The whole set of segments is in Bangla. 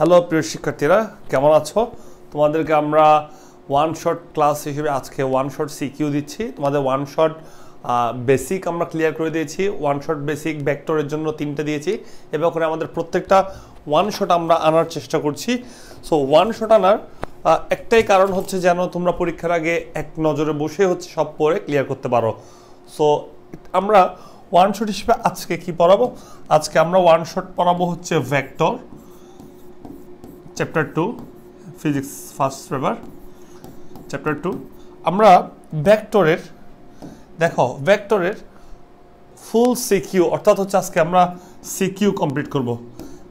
হ্যালো প্রিয় শিক্ষার্থীরা কেমন আছো তোমাদেরকে আমরা ওয়ান শট ক্লাস হিসেবে আজকে ওয়ান শট সিকিউ দিচ্ছি তোমাদের ওয়ান শট বেসিক আমরা ক্লিয়ার করে দিয়েছি ওয়ান শট বেসিক ব্যাক্টরের জন্য তিনটে দিয়েছি এবার আমাদের প্রত্যেকটা ওয়ান শট আমরা আনার চেষ্টা করছি সো ওয়ান শট আনার একটাই কারণ হচ্ছে যেন তোমরা পরীক্ষার আগে এক নজরে বসে হচ্ছে সব পড়ে ক্লিয়ার করতে পারো সো আমরা ওয়ান শট হিসেবে আজকে কি পড়াবো আজকে আমরা ওয়ান শট পড়াবো হচ্ছে vector chapter two physics first paper chapter two আমরা ভেক্টরের দেখো ভেক্টরের ফুল সিকিউ অর্থাৎ হচ্ছে আজকে আমরা সিকিউ কমপ্লিট করব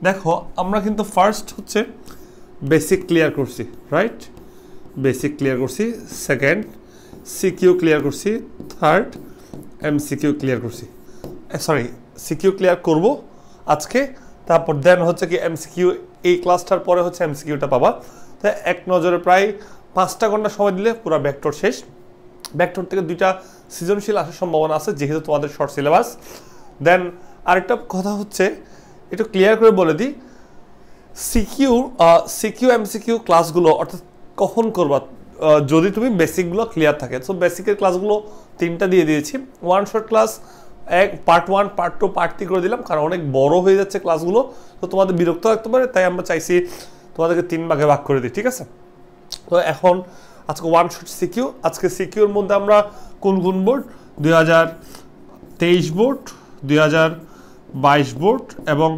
দেখো আমরা কিন্তু ফার্স্ট হচ্ছে বেসিক ক্লিয়ার করছি রাইট বেসিক ক্লিয়ার করছি সেকেন্ড সিকিউ ক্লিয়ার করছি থার্ড এম সিকিউ ক্লিয়ার করছি সরি সিকিউ ক্লিয়ার করব আজকে তারপর দেন হচ্ছে কি এমসিকিউ এই ক্লাসটার পরে হচ্ছে এমসিকিউটা পাবা তো এক নজরে প্রায় পাঁচটা ঘন্টা সময় দিলে পুরো ব্যাকটোর শেষ ব্যাকটোর থেকে দুইটা সৃজনশীল আসার সম্ভাবনা আছে যেহেতু তোমাদের শর্ট সিলেবাস দেন আরেকটা কথা হচ্ছে একটু ক্লিয়ার করে বলে দিই সিকিউ সিকিউ এমসিকিউ ক্লাসগুলো অর্থাৎ কখন করবা যদি তুমি বেসিকগুলো ক্লিয়ার থাকে সো বেসিকের ক্লাসগুলো তিনটা দিয়ে দিয়েছি ওয়ান শর্ট ক্লাস এক part one part two part three করে দিলাম কারণ অনেক বড় হয়ে যাচ্ছে ক্লাসগুলো তো তোমাদের বিরক্ত থাকতে পারে তাই আমরা চাইছি তোমাদেরকে তিন ভাগে ভাগ করে দিই ঠিক আছে তো এখন আজকে ওয়ান শুট সিকিউ আজকে সিকিউর মধ্যে আমরা কোন কোন বোর্ড দুই হাজার তেইশ বোর্ড দুই হাজার বাইশ বোর্ড এবং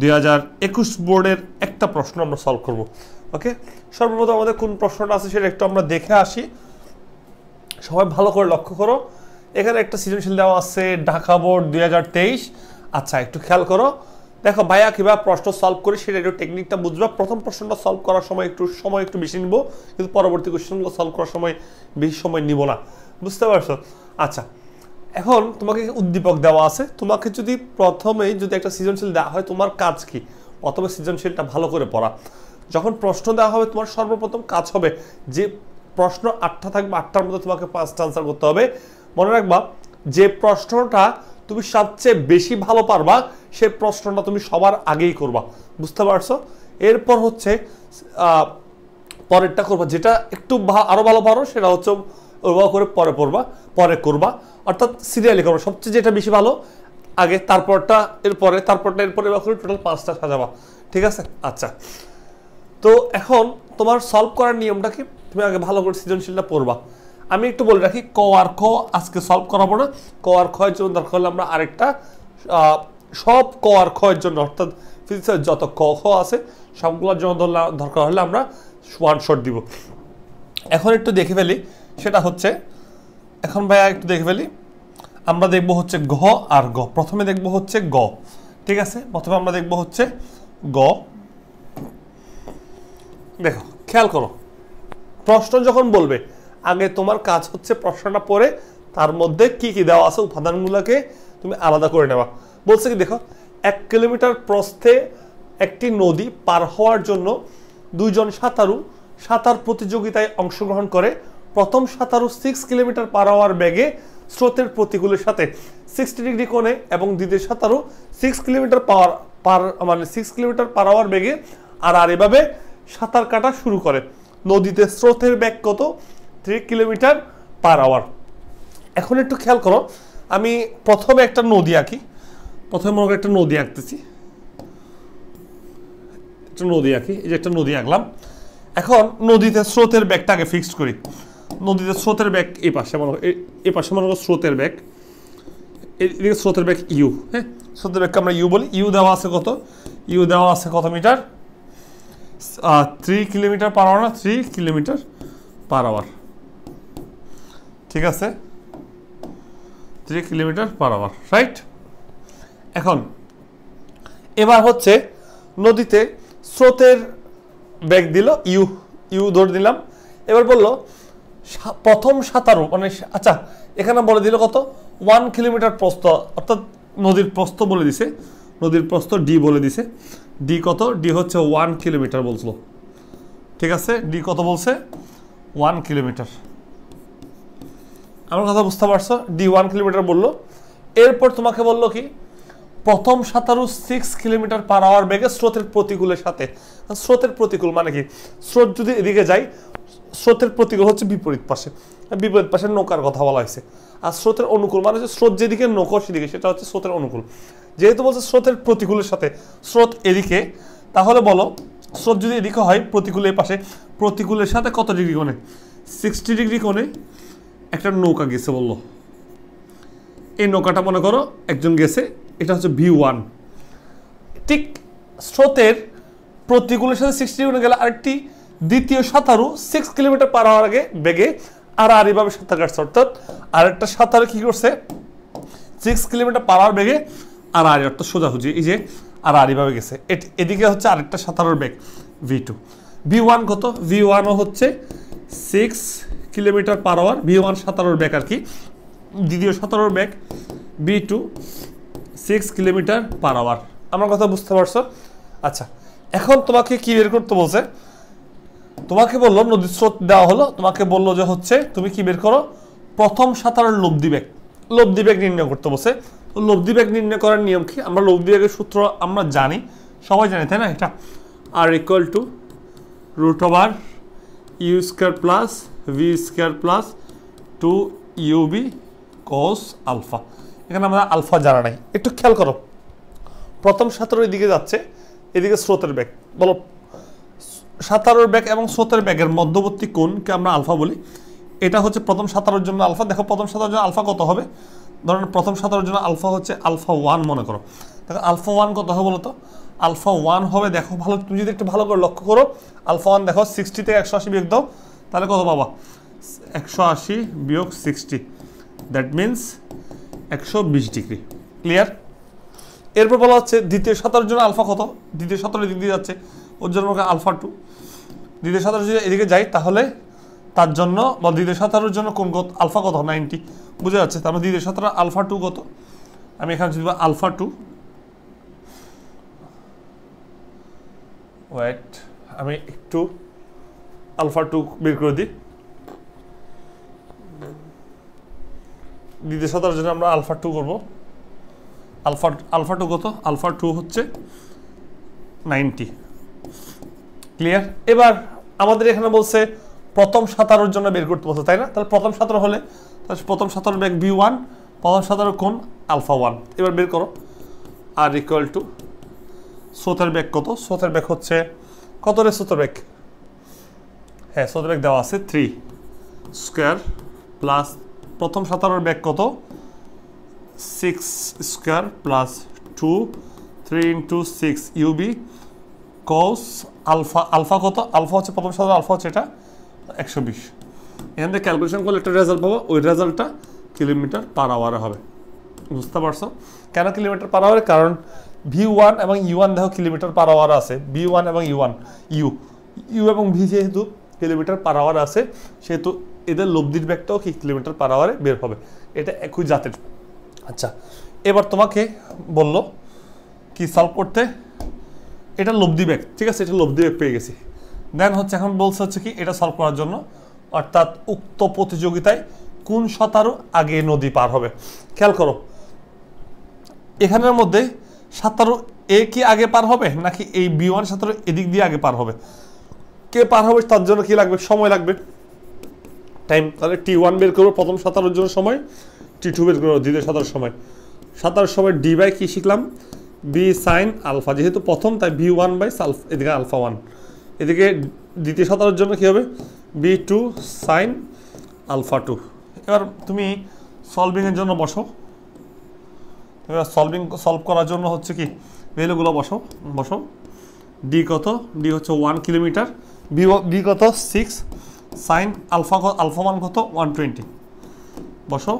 দুই হাজার একুশ বোর্ডের একটা প্রশ্ন আমরা সলভ করব ওকে সর্বপ্রথম আমাদের কোন প্রশ্নটা আছে সেটা একটু আমরা দেখে আসি সবাই ভালো করে লক্ষ্য করো এখানে একটা সৃজনশীল দেওয়া আছে ঢাকা বোর্ড দুই আচ্ছা একটু খেয়াল করো দেখো ভাইয়া কীভাবে প্রশ্ন সলভ করি সেটা একটু টেকনিকটা বুঝবে প্রথম প্রশ্নটা সলভ করার সময় একটু সময় একটু বেশি নিব কিন্তু পরবর্তী কোশ্চেনগুলো সলভ করার সময় বেশি সময় নিব না বুঝতে পারছো আচ্ছা এখন তোমাকে উদ্দীপক দেওয়া আছে তোমাকে যদি প্রথমেই যদি একটা সৃজনশীল দেওয়া হয় তোমার কাজ কি প্রথমে সৃজনশীলটা ভালো করে পড়া যখন প্রশ্ন দেওয়া হবে তোমার সর্বপ্রথম কাজ হবে যে প্রশ্ন আটটা থাকবে আটটার মধ্যে তোমাকে পাঁচটা আনসার করতে হবে মনে রাখবা যে প্রশ্নটা তুমি সবচেয়ে বেশি ভালো পারবা সে প্রশ্নটা তুমি সবার আগেই করবা বুঝতে পারছো এরপর হচ্ছে পরেরটা করবা যেটা একটু আরও ভালো পারো সেটা হচ্ছে ওভাবে করে পরে পড়বা পরে করবা অর্থাৎ সিরিয়ালি করবা সবচেয়ে যেটা বেশি ভালো আগে তারপরটা এরপরে তারপরটা এরপরে এবার করে টোটাল পাঁচটা সাজাবা ঠিক আছে আচ্ছা তো এখন তোমার সলভ করার নিয়মটা কি তুমি আগে ভালো করে সৃজনশীলটা পড়বা আমি একটু বলে রাখি ক আর খ আজকে সলভ করাবো না ক আর খয়ের জন্য দরকার হলে আমরা আরেকটা সব ক আর খয়ের জন্য অর্থাৎ ফিজিক্সের যত ক খ আছে সবগুলোর জন্য দরকার হলে আমরা ওয়ান শট দিব এখন একটু দেখে ফেলি সেটা হচ্ছে এখন ভাইয়া একটু দেখে ফেলি আমরা দেখব হচ্ছে ঘ আর গ প্রথমে দেখব হচ্ছে গ ঠিক আছে প্রথমে আমরা দেখব হচ্ছে গ দেখো খেয়াল করো প্রশ্ন যখন বলবে আগে তোমার কাজ হচ্ছে প্রশ্নটা পড়ে তার মধ্যে কি কি দেওয়া আছে উপাদানগুলোকে তুমি আলাদা করে নেওয়া বলছে কি দেখো এক কিলোমিটার প্রস্থে একটি নদী পার হওয়ার জন্য দুইজন সাঁতারু সাঁতার প্রতিযোগিতায় অংশগ্রহণ করে প্রথম সাঁতারু সিক্স কিলোমিটার পার হওয়ার ব্যাগে স্রোতের প্রতিকূলের সাথে সিক্সটি ডিগ্রি কোণে এবং দ্বিতীয় সাঁতারু সিক্স কিলোমিটার পাওয়ার পার মানে সিক্স কিলোমিটার পার আওয়ার ব্যাগে আর আর এভাবে সাঁতার কাটা শুরু করে নদীতে স্রোতের ব্যাগ কত থ্রি কিলোমিটার পার আওয়ার এখন একটু খেয়াল করো আমি প্রথমে একটা নদী আঁকি প্রথমে মনে একটা নদী আঁকতেছি একটা নদী আঁকি এই যে একটা নদী আঁকলাম এখন নদীতে স্রোতের ব্যাগটাকে ফিক্সড করি নদীতে স্রোতের ব্যাগ এই পাশে মনে এই পাশে মনে করো স্রোতের ব্যাগ এদিকে স্রোতের ব্যাগ ইউ হ্যাঁ স্রোতের ব্যাগকে আমরা ইউ বলি ইউ দেওয়া আছে কত ইউ দেওয়া আছে কত metre three kilometre per hour না থ্রি কিলোমিটার পার আওয়ার ঠিক আছে three kilometre per hour right এখন এবার হচ্ছে নদীতে স্রোতের ব্যাগ দিল ইউ ইউ ধরে দিলাম এবার বললো প্রথম সাঁতারু মানে আচ্ছা এখানে বলে দিল কত ওয়ান কিলোমিটার প্রস্ত অর্থাৎ নদীর প্রস্ত বলে দিছে নদীর প্রস্ত ডি বলে দিছে ডি কত ডি হচ্ছে ওয়ান কিলোমিটার বলছিল ঠিক আছে ডি কত বলছে ওয়ান কিলোমিটার আমার কথা বুঝতে পারছো ডি ওয়ান কিলোমিটার বললো এরপর তোমাকে বললো কি প্রথম সাঁতারু সিক্স কিলোমিটার পার আওয়ার বেগে স্রোতের প্রতিকূলের সাথে স্রোতের প্রতিকূল মানে কি স্রোত যদি এদিকে যায় স্রোতের প্রতিকূল হচ্ছে বিপরীত পাশে বিপরীত পাশে নৌকার কথা বলা হয়েছে আর স্রোতের অনুকূল মানে হচ্ছে স্রোত যেদিকে নৌকো সেদিকে সেটা হচ্ছে স্রোতের অনুকূল যেহেতু বলছে স্রোতের প্রতিকূলের সাথে স্রোত এদিকে তাহলে বলো স্রোত যদি এদিকে হয় প্রতিকূলের পাশে প্রতিকূলের সাথে কত ডিগ্রি কোণে সিক্সটি ডিগ্রি কোণে একটা নৌকা গেছে বলল এই নৌকাটা মনে করো একজন গেছে এটা হচ্ছে ভি ওয়ান ঠিক স্রোতের প্রতিকূলের সাথে সিক্সটি ডিগ্রি গেলে আরেকটি দ্বিতীয় সাঁতারু সিক্স কিলোমিটার পার হওয়ার আগে বেগে আর আরিভাবে সাঁতার কাটছে অর্থাৎ আরেকটা সাঁতারু কী করছে সিক্স কিলোমিটার পার হওয়ার বেগে আর আরি অর্থাৎ সোজাসুজি এই যে আর আরিভাবে গেছে এদিকে হচ্ছে আরেকটা সাঁতারুর বেগ ভি টু ভি ওয়ান কত ভি ওয়ানও হচ্ছে six kilometre per hour v one সাতারোর ব্যাগ আর কি দ্বিতীয় সাতারোর ব্যাগ v two six kilometre per hour আমার কথা বুঝতে পারছো আচ্ছা এখন তোমাকে কি বের করতে বলছে তোমাকে বললো নদীর স্রোত দেওয়া হলো তোমাকে বললো যে হচ্ছে তুমি কি বের করো প্রথম সাঁতারের লব্ধি ব্যাগ লব্ধি ব্যাগ নির্ণয় করতে বলছে তো লব্ধি ব্যাগ নির্ণয় করার নিয়ম কি আমরা লব্ধি ব্যাগের সূত্র আমরা জানি সবাই জানি তাই না এটা R equal to root over u square plus v square plus two v cos alpha এখানে আমরা আলফা জানা নাই একটু খেয়াল করো প্রথম ওই এদিকে যাচ্ছে এদিকে স্রোতের ব্যাগ বলো সাঁতারোর ব্যাগ এবং স্রোতের ব্যাগের মধ্যবর্তী কোণকে আমরা আলফা বলি এটা হচ্ছে প্রথম সাঁতারোর জন্য আলফা দেখো প্রথম সাঁতারের জন্য আলফা কত হবে ধরেন প্রথম সাঁতারোর জন্য আলফা হচ্ছে আলফা ওয়ান মনে করো দেখো আলফা ওয়ান কত হবে বলো তো আলফা ওয়ান হবে দেখো ভালো তুমি যদি একটু ভালো করে লক্ষ্য করো আলফা ওয়ান দেখো সিক্সটি থেকে একশো আশি বিয়োগ দাও তাহলে কত বাবা একশো আশি বিয়োগ সিক্সটি দ্যাট মিন্স একশো বিশ ডিগ্রি ক্লিয়ার এরপর বলা হচ্ছে দ্বিতীয় সাঁতারের জন্য আলফা কত দ্বিতীয় সাঁতারে দিক দিয়ে যাচ্ছে ওর জন্য আলফা টু দ্বিতীয় সাঁতার যদি এদিকে যাই তাহলে তার জন্য বা দ্বিতীয় সাঁতারের জন্য কোন কত আলফা কত নাইনটি বুঝে যাচ্ছে তার মানে দ্বিতীয় সাঁতার আলফা টু কত আমি এখানে যদি আলফা টু ওয়েট আমি একটু আলফা টু বের করে দিই দ্বিতীয় শতাংশের জন্য আমরা আলফা টু করবো আলফা আলফা টু কত আলফা টু হচ্ছে নাইনটি ক্লিয়ার এবার আমাদের এখানে বলছে প্রথম সাঁতারোর জন্য বের করতে বলছে তাই না তাহলে প্রথম সাঁতার হলে তাহলে প্রথম সাঁতার ব্যাগ বি ওয়ান প্রথম সাঁতার কোন আলফা ওয়ান এবার বের করো আর ইকুয়াল টু স্রোতের বেগ কত স্রোতের বেগ হচ্ছে কত রে স্রোতের বেগ হ্যাঁ স্রোতের বেগ দেওয়া আছে থ্রি স্কোয়ার প্লাস প্রথম সাঁতারের বেগ কত six square plus two three into six u v cos alpha alpha কত আলফা হচ্ছে প্রথম সাঁতার আলফা হচ্ছে এটা একশো বিশ এখান থেকে ক্যালকুলেশন করলে একটা রেজাল্ট পাবো ওই রেজাল্টটা কিলোমিটার পার আওয়ারে হবে বুঝতে পারছো কেন কিলোমিটার পার আওয়ারে কারণ ভি ওয়ান এবং ইউ ওয়ান দেখো কিলোমিটার পার আওয়ার আছে ভি ওয়ান এবং ইউ ওয়ান ইউ ইউ এবং ভি যেহেতু কিলোমিটার পার আওয়ার আছে সেহেতু এদের লব্ধির ব্যাগটাও কি কিলোমিটার পার আওয়ারে বের হবে এটা একই জাতের আচ্ছা এবার তোমাকে বলল কি সলভ করতে এটা লব্ধি ব্যাগ ঠিক আছে এটা লব্ধি ব্যাগ পেয়ে গেছি দেন হচ্ছে এখন বলছে হচ্ছে কি এটা সলভ করার জন্য অর্থাৎ উক্ত প্রতিযোগিতায় কোন শতারু আগে নদী পার হবে খেয়াল করো এখানের মধ্যে সাতারো এ কি আগে পার হবে নাকি এই বি ওয়ান সাতারো এদিক দিয়ে আগে পার হবে কে পার হবে তার জন্য কি লাগবে সময় লাগবে টাইম তাহলে টি ওয়ান বের করবো প্রথম সাতারোর জন্য সময় টি টু বের করবো দ্বিতীয় সাতারোর সময় সাতারোর সময় ডি বাই কী শিখলাম বি সাইন আলফা যেহেতু প্রথম তাই বি ওয়ান বাই সালফ এদিকে আলফা ওয়ান এদিকে দ্বিতীয় সাঁতারের জন্য কী হবে v two sine alpha two এবার তুমি সলভিংয়ের জন্য বসো এবার সলভিং সলভ করার জন্য হচ্ছে কি ভ্যালুগুলো বসো বসো ডি কত ডি হচ্ছে ওয়ান কিলোমিটার বি বি কত সিক্স সাইন আলফা আলফা মান কত ওয়ান টোয়েন্টি বসো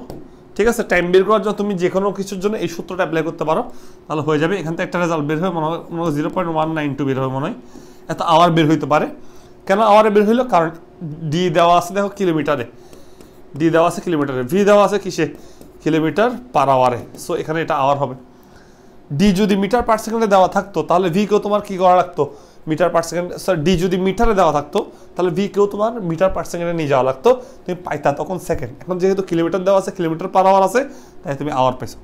ঠিক আছে টাইম বের করার জন্য তুমি যে কোনো কিছুর জন্য এই সূত্রটা অ্যাপ্লাই করতে পারো তাহলে হয়ে যাবে এখান থেকে একটা রেজাল্ট বের হবে মনে হয় মনে হয় zero point one nine two বের হবে মনে হয় এত আওয়ার বের হইতে পারে কেন আওয়ারে বের হইলো কারণ ডি দেওয়া আছে দেখো কিলোমিটারে ডি দেওয়া আছে কিলোমিটারে ভি দেওয়া আছে কিসে কিলোমিটার পার আওয়ারে সো এখানে এটা আওয়ার হবে ডি যদি মিটার পার সেকেন্ডে দেওয়া থাকতো তাহলে ভিকেও তোমার কি করা লাগতো metre per second sorry d যদি মিটারে দেওয়া থাকতো তাহলে ভিকেও তোমার মিটার পার সেকেন্ডে নিয়ে যাওয়া লাগতো তুমি পাইতা তখন সেকেন্ড এখন যেহেতু কিলোমিটার দেওয়া আছে কিলোমিটার পার আওয়ার আছে তাই তুমি আওয়ার পেয়েছো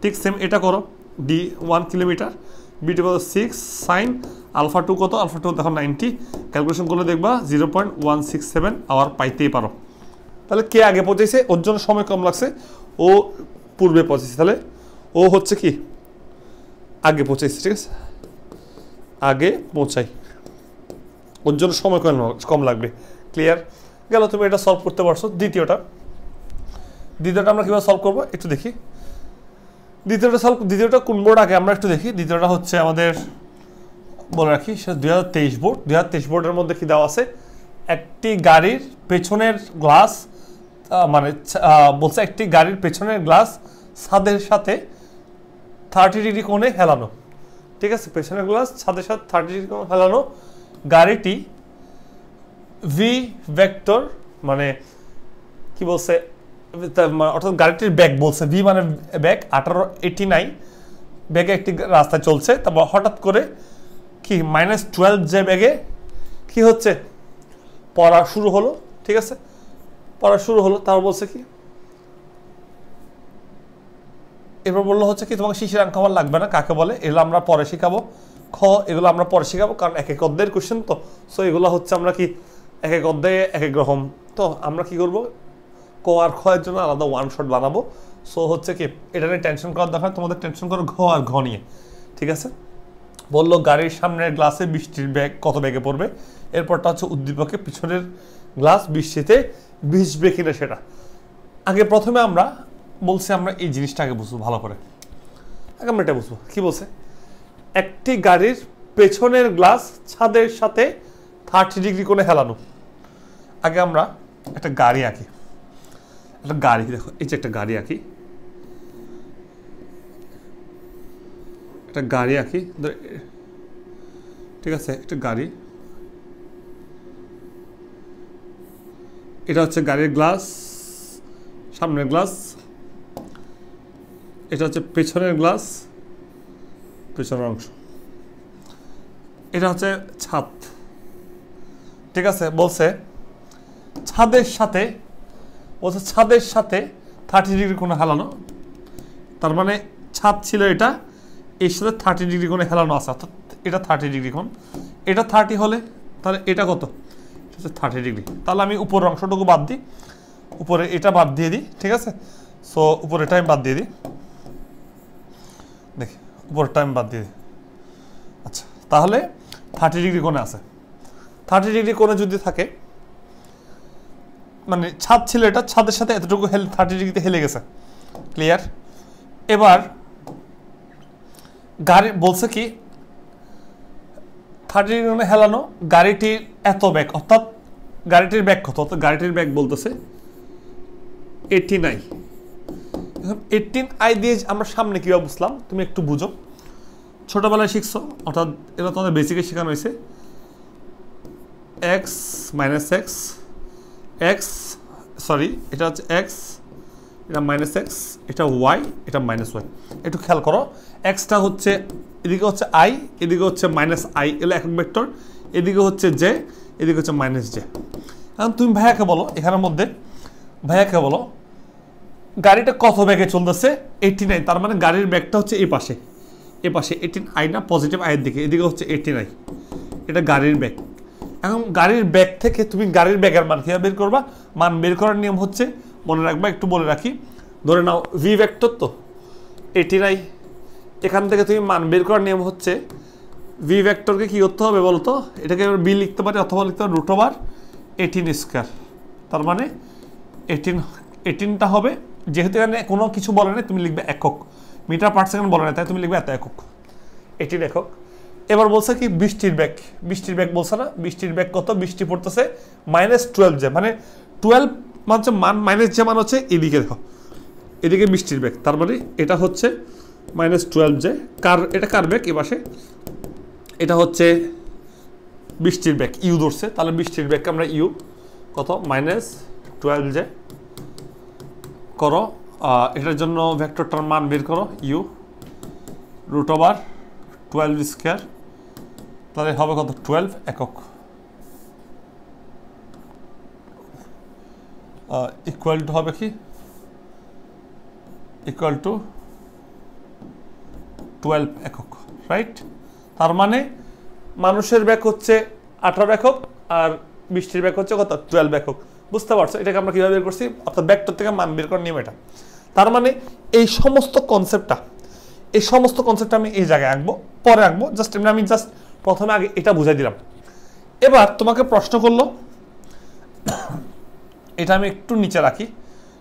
ঠিক সেম এটা করো ডি ওয়ান কিলোমিটার বিটি কত সিক্স সাইন আলফা টু কত আলফা টু দেখো নাইনটি ক্যালকুলেশন করলে দেখবা zero point one six seven hour পাইতেই পারো তাহলে কে আগে পৌঁছেছে ওর জন্য সময় কম লাগছে ও পূর্বে পৌঁছেছে তাহলে ও হচ্ছে কি আগে পঁচিশ ঠিক আছে আগে পৌঁছাই ওর জন্য সময় কম কম লাগবে ক্লিয়ার গেল তুমি এটা সলভ করতে পারছো দ্বিতীয়টা দ্বিতীয়টা আমরা কীভাবে সলভ করবো একটু দেখি দ্বিতীয়টা সলভ দ্বিতীয়টা কোন বোর্ড আগে আমরা একটু দেখি দ্বিতীয়টা হচ্ছে আমাদের বলে রাখি সেটা দুই হাজার তেইশ বোর্ড দুই হাজার তেইশ বোর্ডের মধ্যে কী দেওয়া আছে একটি গাড়ির পেছনের গ্লাস মানে বলছে একটি গাড়ির পেছনের গ্লাস ছাদের সাথে থার্টি ডিগ্রি কোণে হেলানো ঠিক আছে পেছনের গ্লাস ছাদের সাথে থার্টি ডিগ্রি কোণে হেলানো গাড়িটি ভি ভেক্টর মানে কি বলছে মানে, অর্থাৎ গাড়িটির ব্যাগ বলছে ভি মানে ব্যাগ আঠারো এইটি নাইন ব্যাগে একটি রাস্তা চলছে তারপর হঠাৎ করে কি মাইনাস টুয়েলভ যে ব্যাগে কি হচ্ছে পড়া শুরু হলো ঠিক আছে পড়া শুরু হলো তারা বলছে কি এবার বললো হচ্ছে কি তোমাকে শিশির আঙ্ক আমার লাগবে না কাকে বলে এগুলো আমরা পরে শেখাবো খ এগুলো আমরা পরে শেখাবো কারণ এক এক অধ্যায়ের কোশ্চেন তো সো এগুলো হচ্ছে আমরা কি এক এক অধ্যায়ে এক এক রকম তো আমরা কি করব ক আর খ এর জন্য আলাদা ওয়ান শট বানাবো সো হচ্ছে কি এটা নিয়ে টেনশন করার দরকার তোমাদের টেনশন করো ঘ আর ঘ নিয়ে ঠিক আছে বললো গাড়ির সামনের গ্লাসে বৃষ্টির ব্যাগ কত ব্যাগে পড়বে এরপরটা হচ্ছে উদ্দীপকে পিছনের গ্লাস বৃষ্টিতে ভিজবে কিনা সেটা আগে প্রথমে আমরা বলছি আমরা এই জিনিসটা আগে বুঝবো ভালো করে আগে আমরা এটা বুঝবো কী বলছে একটি গাড়ির পেছনের গ্লাস ছাদের সাথে থার্টি ডিগ্রি কোণে হেলানো আগে আমরা একটা গাড়ি আঁকি একটা গাড়ি দেখো এই যে একটা গাড়ি আঁকি একটা গাড়ি আঁকি ঠিক আছে একটা গাড়ি এটা হচ্ছে গাড়ির গ্লাস সামনের গ্লাস এটা হচ্ছে পেছনের গ্লাস পেছনের অংশ এটা হচ্ছে ছাদ ঠিক আছে বলছে ছাদের সাথে বলছে ছাদের সাথে থার্টি ডিগ্রি কোনো হেলানো তার মানে ছাদ ছিল এটা এর সাথে থার্টি ডিগ্রি কোনো হেলানো আছে অর্থাৎ এটা থার্টি ডিগ্রি কোন এটা থার্টি হলে তাহলে এটা কত আছে থার্টি ডিগ্রি তাহলে আমি উপরের অংশটুকু বাদ দিই উপরে এটা বাদ দিয়ে দিই ঠিক আছে সো উপরে আমি বাদ দিয়ে দিই দেখি উপরের আমি বাদ দিয়ে দিই আচ্ছা তাহলে থার্টি ডিগ্রি কোণে আছে থার্টি ডিগ্রি কোণে যদি থাকে মানে ছাদ ছিল এটা ছাদের সাথে এতটুকু হেলে থার্টি ডিগ্রিতে হেলে গেছে ক্লিয়ার এবার গাড়ি বলছে কি থার্টি ডিগ্রি হেলানো গাড়িটির এত ব্যাগ অর্থাৎ গাড়িটির ব্যাগ কত অর্থাৎ গাড়িটির ব্যাগ বলতেছে এইটিন আই এখন এইটিন আই দিয়ে আমরা সামনে কীভাবে বুঝলাম তুমি একটু বুঝো ছোটোবেলায় শিখছো অর্থাৎ এটা তোমাদের বেসিকে শেখানো হয়েছে x minus x x sorry এটা হচ্ছে এক্স এটা মাইনাস এক্স এটা ওয়াই এটা মাইনাস ওয়াই একটু খেয়াল করো এক্সটা হচ্ছে এদিকে হচ্ছে আই এদিকে হচ্ছে মাইনাস আই এলো এক ভেক্টর এদিকে হচ্ছে জে এদিকে হচ্ছে মাইনাস জে এখন তুমি ভাইয়াকে বলো এখানের মধ্যে ভাইয়াকে বলো গাড়িটা কত ব্যাগে চলতেছে এইটি নাই তার মানে গাড়ির ব্যাগটা হচ্ছে এই পাশে এ পাশে এইটিন আই না পজিটিভ আয়ের দিকে এদিকে হচ্ছে এইটিন আই এটা গাড়ির ব্যাগ এখন গাড়ির ব্যাগ থেকে তুমি গাড়ির ব্যাগের মান কীভাবে বের করবা মান বের করার নিয়ম হচ্ছে মনে রাখবা একটু বলে রাখি ধরে নাও ভি ভেক্টর তো এইটিন আই এখান থেকে তুমি মান বের করার নিয়ম হচ্ছে ভি ভেক্টরকে কী করতে হবে বলতো এটাকে বি লিখতে পারি অথবা লিখতে পারি রুট ওভার এটিন স্কোয়ার তার মানে এটিন এটিনটা হবে যেহেতু এখানে কোনো কিছু বলে নাই তুমি লিখবে একক মিটার পার সেকেন্ড বলে না তাই তুমি লিখবে এত একক এটিন একক এবার বলছে কি বৃষ্টির ব্যাগ বৃষ্টির ব্যাগ বলছে না বৃষ্টির ব্যাগ কত বৃষ্টি পড়তেছে মাইনাস টুয়েলভ যে মানে টুয়েলভ মানে মান মাইনাস যে মান হচ্ছে এদিকে দেখো এদিকে বৃষ্টির ব্যাগ তার মানে এটা হচ্ছে মাইনাস টুয়েলভ যে কার এটা কার ব্যাক এ পাশে এটা হচ্ছে বৃষ্টির ব্যাক ইউ ধরছে তাহলে বৃষ্টির ব্যাক আমরা ইউ কত মাইনাস টুয়েলভ জে করো এটার জন্য ভেক্টরটার মান বের করো u root over twelve square তাহলে হবে কত টুয়েলভ একক ইকুয়াল টু হবে কি ইকুয়াল টু টুয়েলভ একক রাইট তার মানে মানুষের ব্যাক হচ্ছে আঠারো একক আর বৃষ্টির ব্যাক হচ্ছে কত টুয়েলভ একক বুঝতে পারছো এটাকে আমরা কীভাবে বের করছি অর্থাৎ ব্যাকটার থেকে মান বের করে নিয়ম এটা তার মানে এই সমস্ত কনসেপ্টটা এই সমস্ত কনসেপ্টটা আমি এই জায়গায় আঁকবো পরে আঁকবো জাস্ট এমনি আমি জাস্ট প্রথমে আগে এটা বুঝাই দিলাম এবার তোমাকে প্রশ্ন করলো এটা আমি একটু নিচে রাখি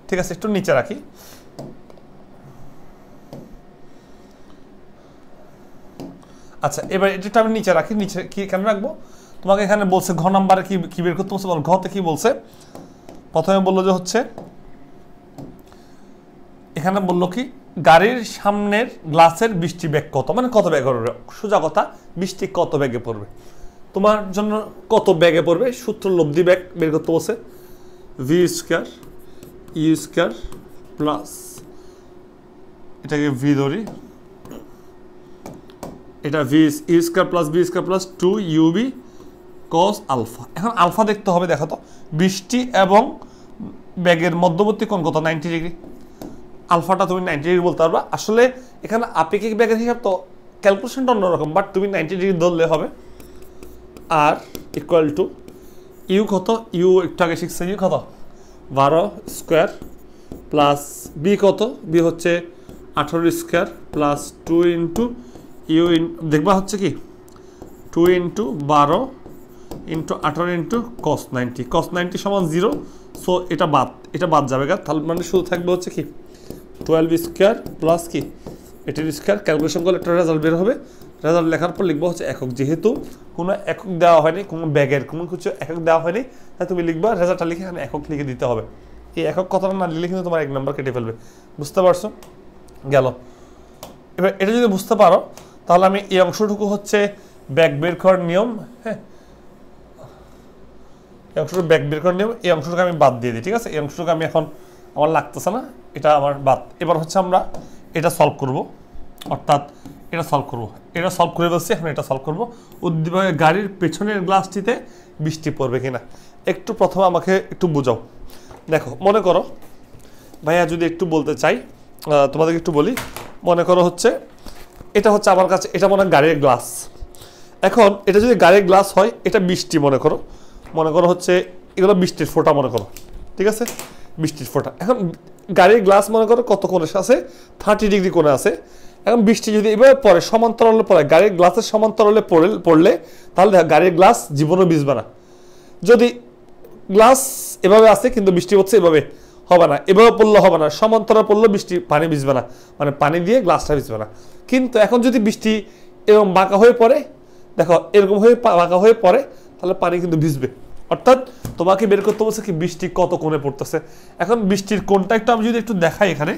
ঠিক আছে একটু নিচে রাখি আচ্ছা এবার এটা আমি নিচে রাখি নিচে কি কেন রাখবো তোমাকে এখানে বলছে ঘ নাম্বারে কি কী বের করতে বলছে বল ঘতে কি বলছে প্রথমে বললো যে হচ্ছে এখানে বললো কি গাড়ির সামনের গ্লাসের বৃষ্টি ব্যাগ কত মানে কত ব্যাগ পড়বে সোজা কথা বৃষ্টি কত ব্যাগে পড়বে তোমার জন্য কত ব্যাগে পড়বে সূত্র লব্ধি ব্যাগ বের করতে বলছে v square you square plus এটাকে ভি ধরি এটা v u square plus B square plus two u v cos alpha এখন আলফা দেখতে হবে দেখা তো বৃষ্টি এবং ব্যাগের মধ্যবর্তী কোন কত নাইনটি ডিগ্রি আলফাটা তুমি নাইনটি ডিগ্রি বলতে পারবা আসলে এখানে আপেক্ষিক ব্যাগের হিসাব তো ক্যালকুলেশনটা অন্যরকম বাট তুমি নাইনটি ডিগ্রি ধরলে হবে আর ইকুয়াল টু ইউ কত ইউ একটু আগে শিখছে ইউ কত বারো স্কোয়ার প্লাস বি কত বি হচ্ছে আঠারো square plus two into u in দেখবা হচ্ছে কি টু ইন্টু বারো ইন্টু আঠারো into cos ninety cos ninety সমান জিরো সো এটা বাদ এটা বাদ যাবে গা তাহলে মানে শুধু থাকবে হচ্ছে কি টুয়েলভ স্কোয়ার প্লাস কি এটির স্কোয়ার ক্যালকুলেশন করলে একটা রেজাল্ট বের হবে রেজাল্ট লেখার পর লিখবো হচ্ছে একক যেহেতু কোনো একক দেওয়া হয়নি কোনো ব্যাগের কোনো কিছু একক দেওয়া হয়নি তাই তুমি লিখবা রেজাল্টটা লিখে এখানে একক লিখে দিতে হবে এই একক কথাটা না লিখলে কিন্তু তোমার এক নম্বর কেটে ফেলবে বুঝতে পারছো গেল এবার এটা যদি বুঝতে পারো তাহলে আমি এই অংশটুকু হচ্ছে ব্যাক বের করার নিয়ম হ্যাঁ এই অংশটুকু ব্যাক বের করার নিয়ম এই অংশটুকু আমি বাদ দিয়ে দিই ঠিক আছে এই অংশটুকু আমি এখন আমার লাগতেছে না এটা আমার বাদ এবার হচ্ছে আমরা এটা সলভ করব অর্থাৎ এটা সলভ করব এটা সলভ করে বলছি এখন এটা সলভ করব উদ্দীপকের গাড়ির পেছনের গ্লাসটিতে বৃষ্টি পড়বে কিনা একটু প্রথমে আমাকে একটু বোঝাও দেখো মনে করো ভাইয়া যদি একটু বলতে চাই তোমাদেরকে একটু বলি মনে করো হচ্ছে এটা হচ্ছে আমার কাছে এটা মনে হয় গাড়ির গ্লাস এখন এটা যদি গাড়ির গ্লাস হয় এটা বৃষ্টি মনে করো মনে করো হচ্ছে এগুলো বৃষ্টির ফোঁটা মনে করো ঠিক আছে বৃষ্টির ফোঁটা এখন গাড়ির গ্লাস মনে করো কত কোণে আছে থার্টি ডিগ্রি কোণে আছে এখন বৃষ্টি যদি এভাবে পড়ে সমান্তরালে পড়ে গাড়ির গ্লাসের সমান্তরালে পড়ে পড়লে তাহলে গাড়ির গ্লাস জীবনও ভিজবে না যদি গ্লাস এভাবে আছে কিন্তু বৃষ্টি হচ্ছে এভাবে হবে না এভাবে পড়লে হবে না সমান্তরাল পড়লে বৃষ্টি পানি ভিজবে না মানে পানি দিয়ে গ্লাসটা ভিজবে না কিন্তু এখন যদি বৃষ্টি এরকম বাঁকা হয়ে পড়ে দেখো এরকম হয়ে বাঁকা হয়ে পড়ে তাহলে পানি কিন্তু ভিজবে অর্থাৎ তোমাকে বের করতে বলছে কি বৃষ্টি কত কোণে পড়তেছে এখন বৃষ্টির কোনটা একটু আমি যদি একটু দেখাই এখানে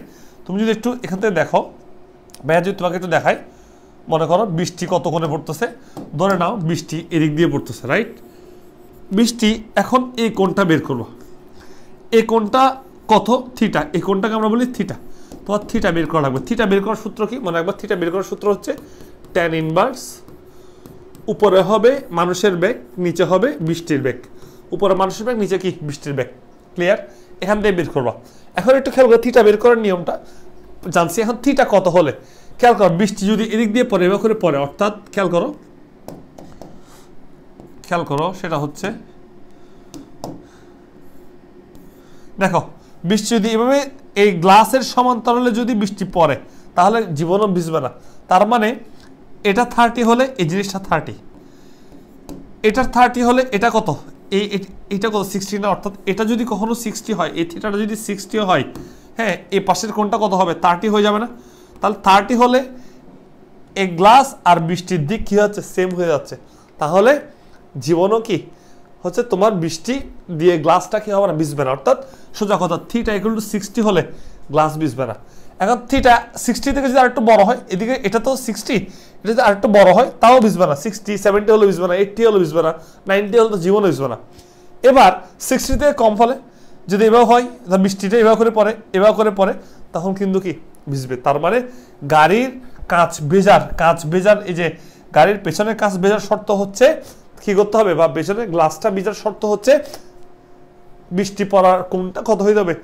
তুমি যদি একটু এখান থেকে দেখো ভাইয়া যদি তোমাকে একটু দেখাই মনে করো বৃষ্টি কত কোণে পড়তেছে ধরে নাও বৃষ্টি এদিক দিয়ে পড়তেছে রাইট বৃষ্টি এখন এই কোণটা বের করবো এই কোণটা কত থিটা এই কোনটাকে আমরা বলি থিটা তোমার থিটা বের করা লাগবে থিটা বের করার সূত্র কি মনে রাখবো থিটা বের করার সূত্র হচ্ছে ট্যান ইনভার্স উপরে হবে মানুষের ব্যাগ নিচে হবে বৃষ্টির ব্যাগ উপরে মানুষের ব্যাগ নিচে কি বৃষ্টির ব্যাগ ক্লিয়ার এখান থেকে বের করবা এখন একটু খেয়াল করো থিটা বের করার নিয়মটা জানছি এখন থিটা কত হলে খেয়াল করো বৃষ্টি যদি এদিক দিয়ে পরে এবার করে পড়ে অর্থাৎ খেয়াল করো খেয়াল করো সেটা হচ্ছে দেখো বৃষ্টি যদি এভাবে এই গ্লাসের সমান্তরালে যদি বৃষ্টি পড়ে তাহলে জীবনও ভিজবে না তার মানে এটা থার্টি হলে এই জিনিসটা থার্টি এটার থার্টি হলে এটা কত এই এটা কত সিক্সটি না অর্থাৎ এটা যদি কখনো সিক্সটি হয় এই থিটাটা যদি সিক্সটি হয় হ্যাঁ এই পাশের কোনটা কত হবে থার্টি হয়ে যাবে না তাহলে থার্টি হলে এই গ্লাস আর বৃষ্টির দিক কী হচ্ছে সেম হয়ে যাচ্ছে তাহলে জীবনও কি হচ্ছে তোমার বৃষ্টি দিয়ে গ্লাসটা কি হবে না বিষবে না অর্থাৎ সোজা কথা থিটা ইকুয়াল টু সিক্সটি হলে গ্লাস বিষবে না এখন থিটা সিক্সটি থেকে যদি আরেকটু বড় হয় এদিকে এটা তো সিক্সটি এটা যদি আরেকটু বড় হয় তাও বিষবে না সিক্সটি সেভেন্টি হলে বিষবে না এইটটি হলে বিষবে না নাইনটি হলে তো জীবনে বিষবে না এবার সিক্সটি থেকে কম হলে যদি এভাবে হয় তাহলে বৃষ্টিটা এভাবে করে পড়ে এভাবে করে পড়ে তখন কিন্তু কি বিষবে তার মানে গাড়ির কাঁচ বেজার কাঁচ বেজার এই যে গাড়ির পেছনের কাঁচ বেজার শর্ত হচ্ছে কি করতে হবে বা বেসনের গ্লাসটা ভিজার শর্ত হচ্ছে বৃষ্টি পড়ার কোনটা কত হইতে হবে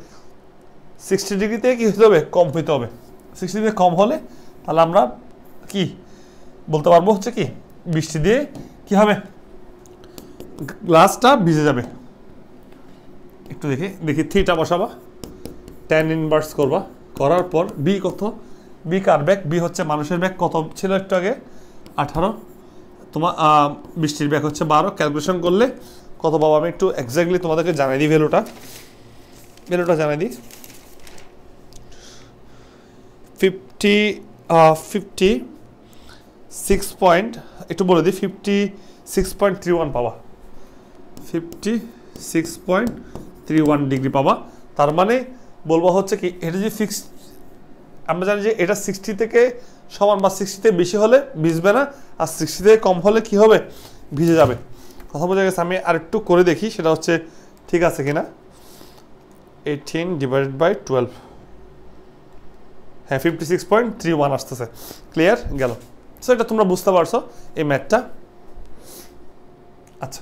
সিক্সটি ডিগ্রিতে কি কী হতে হবে কম হইতে হবে সিক্সটি ডিগ্রি কম হলে তাহলে আমরা কি বলতে পারবো হচ্ছে কি বৃষ্টি দিয়ে কি হবে গ্লাসটা ভিজে যাবে একটু দেখি দেখি থ্রিটা বসাবা টেন ইনভার্স করবা করার পর বি কত বি কার ব্যাক বি হচ্ছে মানুষের ব্যাগ কত ছিল একটু আগে আঠারো তোমার বৃষ্টির ব্যাগ হচ্ছে বারো ক্যালকুলেশন করলে কত পাবো আমি একটু এক্স্যাক্টলি তোমাদেরকে জানাই দিই ভ্যালুটা ভ্যালুটা জানাই দিই ফিফটি ফিফটি সিক্স পয়েন্ট একটু বলে দিই fifty six point three one পাবা fifty six point three one degree পাবা তার মানে বলবো হচ্ছে কি এটা যে ফিক্সড আমরা জানি যে এটা সিক্সটি থেকে সমান বা সিক্সটিতে বেশি হলে ভিজবে না আর সিক্সটিতে কম হলে কি হবে ভিজে যাবে কথা বোঝা গেছে আমি আর একটু করে দেখি সেটা হচ্ছে ঠিক আছে কিনা এইটিন ডিভাইডেড বাই টুয়েলভ হ্যাঁ fifty six point three one আসতেছে ক্লিয়ার গেল সো এটা তোমরা বুঝতে পারছো এই ম্যাথটা আচ্ছা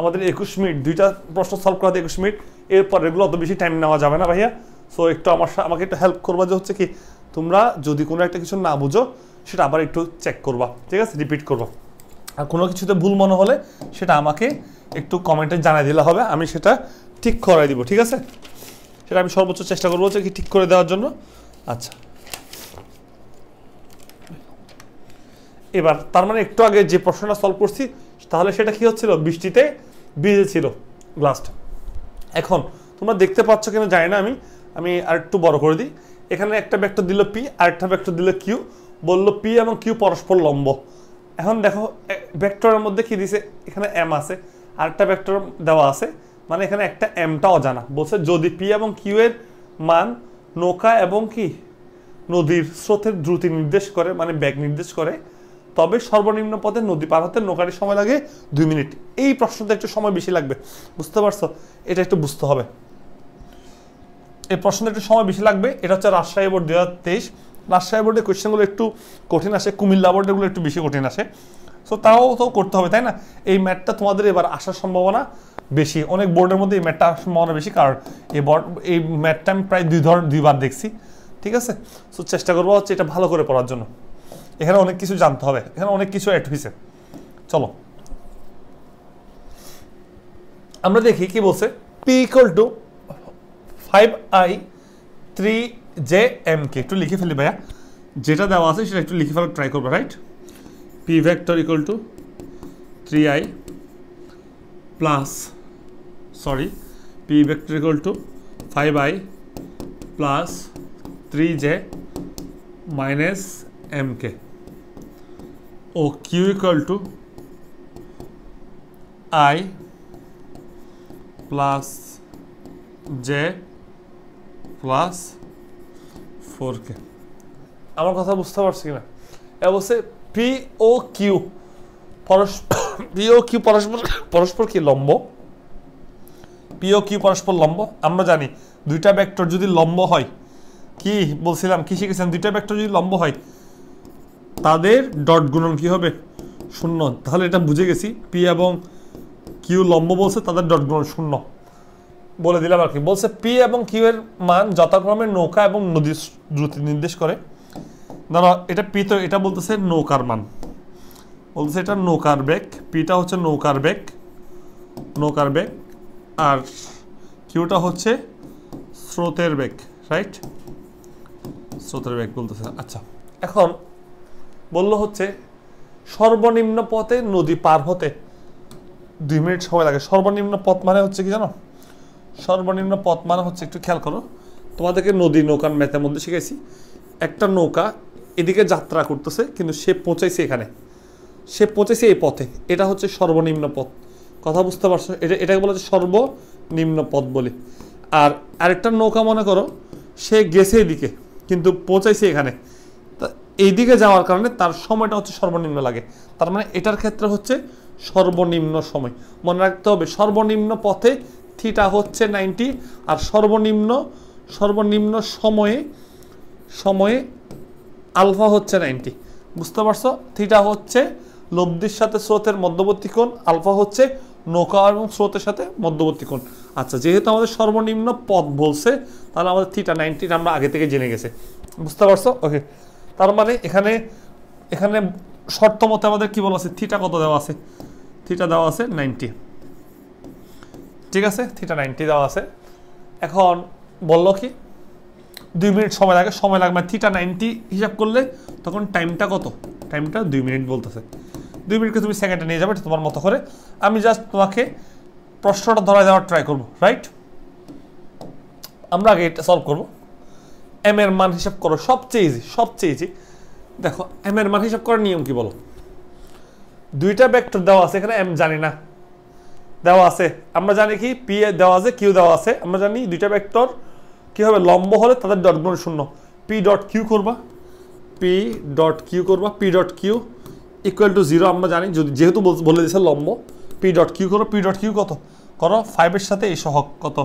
আমাদের একুশ মিনিট দুইটা প্রশ্ন সলভ করা একুশ মিনিট এরপর এগুলো অত বেশি টাইম নেওয়া যাবে না ভাইয়া সো একটু আমার আমাকে একটু হেল্প করবো যে হচ্ছে কি তোমরা যদি কোনো একটা কিছু না বুঝো সেটা আবার একটু চেক করবা ঠিক আছে রিপিট করবো আর কোনো কিছুতে ভুল মনে হলে সেটা আমাকে একটু কমেন্টে জানাই দিলে হবে আমি সেটা ঠিক করাই দিব ঠিক আছে সেটা আমি সর্বোচ্চ চেষ্টা করবো যে ঠিক করে দেওয়ার জন্য আচ্ছা এবার তার মানে একটু আগে যে প্রশ্নটা সলভ করছি তাহলে সেটা কি হচ্ছিল বৃষ্টিতে ভিজেছিল গ্লাসটা এখন তোমরা দেখতে পাচ্ছ কিনা জানি না আমি আমি আর একটু বড় করে দিই এখানে একটা ভেক্টর দিল পি আর একটা ভেক্টর দিল কিউ বললো পি এবং কিউ পরস্পর লম্ব এখন দেখো ভেক্টরের মধ্যে কি দিছে এখানে এম আছে আরেকটা ভেক্টর দেওয়া আছে মানে এখানে একটা এমটা অজানা বলছে যদি পি এবং কিউ এর মান নৌকা এবং কি নদীর স্রোতের দ্রুতি নির্দেশ করে মানে ব্যাগ নির্দেশ করে তবে সর্বনিম্ন পথে নদী পার হতে নৌকাটির সময় লাগে দুই মিনিট এই প্রশ্নটা একটু সময় বেশি লাগবে বুঝতে পারছো এটা একটু বুঝতে হবে এই প্রশ্নটা একটু সময় বেশি লাগবে এটা হচ্ছে রাজশাহী বোর্ড দু হাজার তেইশ রাজশাহী বোর্ডের কোয়েশ্চেনগুলো একটু কঠিন আসে কুমিল্লা বোর্ডেরগুলো একটু বেশি কঠিন আসে সো তাও তো করতে হবে তাই না এই ম্যাটটা তোমাদের এবার আসার সম্ভাবনা বেশি অনেক বোর্ডের মধ্যে এই ম্যাটটা আসার সম্ভাবনা বেশি কারণ এই বোর্ড এই ম্যাটটা আমি প্রায় দুই ধরনের দুইবার দেখছি ঠিক আছে সো চেষ্টা করবো হচ্ছে এটা ভালো করে পড়ার জন্য এখানে অনেক কিছু জানতে হবে এখানে অনেক কিছু অ্যাড হয়েছে চলো আমরা দেখি কি বলছে p equal to five i three j m k একটু লিখে ফেলি ভাইয়া যেটা দেওয়া আছে সেটা একটু লিখে ফেলার ট্রাই করবো right p vector equal to three i plus sorry p vector equal to five i plus three j minus m k ও q equal to i plus j plus four k আমার কথা বুঝতে পারছি কিনা এবার বলছে পি ও কিউ পরস্পর পি ও কিউ পরস্পর পরস্পর কি লম্ব পি ও কিউ পরস্পর লম্ব আমরা জানি দুইটা ব্যাক্টর যদি লম্ব হয় কি বলছিলাম কি শিখেছেন দুইটা ব্যাক্টর যদি লম্ব হয় তাদের ডট গুণন কি হবে শূন্য তাহলে এটা বুঝে গেছি পি এবং কিউ লম্ব বলছে তাদের ডট গুণন শূন্য বলে দিলাম আর কি বলছে পি এবং কিউ এর মান যথাক্রমে নৌকা এবং নদীর দ্রুতি নির্দেশ করে দাঁড়া এটা পি তো এটা বলতেছে নৌকার মান বলতেছে এটা নৌকার বেগ পিটা হচ্ছে নৌকার বেগ নৌকার বেগ আর কিউটা হচ্ছে স্রোতের বেগ রাইট স্রোতের বেগ বলতেছে আচ্ছা এখন বলল হচ্ছে সর্বনিম্ন পথে নদী পার হতে দুই মিনিট সময় লাগে সর্বনিম্ন পথ মানে হচ্ছে কি জানো সর্বনিম্ন পথ মানে হচ্ছে একটু খেয়াল করো তোমাদেরকে নদী নৌকার ম্যাথের মধ্যে শিখেছি একটা নৌকা এদিকে যাত্রা করতেছে কিন্তু সে পৌঁছাইছে এখানে সে পৌঁছেছে এই পথে এটা হচ্ছে সর্বনিম্ন পথ কথা বুঝতে পারছো এটা এটাকে বলা হচ্ছে সর্বনিম্ন পথ বলে আর আরেকটা নৌকা মনে করো সে গেছে এদিকে কিন্তু পৌঁছাইছে এখানে তা এইদিকে যাওয়ার কারণে তার সময়টা হচ্ছে সর্বনিম্ন লাগে তার মানে এটার ক্ষেত্রে হচ্ছে সর্বনিম্ন সময় মনে রাখতে হবে সর্বনিম্ন পথে থিটা হচ্ছে নাইনটি আর সর্বনিম্ন সর্বনিম্ন সময়ে সময়ে আলফা হচ্ছে নাইনটি বুঝতে পারছো থিটা হচ্ছে লব্ধির সাথে স্রোতের মধ্যবর্তী কোণ আলফা হচ্ছে নৌকা এবং স্রোতের সাথে মধ্যবর্তী কোণ আচ্ছা যেহেতু আমাদের সর্বনিম্ন পথ বলছে তাহলে আমাদের থিটা নাইনটিটা আমরা আগে থেকে জেনে গেছে বুঝতে পারছো ওকে তার মানে এখানে এখানে শর্ত মতে আমাদের কী বলা আছে থিটা কত দেওয়া আছে থিটা দেওয়া আছে নাইনটি ঠিক আছে থিটা নাইনটি দেওয়া আছে এখন বলল কি দুই মিনিট সময় লাগে সময় লাগবে থিটা নাইনটি হিসাব করলে তখন টাইমটা কত টাইমটা দুই মিনিট বলতেছে দুই মিনিটকে তুমি সেকেন্ডে নিয়ে যাবে তোমার মতো করে আমি জাস্ট তোমাকে প্রশ্নটা ধরা দেওয়ার ট্রাই করব রাইট আমরা আগে এটা সলভ করব এম এর মান হিসাব করো সবচেয়ে ইজি সবচেয়ে ইজি দেখো এম এর মান হিসাব করার নিয়ম কি বলো দুইটা ব্যাক্টর দেওয়া আছে এখানে এম জানি না দেওয়া আছে আমরা জানি কি পি দেওয়া আছে কিউ দেওয়া আছে আমরা জানি দুইটা ব্যক্তর কি হবে লম্ব হলে তাদের ডট গুণ শূন্য পি ডট কিউ করবা পি ডট কিউ করবা P dot q equal to zero আমরা জানি যদি যেহেতু বলে দিয়েছে লম্ব পি ডট কিউ করো পি ডট কিউ কত করো ফাইভের সাথে এই সহক কত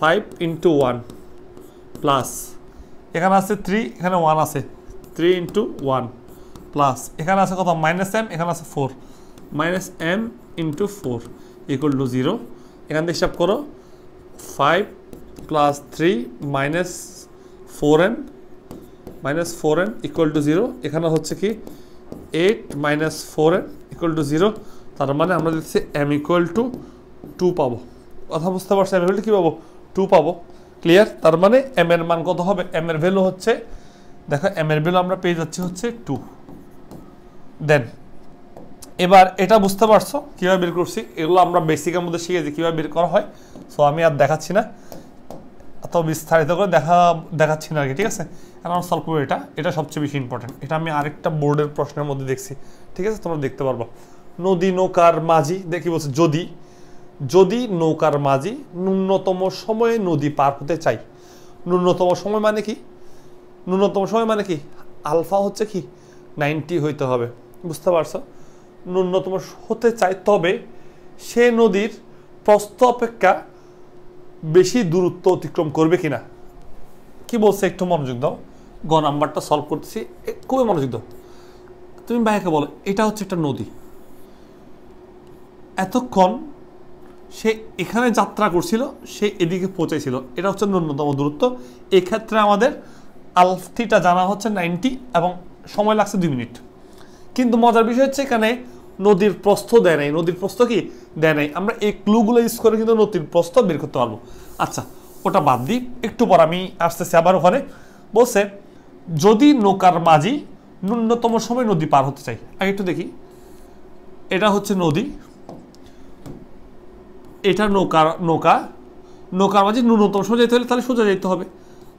ফাইভ ইন্টু ওয়ান প্লাস এখানে আছে থ্রি এখানে ওয়ান আছে থ্রি ইন্টু ওয়ান প্লাস এখানে আছে কত মাইনাস এম এখানে আছে four minus m into four equal to zero এখান থেকে হিসাব করো five plus three minus four n minus four n equal to zero এখানে হচ্ছে কি eight minus four n equal to zero তার মানে আমরা দিচ্ছি এম ইকুয়াল টু টু পাবো কথা বুঝতে পারছি এম ইকুয়াল কী পাবো টু পাবো ক্লিয়ার তার মানে এম এর মান কত হবে এম এর ভ্যালু হচ্ছে দেখো এম এর ভ্যালু আমরা পেয়ে যাচ্ছি হচ্ছে টু দেন এবার এটা বুঝতে পারছো কীভাবে বের করছি এগুলো আমরা বেসিকের মধ্যে শিখেছি কীভাবে বের করা হয় সো আমি আর দেখাচ্ছি না এত বিস্তারিত করে দেখা দেখাচ্ছি না আর কি ঠিক আছে এখন আমরা সলভ করবো এটা এটা সবচেয়ে বেশি ইম্পর্টেন্ট এটা আমি আরেকটা বোর্ডের প্রশ্নের মধ্যে দেখছি ঠিক আছে তোমরা দেখতে পারবো নদী নৌকার মাঝি দেখি বলছে যদি যদি নৌকার মাঝি ন্যূনতম সময়ে নদী পার হতে চাই ন্যূনতম সময় মানে কি ন্যূনতম সময় মানে কি আলফা হচ্ছে কি নাইনটি হইতে হবে বুঝতে পারছো ন্যূনতম হতে চায় তবে সে নদীর প্রস্থ অপেক্ষা বেশি দূরত্ব অতিক্রম করবে কিনা কি বলছে একটু মনোযোগ দাও গ নাম্বারটা সলভ করতেছি খুবই মনোযোগ দাও তুমি ভাইকে বলো এটা হচ্ছে একটা নদী এতক্ষণ সে এখানে যাত্রা করছিল সে এদিকে পৌঁছেছিল এটা হচ্ছে ন্যূনতম দূরত্ব এক্ষেত্রে আমাদের আলফটিটা জানা হচ্ছে নাইনটি এবং সময় লাগছে দুই মিনিট কিন্তু মজার বিষয় হচ্ছে এখানে নদীর প্রস্থ দেয় নাই নদীর প্রস্থ কি দেয় নাই আমরা এই ক্লুগুলো ইউজ করে কিন্তু নদীর প্রস্থ বের করতে পারবো আচ্ছা ওটা বাদ দিই একটু পর আমি আসতেছি আবার ওখানে বলছে যদি নৌকার মাঝি ন্যূনতম সময় নদী পার হতে চাই আগে একটু দেখি এটা হচ্ছে নদী এটা নৌকার নৌকা নৌকার মাঝি ন্যূনতম সময় যেতে হলে তাহলে সোজা যেতে হবে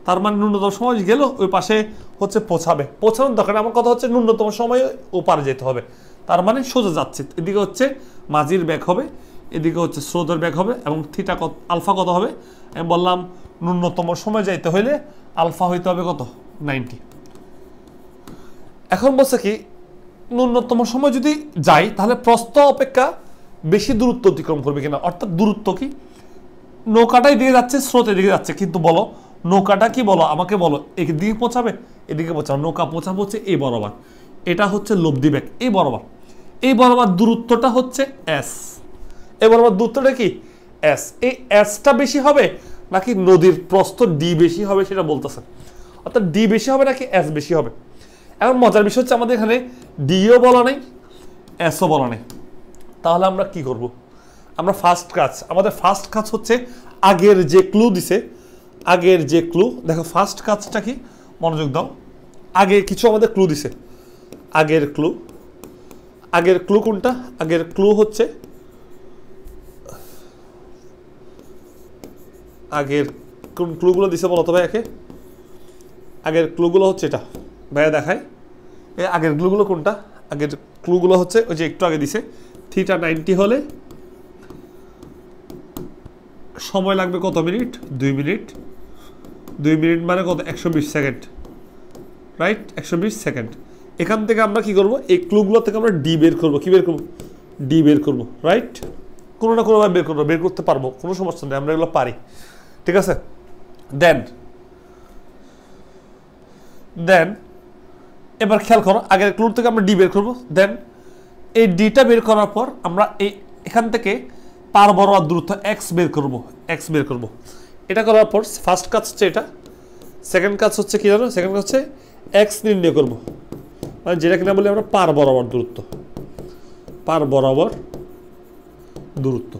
তার মানে ন্যূনতম সময় গেল ওই পাশে হচ্ছে পৌঁছাবে পৌঁছানোর দরকার আমার কথা হচ্ছে ন্যূনতম সময়ে ওপারে যেতে হবে তার মানে সোজা যাচ্ছে এদিকে হচ্ছে মাঝির ব্যাগ হবে এদিকে হচ্ছে স্রোতের ব্যাগ হবে এবং থিটা কত আলফা কত হবে আমি বললাম ন্যূনতম সময় যাইতে হইলে আলফা হইতে হবে কত নাইনটি এখন বলছে কি ন্যূনতম সময় যদি যাই তাহলে প্রস্ত অপেক্ষা বেশি দূরত্ব অতিক্রম করবে কিনা অর্থাৎ দূরত্ব কি নৌকাটাই দিকে যাচ্ছে স্রোত এদিকে যাচ্ছে কিন্তু বলো নৌকাটা কি বলো আমাকে বলো এদিকে পৌঁছাবে এদিকে পৌঁছাবে নৌকা পৌঁছা হচ্ছে এই বরাবর এটা হচ্ছে লব্ধি ব্যাগ এই বরাবর এই বরাবর দূরত্বটা হচ্ছে এস এই বরাবর দূরত্বটা কি এস এই এসটা বেশি হবে নাকি নদীর প্রস্থ ডি বেশি হবে সেটা বলতেছে অর্থাৎ ডি বেশি হবে নাকি এস বেশি হবে এখন মজার বিষয় হচ্ছে আমাদের এখানে ডিও বলা নেই এসও বলা নেই তাহলে আমরা কি করব আমরা ফার্স্ট কাজ আমাদের ফার্স্ট কাজ হচ্ছে আগের যে ক্লু দিছে আগের যে ক্লু দেখো ফার্স্ট কাজটা কি মনোযোগ দাও আগে কিছু আমাদের ক্লু দিছে আগের ক্লু আগের ক্লু কোনটা আগের ক্লু হচ্ছে আগের কোন ক্লুগুলো দিছে বলতো ভাই একে আগের ক্লুগুলো হচ্ছে এটা ভাইয়া দেখায় এ আগের ক্লুগুলো কোনটা আগের ক্লুগুলো হচ্ছে ওই যে একটু আগে দিছে থ্রিটা নাইনটি হলে সময় লাগবে কত মিনিট দুই মিনিট দুই মিনিট মানে কত একশো সেকেন্ড রাইট একশো সেকেন্ড এখান থেকে আমরা কি করব এই ক্লুগুলো থেকে আমরা ডি বের করবো কী বের করবো ডি বের করবো রাইট কোনো না কোনোভাবে বের করবো বের করতে পারবো কোনো সমস্যা নেই আমরা এগুলো পারি ঠিক আছে দেন দেন এবার খেয়াল করো আগের ক্লুর থেকে আমরা ডি বের করবো দেন এই ডিটা বের করার পর আমরা এই এখান থেকে পার বরাবর দূরত্ব এক্স বের করব এক্স বের করব এটা করার পর ফার্স্ট কাজ হচ্ছে এটা সেকেন্ড কাজ হচ্ছে কী জানো সেকেন্ড কাজ হচ্ছে এক্স নির্ণয় করব মানে যেটা কিনা বলি আমরা পার বরাবর দূরত্ব পার বরাবর দূরত্ব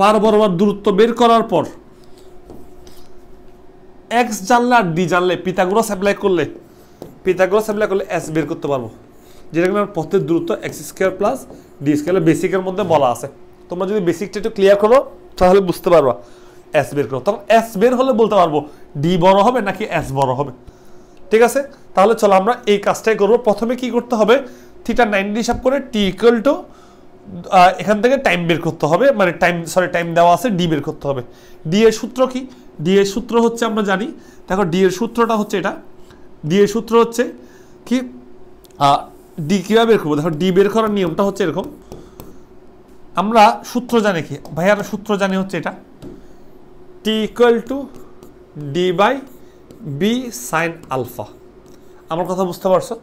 পার বরাবর দূরত্ব বের করার পর এক্স জানলে আর ডি জানলে পিতাগুলো সাপ্লাই করলে পিতাগুলো সাপ্লাই করলে এস বের করতে পারবো যেটা কিনা পথের দূরত্ব x square plus D square বেসিকের মধ্যে বলা আছে তোমরা যদি বেসিকটা একটু ক্লিয়ার করো তাহলে বুঝতে পারবা এস বের করো তখন এস বের হলে বলতে পারবো ডি বড় হবে নাকি এস বড় হবে ঠিক আছে তাহলে চলো আমরা এই কাজটাই করবো প্রথমে কি করতে হবে থিটা নাইনটি হিসাব করে টি ইকুয়াল টু এখান থেকে টাইম বের করতে হবে মানে টাইম সরি টাইম দেওয়া আছে ডি বের করতে হবে ডি এর সূত্র কি ডি এর সূত্র হচ্ছে আমরা জানি দেখো ডি এর সূত্রটা হচ্ছে এটা ডি এর সূত্র হচ্ছে কি ডি কীভাবে বের করবো দেখো ডি বের করার নিয়মটা হচ্ছে এরকম আমরা সূত্র জানি কি ভাইয়ারা সূত্র জানি হচ্ছে এটা t equal to D by B sine alpha আমার কথা বুঝতে পারছো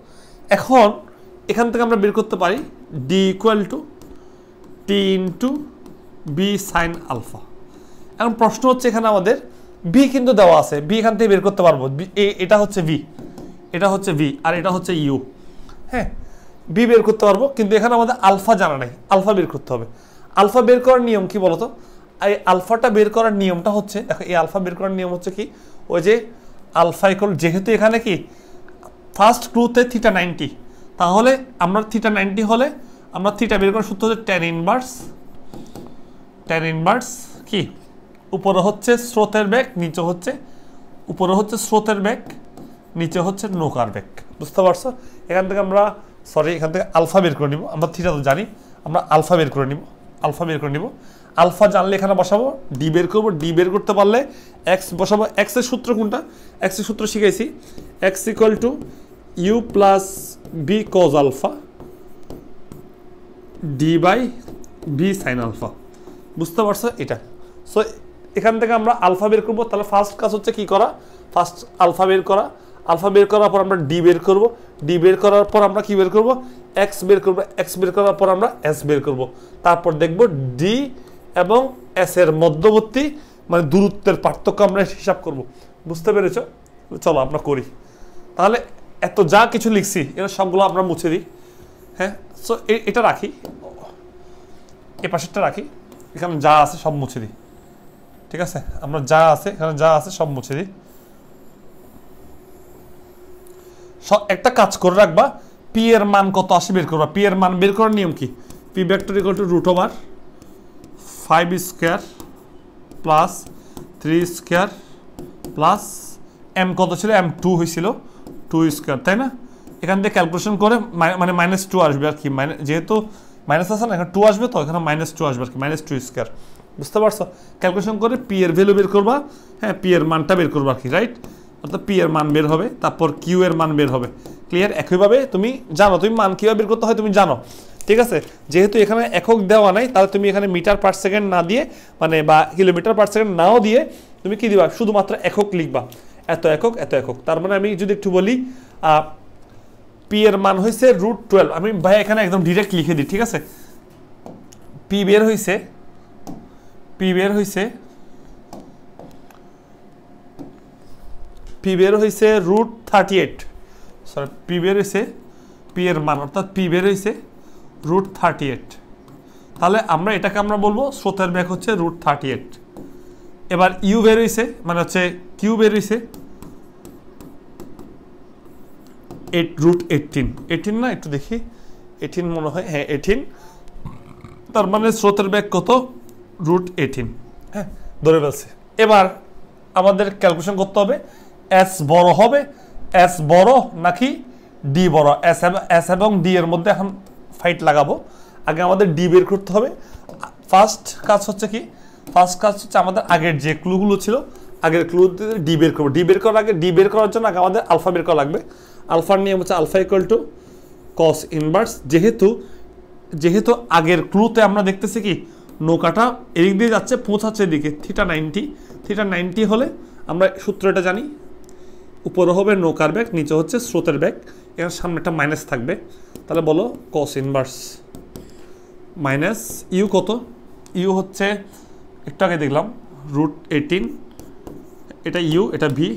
এখন এখান থেকে আমরা বের করতে পারি d equal to t into v sine alpha এখন প্রশ্ন হচ্ছে এখানে আমাদের বি কিন্তু দেওয়া আছে বি এখান থেকে বের করতে পারবো এটা হচ্ছে ভি এটা হচ্ছে ভি আর এটা হচ্ছে ইউ হ্যাঁ বি বের করতে পারবো কিন্তু এখানে আমাদের আলফা জানা নাই আলফা বের করতে হবে আলফা বের করার নিয়ম কি বলতো এই আলফাটা বের করার নিয়মটা হচ্ছে দেখো এই আলফা বের করার নিয়ম হচ্ছে কি ওই যে আলফা ইকল যেহেতু এখানে কি ফার্স্ট ক্লুতে থিটা নাইনটি তাহলে আমরা থিটা নাইনটি হলে আমরা থিটা বের করার সূত্র হচ্ছে ট্যান ইনভার্স ট্যান ইনভার্স কি উপরে হচ্ছে স্রোতের ব্যাগ নিচে হচ্ছে উপরে হচ্ছে স্রোতের ব্যাগ নিচে হচ্ছে নৌকার ব্যাগ বুঝতে পারছো এখান থেকে আমরা সরি এখান থেকে আলফা বের করে নিব আমরা থিটা তো জানি আমরা আলফা বের করে নিব আলফা বের করে নিব আলফা জানলে এখানে বসাবো ডি বের করবো ডি বের করতে পারলে এক্স বসাবো এক্সের সূত্র কোনটা এক্সের সূত্র শিখেছি x equal to u plus B cos alpha D by B sine alpha বুঝতে পারছো এটা সো এখান থেকে আমরা আলফা বের করবো তাহলে ফার্স্ট কাজ হচ্ছে কি করা ফার্স্ট আলফা বের করা আলফা বের করার পর আমরা ডি বের করব ডি বের করার পর আমরা কি বের করব এক্স বের করব এক্স বের করার পর আমরা এস বের করব তারপর দেখব ডি এবং এস এর মধ্যবর্তী মানে দূরত্বের পার্থক্য আমরা হিসাব করব বুঝতে পেরেছ চলো আমরা করি তাহলে এত যা কিছু লিখছি এটা সবগুলো আমরা মুছে দিই হ্যাঁ সো এটা রাখি এ পাশেরটা রাখি এখানে যা আছে সব মুছে দিই ঠিক আছে আমরা যা আছে এখানে যা আছে সব মুছে দিই একটা কাজ করে রাখবা পি এর মান কত আসে বের করবা পি এর মান বের করার নিয়ম কি p vector equal to root over five square plus three square plus m কত ছিল এম টু হয়েছিল টু স্কোয়ার তাই না এখান থেকে ক্যালকুলেশন করে মানে মাইনাস টু আসবে আর কি যেহেতু মাইনাস আসে না এখানে টু আসবে তো এখানে মাইনাস টু আসবে আর কি মাইনাস টু স্কোয়ার বুঝতে পারছো ক্যালকুলেশন করে পি এর ভ্যালু বের করবা হ্যাঁ পি এর মানটা বের করবা আর কি রাইট অর্থাৎ পি এর মান বের হবে তারপর কিউ এর মান বের হবে ক্লিয়ার একইভাবে তুমি জানো তুমি মান কীভাবে বের করতে হয় তুমি জানো ঠিক আছে যেহেতু এখানে একক দেওয়া নাই তাহলে তুমি এখানে মিটার পার সেকেন্ড না দিয়ে মানে বা কিলোমিটার পার সেকেন্ড নাও দিয়ে তুমি কি দিবা শুধুমাত্র একক লিখবা এত একক এত একক তার মানে আমি যদি একটু বলি পি এর মান হয়েছে রুট টুয়েলভ আমি ভাই এখানে একদম ডিরেক্ট লিখে দিই ঠিক আছে পি বের হয়েছে পি বের হয়েছে পি বের হয়েছে root thirty eight sorry p বের হয়েছে পি এর মান অর্থাৎ পি বের হয়েছে রুট থার্টি এইট তাহলে আমরা এটাকে আমরা বলবো স্রোতের ব্যাগ হচ্ছে রুট থার্টি এইট এবার ইউ বের হয়েছে মানে হচ্ছে কিউ বের হয়েছে এইট রুট এইটিন এইটিন না একটু দেখি এইটিন মনে হয় হ্যাঁ এইটিন তার মানে স্রোতের ব্যাগ কত রুট এইটিন হ্যাঁ ধরে ফেলছে এবার আমাদের ক্যালকুলেশন করতে হবে এস বড় হবে এস বড় নাকি ডি বড় এস এস এবং ডি এর মধ্যে এখন ফাইট লাগাবো আগে আমাদের ডি বের করতে হবে ফার্স্ট কাজ হচ্ছে কি ফার্স্ট কাজ হচ্ছে আমাদের আগের যে ক্লুগুলো ছিল আগের ক্লু ডি বের করবো ডি বের করার আগে ডি বের করার জন্য আগে আমাদের আলফা বের করা লাগবে আলফার নিয়ম হচ্ছে alpha equal to cos inverse যেহেতু যেহেতু আগের ক্লুতে আমরা দেখতেছি কি নৌকাটা এদিক দিয়ে যাচ্ছে পৌঁছাচ্ছে এদিকে থিটা নাইনটি থিটা নাইনটি হলে আমরা সূত্রটা জানি উপরে হবে নৌকার ব্যাগ নিচে হচ্ছে স্রোতের ব্যাগ এর সামনে একটা মাইনাস থাকবে তাহলে বলো কস ইনভার্স মাইনাস ইউ কত ইউ হচ্ছে একটু আগে দেখলাম রুট এইটিন এটা ইউ এটা ভি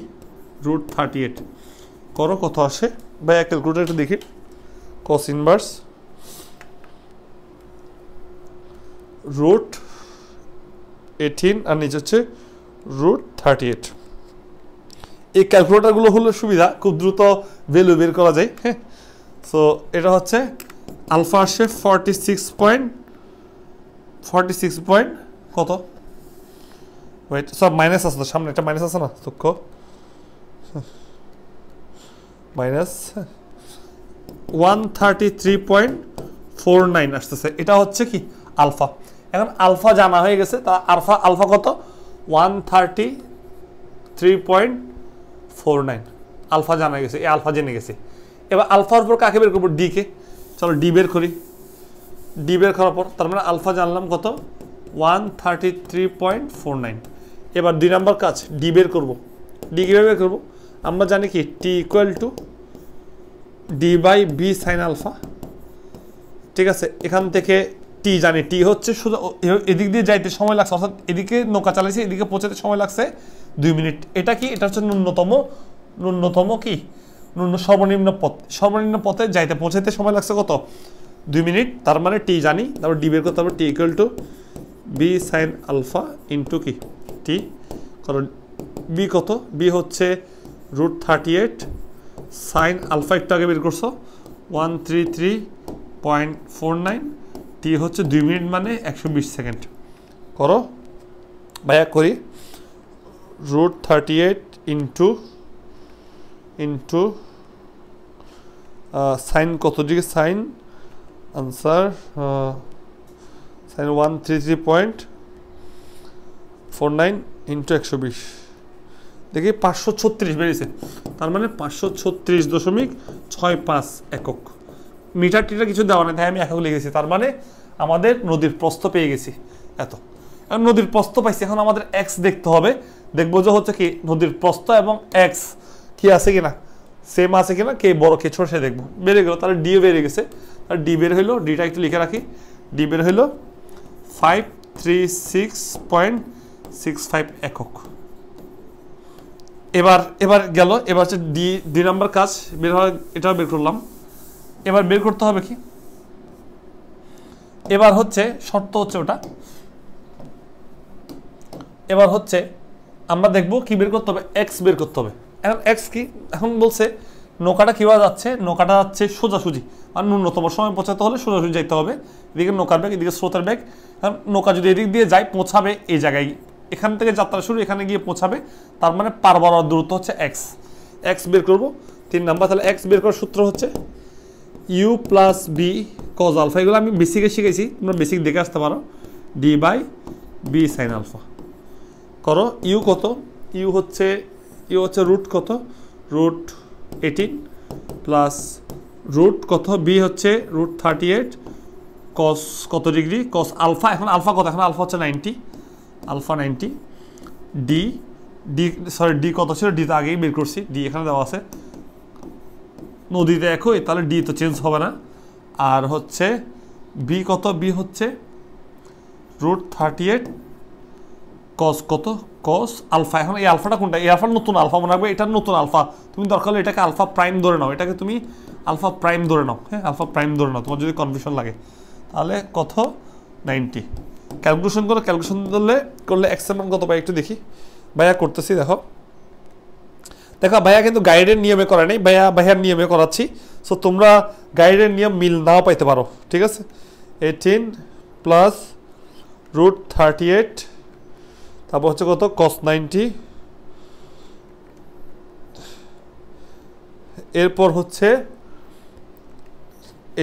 রুট থার্টি এইট করো কত আসে বা এক ক্যালকুলেটার দেখি কস ইনভার্স রুট এইটিন আর নিচে হচ্ছে রুট থার্টি এইট এই ক্যালকুলেটারগুলো হলো সুবিধা খুব দ্রুত ভ্যালু বের করা যায় হ্যাঁ সো এটা হচ্ছে আলফা আসে forty six point forty six point কত ওয়েট সব মাইনাস আসতো সামনে একটা মাইনাস আছে না দুঃখ minus one thirty three point four nine আসতেছে এটা হচ্ছে কি আলফা এখন আলফা জানা হয়ে গেছে তা আলফা আলফা কত one thirty three point four nine alpha জানা গেছে এ আলফা জেনে গেছে এবার আলফার উপর কাকে বের করবো ডিকে চলো ডি বের করি ডি বের করার পর তার মানে আলফা জানলাম কত one thirty three point four nine এবার দুই নম্বর কাজ ডি বের করবো ডি কীভাবে বের করবো আমরা জানি কি t equal to D by B sine alpha ঠিক আছে এখান থেকে টি জানি টি হচ্ছে শুধু এদিক দিয়ে যাইতে সময় লাগছে অর্থাৎ এদিকে নৌকা চালাইছে এদিকে পৌঁছাতে সময় লাগছে দুই মিনিট এটা কি এটা হচ্ছে ন্যূনতম ন্যূনতম কি ন্যূন সর্বনিম্ন পথ সর্বনিম্ন পথে যাইতে পৌঁছাইতে সময় লাগছে কত দুই মিনিট তার মানে টি জানি তারপর ডি বের করতে হবে t equal to B sine alpha into কি টি কারণ বি কত বি হচ্ছে root thirty eight sine alpha একটু আগে বের করছো one three three point four nine t হচ্ছে দুই মিনিট মানে একশো বিশ সেকেন্ড করো ভাইয়া করি root 38 into into sine uh, কত degree sine answer sine one three three point four nine into একশো বিশ দেখি পাঁচশো ছত্রিশ বেরিয়েছে তার মানে পাঁচশো ছত্রিশ দশমিক ছয় পাঁচ একক মিটার টিটার কিছু দেওয়া নেই তাই আমি একক লিখেছি তার মানে আমাদের নদীর প্রস্থ পেয়ে গেছি এত নদীর প্রস্থ পাইছি এখন আমাদের এক্স দেখতে হবে দেখবো যে হচ্ছে কি নদীর প্রস্থ এবং এক্স কি আছে কিনা সেম আছে কিনা কে বড় কে ছোট সে দেখবো বেড়ে গেলো তাহলে ডিও বেড়ে গেছে তাহলে ডি বের হইলো ডিটা একটু লিখে রাখি ডি বের হইলো five three six point six five একক এবার এবার গেল এবার হচ্ছে ডি দুই নম্বর কাজ বের হওয়ার এটাও বের করলাম এবার বের করতে হবে কি এবার হচ্ছে শর্ত হচ্ছে ওটা এবার হচ্ছে আমরা দেখব কি বের করতে হবে এক্স বের করতে হবে এখন এক্স কি এখন বলছে নৌকাটা কীভাবে যাচ্ছে নৌকাটা যাচ্ছে সোজাসুজি আর ন্যূনতম সময় পৌঁছাতে হলে সোজাসুজি যেতে হবে এদিকে নৌকার ব্যাগ এদিকে স্রোতের ব্যাগ এখন নৌকা যদি এদিক দিয়ে যায় পৌঁছাবে এই জায়গায় এখান থেকে যাত্রা শুরু এখানে গিয়ে পৌঁছাবে তার মানে পার বরাবর দূরত্ব হচ্ছে এক্স এক্স বের করবো তিন নাম্বার তাহলে এক্স বের করার সূত্র হচ্ছে u plus B cos alpha এগুলো আমি বেসিকে শিখেছি তোমরা বেসিক দেখে আসতে পারো d by B sine alpha করো ইউ কত ইউ হচ্ছে ইউ হচ্ছে রুট কত রুট এইটিন প্লাস রুট কত বি হচ্ছে রুট থার্টি এইট কস কত ডিগ্রি কস আলফা এখন আলফা কত এখন আলফা হচ্ছে ninety alpha ninety d d sorry d কত ছিল ডি তো আগেই বের করছি ডি এখানে দেওয়া আছে নদীতে একই তাহলে ডি তো চেঞ্জ হবে না আর হচ্ছে বি কত বি হচ্ছে রুট থার্টি এইট কস কত কস আলফা এখন এই আলফাটা কোনটা এই আলফার নতুন আলফা মনে রাখবে এটার নতুন আলফা তুমি দরকার হলে এটাকে আলফা প্রাইম ধরে নাও এটাকে তুমি আলফা প্রাইম ধরে নাও হ্যাঁ আলফা প্রাইম ধরে নাও তোমার যদি কনফিউশন লাগে তাহলে কত নাইনটি ক্যালকুলেশন করে ক্যালকুলেশন করলে করলে এক্সের মান কত পাই একটু দেখি ভাইয়া করতেছি দেখো দেখো ভাইয়া কিন্তু গাইডের নিয়মে করা নেই ভাইয়া ভাইয়ার নিয়মে করাচ্ছি সো তোমরা গাইডের নিয়ম মিল নাও পাইতে পারো ঠিক আছে eighteen plus root thirty eight তারপর হচ্ছে কত কস নাইনটি এরপর হচ্ছে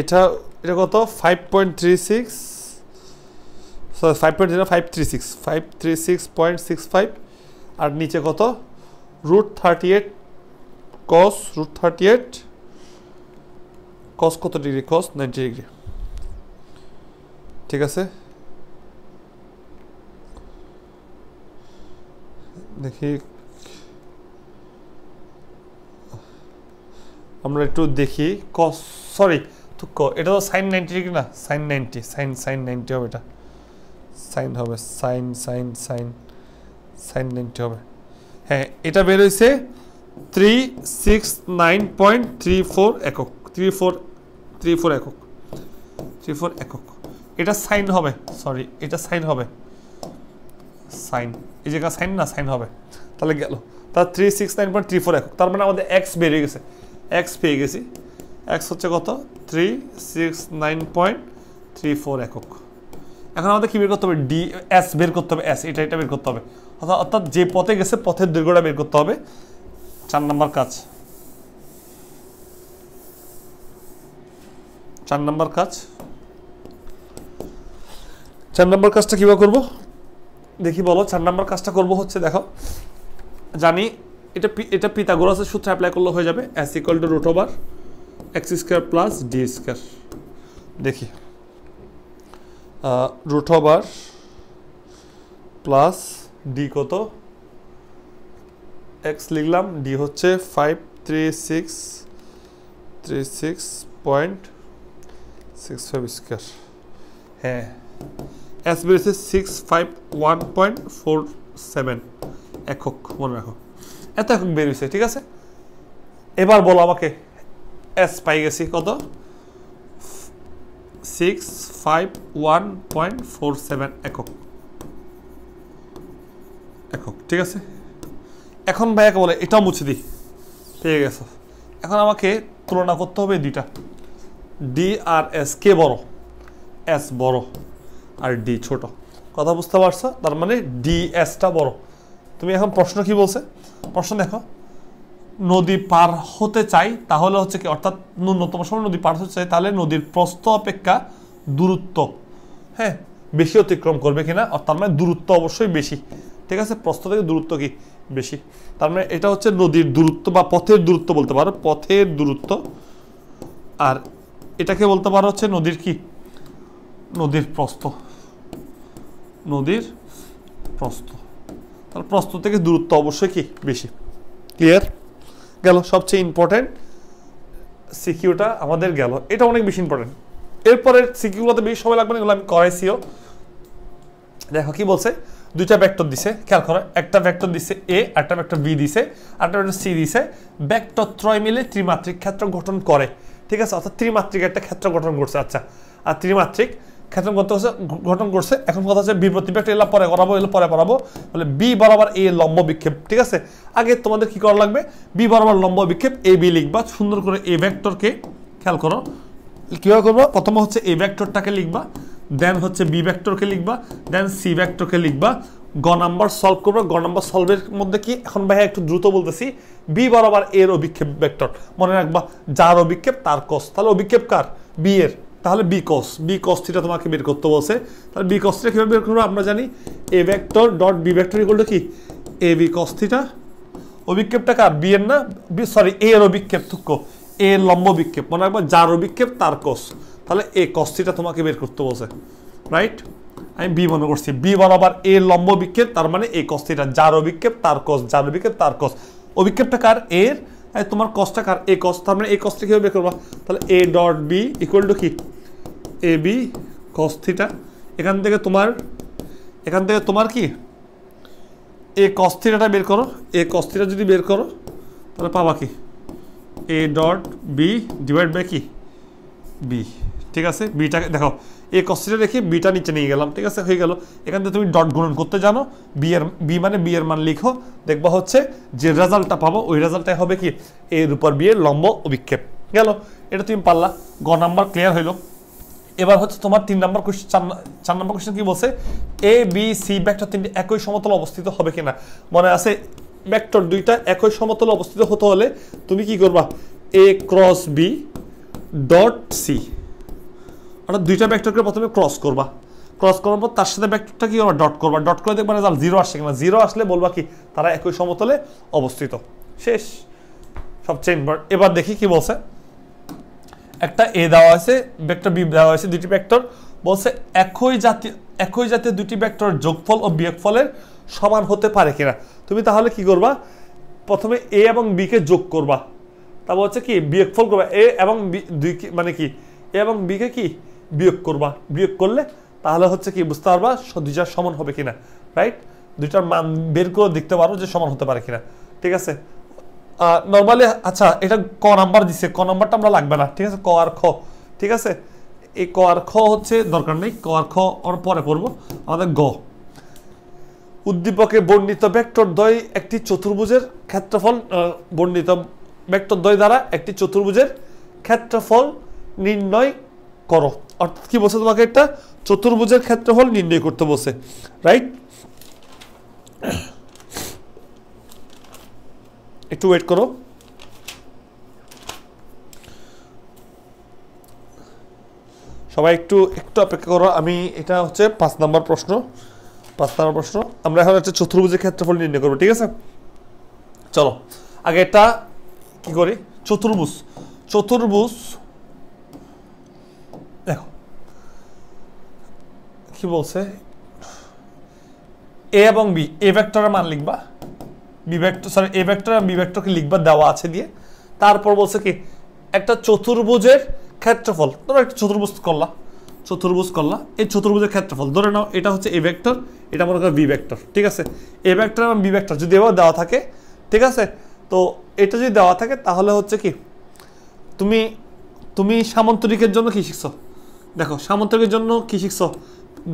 এটা এটা কত five point three six sorry five point zero five three six five three six point six five আর নিচে কত root thirty eight cos root thirty eight cos কত ডিগ্রি কস নাইনটি ডিগ্রি ঠিক আছে দেখি আমরা একটু দেখি ক সরি তো ক এটা তো সাইন নাইনটি ডিগ্রি না sine ninety sine sine ninety হবে এটা সাইন হবে sine sine sine sine ninety হবে হ্যাঁ এটা বের হয়েছে three six nine point three four একক থ্রি ফোর থ্রি ফোর একক থ্রি ফোর একক এটা সাইন হবে সরি এটা সাইন হবে সাইন এই জায়গা সাইন না সাইন হবে তাহলে গেল তার three six nine point three four একক তার মানে আমাদের এক্স বেড়ে গেছে এক্স পেয়ে গেছি এক্স হচ্ছে কত three six nine point three four একক এখন আমাদের কী বের করতে হবে ডি এস বের করতে হবে এস এটা এটা বের করতে হবে অর্থাৎ অর্থাৎ যে পথে গেছে পথের দীর্ঘটা বের করতে হবে চার নম্বর কাজ চার নম্বর কাজ চার নম্বর কাজটা কীভাবে করবো দেখি বলো চার নাম্বার কাজটা করব হচ্ছে দেখো জানি এটা এটা পিতাগোরাসের সূত্র অ্যাপ্লাই করলে হয়ে যাবে S equal to root over X square plus D square দেখি রুট ওভার প্লাস ডি কত এক্স লিখলাম ডি হচ্ছে five three six three six point six five square হ্যাঁ অ্যাস বেড়েছে six five one point four seven একক মনে রাখো এত একক বেরিয়েছে ঠিক আছে এবার বলো আমাকে অ্যাস পাই গেছি কত six five one point four seven একক একক ঠিক আছে এখন ভাইয়াকে বলে এটাও মুছে দিই পেয়ে গেছো এখন আমাকে তুলনা করতে হবে দুইটা ডি আর এস কে বড় এস বড় আর ডি ছোট কথা বুঝতে পারছো তার মানে ডি এসটা বড় তুমি এখন প্রশ্ন কি বলছে প্রশ্ন দেখো নদী পার হতে চাই তাহলে হচ্ছে কি অর্থাৎ ন্যূনতম সময় নদী পার হতে চাই তাহলে নদীর প্রস্থ অপেক্ষা দূরত্ব হ্যাঁ বেশি অতিক্রম করবে কিনা তার মানে দূরত্ব অবশ্যই বেশি ঠিক আছে প্রস্থ থেকে দূরত্ব কি বেশি তার মানে এটা হচ্ছে নদীর দূরত্ব বা পথের দূরত্ব বলতে পারো পথের দূরত্ব আর এটাকে বলতে পারো হচ্ছে নদীর কি নদীর প্রস্থ নদীর প্রস্থ তাহলে প্রস্থ থেকে দূরত্ব অবশ্যই কি বেশি ক্লিয়ার গেল সবচেয়ে ইম্পর্টেন্ট সিকিউটা আমাদের গেল এটা অনেক বেশি ইম্পর্টেন্ট এরপরে সিকিউগুলোতে বেশি সময় লাগবে না এগুলো আমি করাইছিও দেখো কি বলছে দুইটা ভেক্টর দিছে খেয়াল করো একটা ভেক্টর দিছে এ একটা ভেক্টর বি দিছে একটা ভেক্টর সি দিছে ভেক্টর ত্রয় মিলে ত্রিমাত্রিক ক্ষেত্র গঠন করে ঠিক আছে অর্থাৎ ত্রিমাত্রিক একটা ক্ষেত্র গঠন করছে আচ্ছা আর ত্রিমাত্রিক ক্ষেত্রে করতে হচ্ছে গঠন করছে এখন কথা হচ্ছে বি প্রতিবেগটা এলা পরে করাবো এলো পরে করাবো তাহলে বি বরাবর এ লম্ব বিক্ষেপ ঠিক আছে আগে তোমাদের কি করা লাগবে বি বরাবর লম্ব বিক্ষেপ এ বি লিখবা সুন্দর করে এ ভ্যাক্টরকে খেয়াল করো কীভাবে করবো প্রথমে হচ্ছে এ ভ্যাক্টরটাকে লিখবা দেন হচ্ছে বি ভ্যাক্টরকে লিখবা দেন সি ভ্যাক্টরকে লিখবা গ নাম্বার সলভ করবো গ নাম্বার সলভের মধ্যে কি এখন ভাইয়া একটু দ্রুত বলতেছি বি বরাবর এর অভিক্ষেপ ভেক্টর মনে রাখবা যার অভিক্ষেপ তার কস তাহলে অভিক্ষেপ কার বি এর তাহলে বিকস কস বি তোমাকে বের করতে বলছে তাহলে বিকস কস কীভাবে বের করবো আমরা জানি A vector dot B vector equal কি এ বি কস থিটা অভিক্ষেপটা কার বি এর না বি সরি এ এর অভিক্ষেপ থুক্ক এ এর লম্ব বিক্ষেপ মনে রাখবো যার অভিক্ষেপ তার কস তাহলে এ কস তোমাকে বের করতে বলছে রাইট আমি বি মনে করছি বি বরাবর এ লম্ব বিক্ষেপ তার মানে এ কস থিটা যার অভিক্ষেপ তার কস যার অভিক্ষেপ তার কস অভিক্ষেপটা কার এর হ্যাঁ, তোমার কস্টা কার এই কস্ট তার মানে এই কস্টটা কীভাবে বের করবা তাহলে A dot B equal to কি এ বি কস থিটা এখান থেকে তোমার এখান থেকে তোমার কি এ কস্থিটাটা বের করো এ কস্থিটা যদি বের করো তাহলে পাবা কি A dot B divide by কি বি ঠিক আছে বিটাকে দেখো এ কসিটা রেখে বিটা নিচে নিয়ে গেলাম ঠিক আছে হয়ে গেল এখান থেকে তুমি ডট গুণন করতে জানো বি এর বি মানে বি এর মান লিখো দেখবা হচ্ছে যে রেজাল্টটা পাবো ওই রেজাল্টটাই হবে কি এর উপর বিয়ের লম্ব অভিক্ষেপ গেল এটা তুমি পারলা গ নাম্বার ক্লিয়ার হইলো এবার হচ্ছে তোমার তিন নম্বর কোয়েশ্চেন চার নম্বর কোয়েশ্চেন কি বলছে এ বি সি ব্যাক্টর তিনটি একই সমতল অবস্থিত হবে কিনা মনে আছে ব্যাকটর দুইটা একই সমতল অবস্থিত হতে হলে তুমি কি করবা A cross B dot C অর্থাৎ দুইটা ভেক্টরকে প্রথমে ক্রস করবা ক্রস করার পর তার সাথে ভেক্টরটা কি করবা ডট করবা ডট করে দেখবা রেজাল্ট জিরো আসছে কিনা জিরো আসলে বলবা কি তারা একই সমতলে অবস্থিত শেষ সবচেয়ে ইম্পর্টেন্ট এবার দেখি কি বলছে একটা এ দেওয়া আছে ভেক্টর বি দেওয়া আছে দুটি ভেক্টর বলছে একই জাতি একই জাতীয় দুটি ভেক্টরের যোগফল ও বিয়োগফলের সমান হতে পারে কিনা তুমি তাহলে কি করবা প্রথমে এ এবং বিকে যোগ করবা তারপর হচ্ছে কি বিয়োগফল করবা এ এবং বি দুই মানে কি এ এবং বিকে কি বিয়োগ করবা বিয়োগ করলে তাহলে হচ্ছে কি বুঝতে পারবা দুইটার সমান হবে কিনা রাইট দুইটার মান বের করে দেখতে পারো যে সমান হতে পারে কিনা ঠিক আছে নর্মালি আচ্ছা এটা ক নাম্বার দিছে ক নাম্বারটা আমরা লাগবে না ঠিক আছে ক আর খ ঠিক আছে এই ক আর খ হচ্ছে দরকার নেই ক আর খ আমরা পরে করব আমাদের গ উদ্দীপকে বর্ণিত দ্বয় একটি চতুর্ভুজের ক্ষেত্রফল বর্ণিত দ্বয় দ্বারা একটি চতুর্ভুজের ক্ষেত্রফল নির্ণয় করো অর্থাৎ কি বলছে তোমাকে একটা চতুর্ভুজের ক্ষেত্রফল নির্ণয় করতে বলছে রাইট একটু ওয়েট করো সবাই একটু একটু অপেক্ষা করো আমি এটা হচ্ছে পাঁচ নম্বর প্রশ্ন পাঁচ নম্বর প্রশ্ন আমরা এখন হচ্ছে চতুর্ভুজের ক্ষেত্রফল নির্ণয় করবো ঠিক আছে চলো আগে এটা কি করি চতুর্ভুজ চতুর্ভুজ কি বলছে এ এবং বি এ ভেক্টরের মান লিখবা B vector sorry A vector এবং বি ভেক্টরকে লিখবা দেওয়া আছে দিয়ে তারপর বলছে কি একটা চতুর্ভুজের ক্ষেত্রফল ধরো একটা চতুর্ভুজ করলা চতুর্ভুজ করলা এই চতুর্ভুজের ক্ষেত্রফল ধরে নাও এটা হচ্ছে এ ভেক্টর এটা মনে করো বি ভেক্টর ঠিক আছে এ ভেক্টর এবং বি ভেক্টর যদি এবার দেওয়া থাকে ঠিক আছে তো এটা যদি দেওয়া থাকে তাহলে হচ্ছে কি তুমি তুমি সামন্তরিকের জন্য কী শিখছো দেখো সামন্তরিকের জন্য কী শিখছো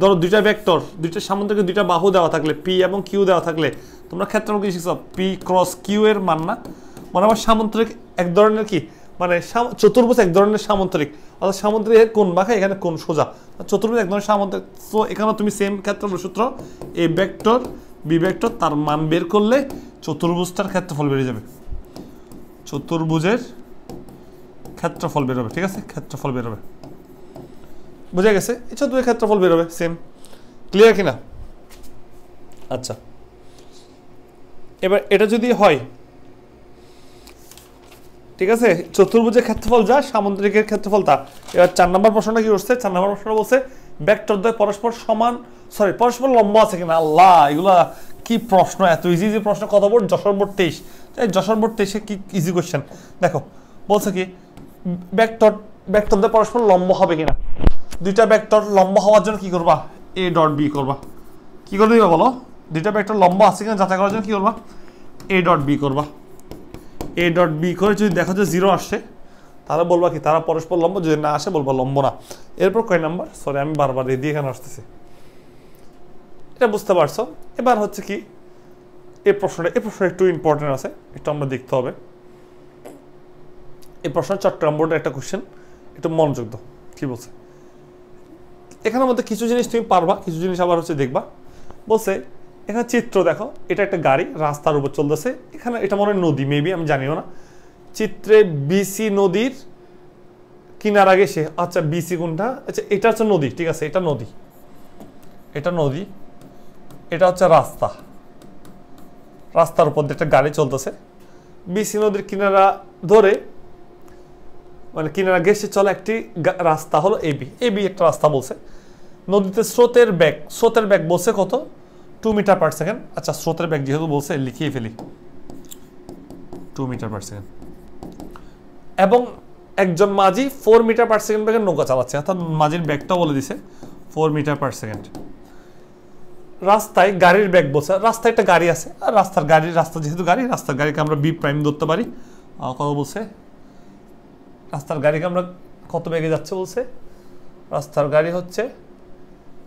ধরো দুইটা ভেক্টর দুইটা সামনে থেকে দুইটা বাহু দেওয়া থাকলে পি এবং কিউ দেওয়া থাকলে তোমরা ক্ষেত্রফল কি শিখছ পি ক্রস কিউ এর মান না মানে আমার সামন্তরিক এক ধরনের কি মানে চতুর্ভুজ এক ধরনের সামন্তরিক অর্থাৎ সামন্তরিক কোন বাঁকা এখানে কোন সোজা চতুর্ভুজ এক ধরনের সামন্তরিক তো এখানে তুমি সেম ক্ষেত্রফল সূত্র এ ভেক্টর বি ভেক্টর তার মান বের করলে চতুর্ভুজটার ক্ষেত্রফল বেড়ে যাবে চতুর্ভুজের ক্ষেত্রফল বেরোবে ঠিক আছে ক্ষেত্রফল বেরোবে বুঝে গেছে এছাড়া দুই ক্ষেত্রফল বেরোবে সেম ক্লিয়ার কিনা আচ্ছা এবার এটা যদি হয় ঠিক আছে চতুর্ভুজের ক্ষেত্রফল যা সামুদ্রিকের ক্ষেত্রফল তা এবার চার নম্বর প্রশ্নটা কি করছে চার নম্বর প্রশ্নটা বলছে ব্যাকটরদ্বয় পরস্পর সমান সরি পরস্পর লম্বা আছে কিনা আল্লাহ এগুলা কি প্রশ্ন এত ইজি ইজি প্রশ্ন কত বোর্ড যশোর বোর্ড তেইশ তাই যশোর বোর্ড তেইশে কি ইজি কোয়েশ্চেন দেখো বলছে কি ব্যাকটর ব্যাকটরদ্বয় পরস্পর লম্ব হবে কিনা দুইটা ব্যাক্টর লম্বা হওয়ার জন্য কি করবা এ ডট বি করবা কি করে দিবা বলো দুইটা ব্যাক্টর লম্বা আছে কিনা যাচাই করার জন্য কি করবা এ ডট বি করবা এ ডট বি করে যদি দেখো যে জিরো আসে তাহলে বলবা কি তারা পরস্পর লম্ব যদি না আসে বলবা লম্ব না এরপর কয় নাম্বার সরি আমি বারবার এ দিয়ে এখানে আসতেছি এটা বুঝতে পারছো এবার হচ্ছে কি এই প্রশ্নটা এই প্রশ্নটা একটু ইম্পর্টেন্ট আছে একটু আমরা দেখতে হবে এই প্রশ্ন চট্টগ্রাম বোর্ডের একটা কোয়েশ্চেন একটু মনোযোগ দাও কি বলছে এখানের মধ্যে কিছু জিনিস তুমি পারবা কিছু জিনিস আবার হচ্ছে দেখবা বলছে এখানে চিত্র দেখো এটা একটা গাড়ি রাস্তার উপর চলতেছে এখানে এটা মনে নদী মেবি আমি জানিও না চিত্রে বিসি নদীর কিনার আগে সে আচ্ছা বিসি কোনটা আচ্ছা এটা হচ্ছে নদী ঠিক আছে এটা নদী এটা নদী এটা হচ্ছে রাস্তা রাস্তার উপর একটা গাড়ি চলতেছে বিসি নদীর কিনারা ধরে মানে কিনারা ঘেসে চলে একটি রাস্তা হলো এবি এবি একটা রাস্তা বলছে নদীতে স্রোতের ব্যাগ স্রোতের ব্যাগ বলছে কত টু মিটার পার সেকেন্ড আচ্ছা স্রোতের ব্যাগ যেহেতু বলছে লিখিয়ে ফেলি টু মিটার পার সেকেন্ড এবং একজন মাঝি ফোর মিটার পার সেকেন্ড ব্যাগের নৌকা চালাচ্ছে অর্থাৎ মাঝির ব্যাগটা বলে দিছে ফোর মিটার পার সেকেন্ড রাস্তায় গাড়ির ব্যাগ বলছে রাস্তায় একটা গাড়ি আছে আর রাস্তার গাড়ি রাস্তা যেহেতু গাড়ি রাস্তার গাড়িকে আমরা বি প্রাইম ধরতে পারি কত বলছে রাস্তার গাড়িকে আমরা কত বেগে যাচ্ছে বলছে রাস্তার গাড়ি হচ্ছে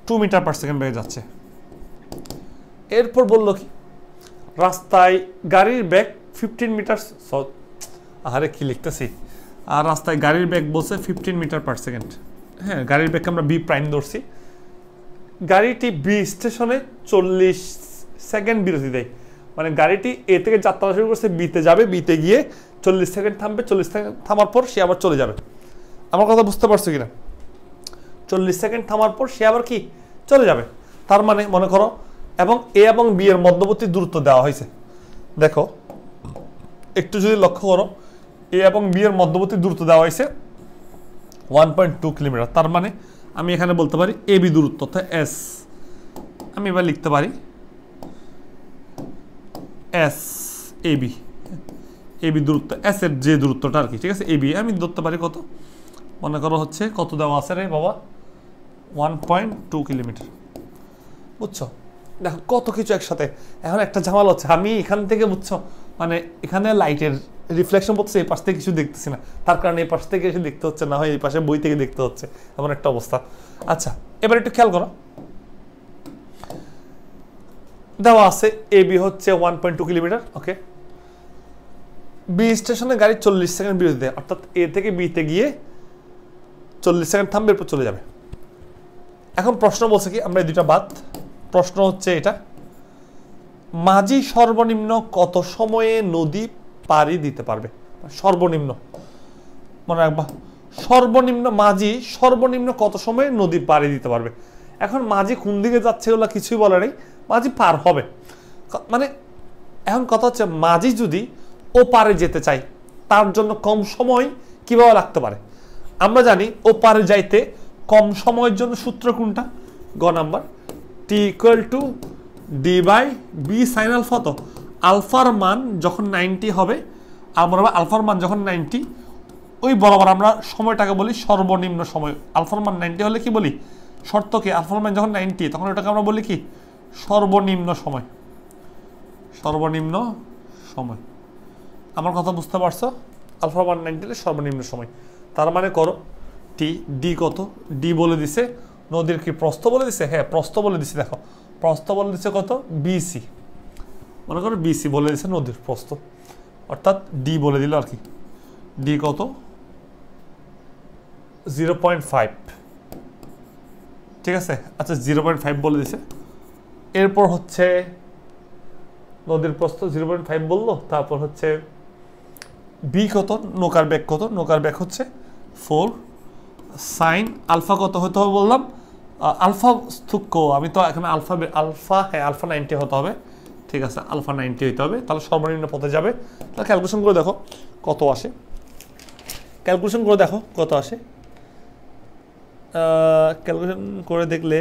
টু মিটার পার সেকেন্ড বেগে যাচ্ছে এরপর বলল কি রাস্তায় গাড়ির ব্যাগ ফিফটিন মিটার আহারে কি লিখতেছি আর রাস্তায় গাড়ির ব্যাগ বলছে ফিফটিন মিটার পার সেকেন্ড হ্যাঁ গাড়ির ব্যাগকে আমরা বি প্রাইম ধরছি গাড়িটি বি স্টেশনে চল্লিশ সেকেন্ড বিরতি দেয় মানে গাড়িটি এ থেকে যাত্রা শুরু করছে বিতে যাবে বিতে গিয়ে চল্লিশ সেকেন্ড থামবে চল্লিশ সেকেন্ড থামার পর সে আবার চলে যাবে আমার কথা বুঝতে পারছো কিনা চল্লিশ সেকেন্ড থামার পর সে আবার কি চলে যাবে তার মানে মনে করো এবং এ এবং বি এর মধ্যবর্তী দূরত্ব দেওয়া হয়েছে দেখো একটু যদি লক্ষ্য করো এ এবং বি এর মধ্যবর্তী দূরত্ব দেওয়া হয়েছে ওয়ান পয়েন্ট টু কিলোমিটার তার মানে আমি এখানে বলতে পারি এ বি দূরত্ব অর্থাৎ এস আমি এবার লিখতে পারি এস এ বি এবি দূরত্ব অ্যাসের যে দূরত্বটা আর কি ঠিক আছে এবি আমি ধরতে পারি কত মনে করো হচ্ছে কত দেওয়া আছে রে বাবা ওয়ান পয়েন্ট টু কিলোমিটার বুঝছো দেখো কত কিছু একসাথে এখন একটা ঝামাল হচ্ছে আমি এখান থেকে বুঝছো মানে এখানে লাইটের রিফ্লেকশন পড়ছে এই পাশ থেকে কিছু দেখতেছি না তার কারণে এই পাশ থেকে এসে দেখতে হচ্ছে না হয় এই পাশে বই থেকে দেখতে হচ্ছে এমন একটা অবস্থা আচ্ছা এবার একটু খেয়াল করো দেওয়া আছে এবি হচ্ছে one point two kilometre okay B স্টেশনে গাড়ি চল্লিশ সেকেন্ড বিরতি দেয় অর্থাৎ এ থেকে বিতে গিয়ে চল্লিশ সেকেন্ড থামবে এরপর চলে যাবে এখন প্রশ্ন বলছে কি আমরা এই দুটা বাদ প্রশ্ন হচ্ছে এটা মাঝি সর্বনিম্ন কত সময়ে নদী পাড়ি দিতে পারবে সর্বনিম্ন মনে রাখবা সর্বনিম্ন মাঝি সর্বনিম্ন কত সময়ে নদী পাড়ি দিতে পারবে এখন মাঝি কোন দিকে যাচ্ছে ওগুলো কিছুই বলে নেই মাঝি পার হবে মানে এখন কথা হচ্ছে মাঝি যদি ওপারে যেতে চাই তার জন্য কম সময় কীভাবে লাগতে পারে আমরা জানি ওপারে যাইতে কম সময়ের জন্য সূত্র কোনটা গ number T equal to D by B sine alpha তো আলফার মান যখন নাইনটি হবে আমরা আলফার মান যখন নাইনটি ওই বরাবর আমরা সময়টাকে বলি সর্বনিম্ন সময় আলফার মান নাইনটি হলে কি বলি শর্তকে আলফার মান যখন নাইনটি তখন ওটাকে আমরা বলি কি সর্বনিম্ন সময় সর্বনিম্ন সময় আমার কথা বুঝতে পারছো আলফা ওয়ান নাইনটিনের সর্বনিম্ন সময় তার মানে করো টি ডি কত ডি বলে দিছে নদীর কি প্রস্থ বলে দিছে হ্যাঁ প্রস্থ বলে দিছে দেখো প্রস্থ বলে দিছে কত বিসি মনে করো বিসি বলে দিছে নদীর প্রস্থ অর্থাৎ ডি বলে দিল আর কি ডি কত জিরো পয়েন্ট ফাইভ ঠিক আছে আচ্ছা জিরো পয়েন্ট ফাইভ বলে দিছে এরপর হচ্ছে নদীর প্রস্থ জিরো পয়েন্ট ফাইভ বললো তারপর হচ্ছে বি কত নৌকার ব্যাগ কত নৌকার ব্যাগ হচ্ছে ফোর সাইন আলফা কত হতে হবে বললাম আলফা থুক্ক আমি তো এখানে আলফা আলফা হ্যাঁ আলফা নাইনটি হতে হবে ঠিক আছে আলফা নাইনটি হতে হবে তাহলে সর্বনিম্ন পথে যাবে তাহলে ক্যালকুলেশন করে দেখো কত আসে ক্যালকুলেশন করে দেখো কত আসে ক্যালকুলেশন করে দেখলে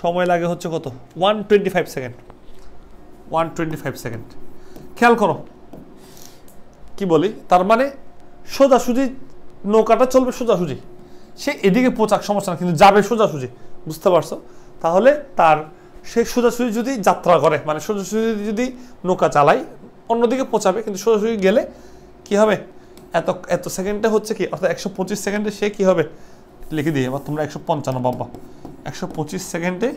সময় লাগে হচ্ছে কত one twenty five second one twenty five second খেয়াল করো কি বলি তার মানে সোজাসুজি নৌকাটা চলবে সোজাসুজি সে এদিকে পোচাক সমস্যা না কিন্তু যাবে সোজাসুজি বুঝতে পারছো তাহলে তার সে সোজাসুজি যদি যাত্রা করে মানে সোজাসুজি যদি নৌকা চালায় অন্যদিকে পৌঁছাবে কিন্তু সোজাসুজি গেলে কি হবে এত এত সেকেন্ডে হচ্ছে কি অর্থাৎ একশো পঁচিশ সেকেন্ডে সে কি হবে লিখে দিয়ে এবার তোমরা একশো পঞ্চান্ন বাবা একশো পঁচিশ সেকেন্ডে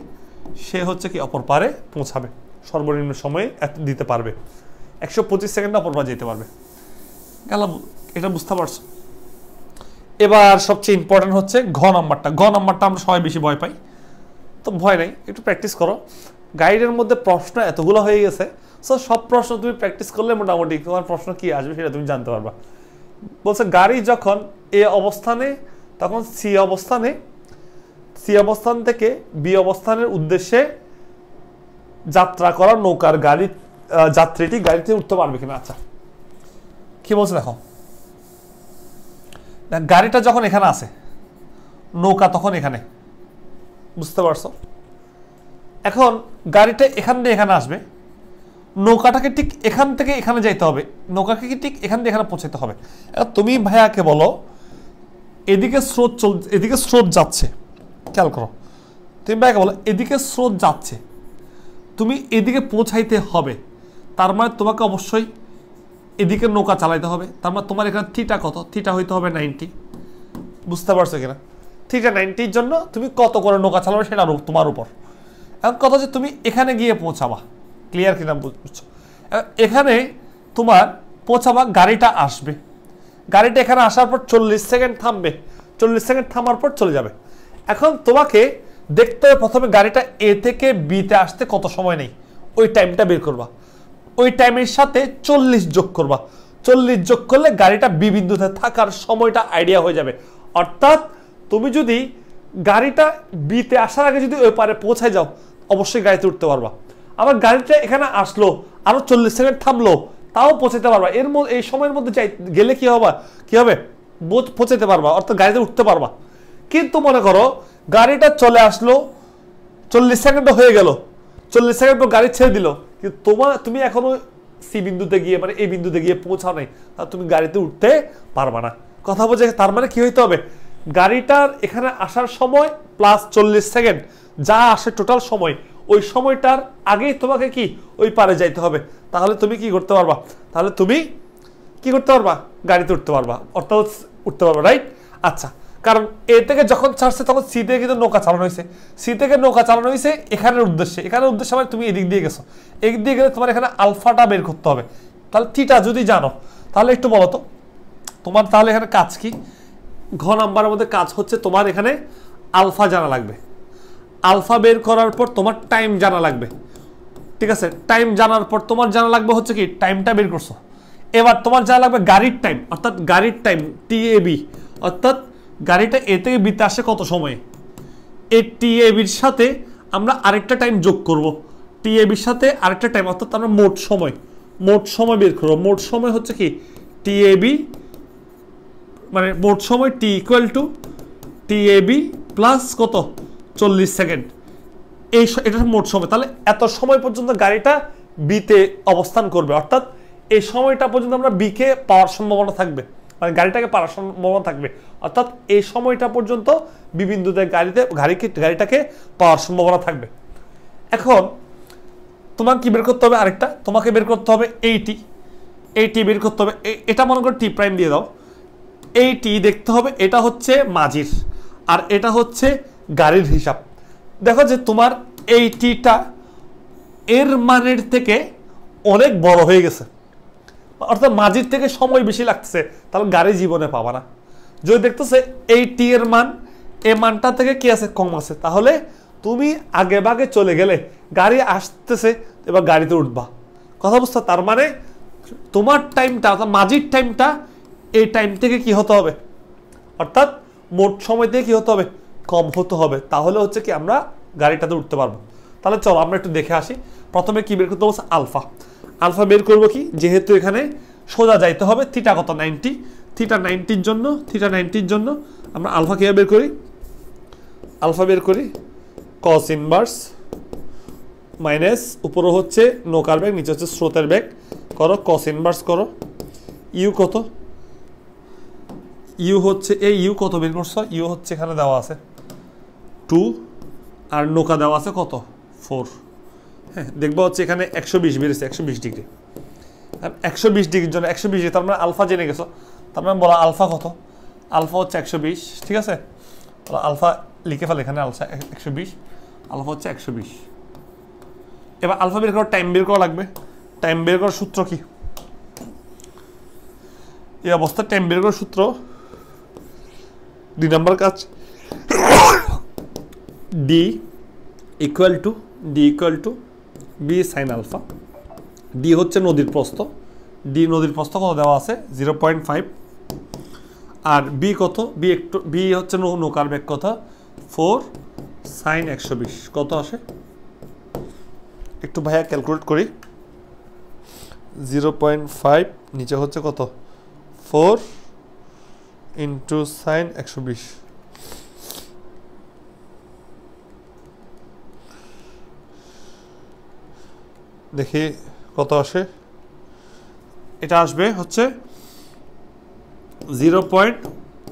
সে হচ্ছে কি অপর পারে পৌঁছাবে সর্বনিম্ন সময়ে দিতে পারবে একশো পঁচিশ সেকেন্ডে অপর পারে যেতে পারবে গেল এটা বুঝতে পারছো এবার সবচেয়ে ইম্পর্টেন্ট হচ্ছে ঘ নাম্বারটা ঘ নাম্বারটা আমরা সবাই বেশি ভয় পাই তো ভয় নেই একটু প্র্যাকটিস করো গাইডের মধ্যে প্রশ্ন এতগুলো হয়ে গেছে সো সব প্রশ্ন তুমি প্র্যাকটিস করলে মোটামুটি তোমার প্রশ্ন কি আসবে সেটা তুমি জানতে পারবা বলছে গাড়ি যখন এ অবস্থানে তখন সি অবস্থানে সি অবস্থান থেকে বি অবস্থানের উদ্দেশ্যে যাত্রা করা নৌকার গাড়ি যাত্রীটি গাড়িতে উঠতে পারবে কিনা আচ্ছা কি বলছে দেখো গাড়িটা যখন এখানে আছে নৌকা তখন এখানে বুঝতে পারছো এখন গাড়িটা এখান দিয়ে এখানে আসবে নৌকাটাকে ঠিক এখান থেকে এখানে যাইতে হবে নৌকাকে ঠিক এখান দিয়ে এখানে পৌঁছাতে হবে তুমি ভাইয়াকে বলো এদিকে স্রোত চল এদিকে স্রোত যাচ্ছে খেয়াল করো তুমি ভাইয়াকে বলো এদিকে স্রোত যাচ্ছে তুমি এদিকে পৌঁছাইতে হবে তার মানে তোমাকে অবশ্যই এদিকে নৌকা চালাইতে হবে তার মানে তোমার এখানে থিটা কত থিটা হইতে হবে নাইনটি বুঝতে পারছো কিনা থিটা নাইনটির জন্য তুমি কত করে নৌকা চালাবে সেটা তোমার উপর এখন কথা যে তুমি এখানে গিয়ে পৌঁছাবা ক্লিয়ার কিনা বুঝছো এখানে তোমার পৌঁছাবা গাড়িটা আসবে গাড়িটা এখানে আসার পর চল্লিশ সেকেন্ড থামবে চল্লিশ সেকেন্ড থামার পর চলে যাবে এখন তোমাকে দেখতে হবে প্রথমে গাড়িটা এ থেকে বিতে আসতে কত সময় নেই ওই টাইমটা বের করবা ওই টাইমের সাথে চল্লিশ যোগ করবা চল্লিশ যোগ করলে গাড়িটা বিবিন্দুতে থাকার সময়টা আইডিয়া হয়ে যাবে অর্থাৎ তুমি যদি গাড়িটা বিতে আসার আগে যদি ওই পারে পৌঁছায় যাও অবশ্যই গাড়িতে উঠতে পারবা আবার গাড়িটা এখানে আসলো আরও চল্লিশ সেকেন্ড থামলো তাও পৌঁছাতে পারবা এর মধ্যে এই সময়ের মধ্যে যাই গেলে কি হবে কি হবে বোধ পৌঁছাতে পারবা অর্থাৎ গাড়িতে উঠতে পারবা কিন্তু মনে করো গাড়িটা চলে আসলো চল্লিশ সেকেন্ডও হয়ে গেল চল্লিশ সেকেন্ড গাড়ি ছেড়ে দিল কিন্তু তোমার তুমি এখনও সি বিন্দুতে গিয়ে মানে এই বিন্দুতে গিয়ে পৌঁছাও নাই তা তুমি গাড়িতে উঠতে পারবা না কথা বলছে তার মানে কি হইতে হবে গাড়িটার এখানে আসার সময় প্লাস চল্লিশ সেকেন্ড যা আসে টোটাল সময় ওই সময়টার আগেই তোমাকে কি ওই পারে যাইতে হবে তাহলে তুমি কি করতে পারবা তাহলে তুমি কি করতে পারবা গাড়িতে উঠতে পারবা অর্থাৎ উঠতে পারবা রাইট আচ্ছা কারণ এ থেকে যখন ছাড়ছে তখন সি থেকে কিন্তু নৌকা চালানো হয়েছে সি থেকে নৌকা চালানো হয়েছে এখানের উদ্দেশ্যে এখানের উদ্দেশ্যে মানে তুমি এদিক দিয়ে গেছো এদিক দিয়ে গেলে তোমার এখানে আলফাটা বের করতে হবে তাহলে থিটা যদি জানো তাহলে একটু বলো তো তোমার তাহলে এখানে কাজ কি ঘ নাম্বারের মধ্যে কাজ হচ্ছে তোমার এখানে আলফা জানা লাগবে আলফা বের করার পর তোমার টাইম জানা লাগবে ঠিক আছে টাইম জানার পর তোমার জানা লাগবে হচ্ছে কি টাইমটা বের করছো এবার তোমার জানা লাগবে গাড়ির টাইম অর্থাৎ গাড়ির টাইম টিএবি অর্থাৎ গাড়িটা এ থেকে বিতে আসে কত সময়ে এ টি এবির সাথে আমরা আরেকটা টাইম যোগ করব টি এবির সাথে আরেকটা টাইম অর্থাৎ আমরা মোট সময় মোট সময় বের করবো মোট সময় হচ্ছে কি টি এবি মানে মোট সময় T equal to T AB plus কত চল্লিশ সেকেন্ড এই এটা মোট সময় তাহলে এত সময় পর্যন্ত গাড়িটা বিতে অবস্থান করবে অর্থাৎ এই সময়টা পর্যন্ত আমরা বিকে পাওয়ার সম্ভাবনা থাকবে মানে গাড়িটাকে পারার সম্ভাবনা থাকবে অর্থাৎ এই সময়টা পর্যন্ত বিবিন্দুতে গাড়িতে গাড়িকে গাড়িটাকে পাওয়ার সম্ভাবনা থাকবে এখন তোমাকে কি বের করতে হবে আরেকটা তোমাকে বের করতে হবে এইটি এইটি বের করতে হবে এটা মনে করো টি প্রাইম দিয়ে দাও এইটি দেখতে হবে এটা হচ্ছে মাঝির আর এটা হচ্ছে গাড়ির হিসাব দেখো যে তোমার এইটিটা এর মানের থেকে অনেক বড় হয়ে গেছে অর্থাৎ মাঝির থেকে সময় বেশি লাগছে তাহলে গাড়ি জীবনে পাবা না যদি দেখতেছে এই টি এর মান এ মানটা থেকে কি আছে কম আছে তাহলে তুমি আগে বাগে চলে গেলে গাড়ি আসতেছে এবার গাড়িতে উঠবা কথা বুঝতে তার মানে তোমার টাইমটা অর্থাৎ মাঝির টাইমটা এই টাইম থেকে কি হতে হবে অর্থাৎ মোট সময় থেকে কী হতে হবে কম হতে হবে তাহলে হচ্ছে কি আমরা গাড়িটাতে উঠতে পারবো তাহলে চলো আমরা একটু দেখে আসি প্রথমে কী বের করতে বলছে আলফা আলফা বের করব কি যেহেতু এখানে সোজা যাইতে হবে থিটা কত নাইনটি থিটা নাইনটির জন্য থিটা নাইনটির জন্য আমরা আলফা কীভাবে বের করি আলফা বের করি কস ইনভার্স মাইনাস উপরও হচ্ছে নৌকার ব্যাগ নিচে হচ্ছে স্রোতের ব্যাগ করো কস ইনভার্স করো ইউ কত ইউ হচ্ছে এই ইউ কত বের করছো ইউ হচ্ছে এখানে দেওয়া আছে টু আর নৌকা দেওয়া আছে কত ফোর হ্যাঁ দেখবো হচ্ছে এখানে একশো বিশ বেড়েছে একশো বিশ ডিগ্রি হ্যাঁ, একশো বিশ ডিগ্রির জন্য একশো বিশ তার মানে আলফা জেনে গেছো তার মানে বলা আলফা কত আলফা হচ্ছে একশো বিশ ঠিক আছে বলা আলফা লিখে ফেলে এখানে আলফা একশো বিশ আলফা হচ্ছে একশো বিশ এবার আলফা বের করার টাইম বের করা লাগবে টাইম বের করার সূত্র কি এই অবস্থা টাইম বের করার সূত্র দুই নম্বর কাজ D equal to D equal to B sine alpha D হচ্ছে নদীর প্রস্থ ডি নদীর প্রস্থ কত দেওয়া আছে জিরো পয়েন্ট ফাইভ আর বি কত বি একটু বি হচ্ছে নৌকার বেগ কথা ফোর সাইন একশো বিশ কত আসে একটু ভাইয়া ক্যালকুলেট করি জিরো পয়েন্ট ফাইভ নিচে হচ্ছে কত ফোর ইন্টু সাইন একশো বিশ দেখি কত আসে এটা আসবে হচ্ছে zero point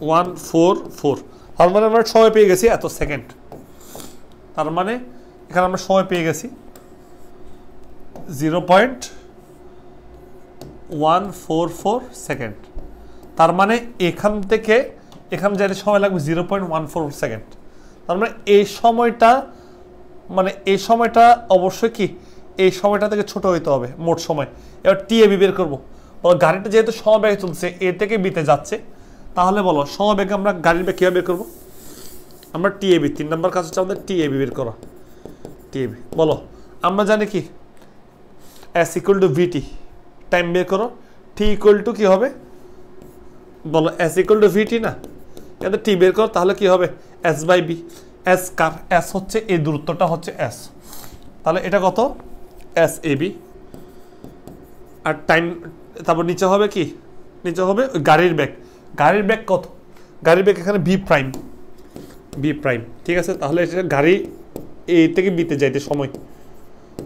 one four four তার মানে আমরা সময় পেয়ে গেছি এত সেকেন্ড তার মানে এখানে আমরা সময় পেয়ে গেছি zero point one four four second তার মানে এখান থেকে এখানে যাইতে সময় লাগবে zero point one four second তার মানে এই সময়টা মানে এই সময়টা অবশ্যই কি এই সময়টা থেকে ছোট হইতে হবে মোট সময় এবার টিএবি বের করবো বলো গাড়িটা যেহেতু সমবেগে চলছে এ থেকে বিতে যাচ্ছে তাহলে বলো সমবেগে আমরা গাড়ির বেগ কীভাবে বের করবো আমরা টিএবি তিন নম্বর কাজ হচ্ছে আমাদের টিএবি বের করা টিএবি বলো আমরা জানি কি S equal to VT time বের করো টি ইকুয়াল টু কী হবে বলো এস ইকুয়াল টু ভিটি না কিন্তু টি বের করো তাহলে কি হবে এস বাই বি এস কার এস হচ্ছে এই দূরত্বটা হচ্ছে এস তাহলে এটা কত এস এবি আর টাইম তারপর নিচে হবে কি নিচে হবে গাড়ির ব্যাগ গাড়ির ব্যাগ কত গাড়ির ব্যাগ এখানে বি প্রাইম বি প্রাইম ঠিক আছে তাহলে এটা গাড়ি এ থেকে বিতে যাইতে সময়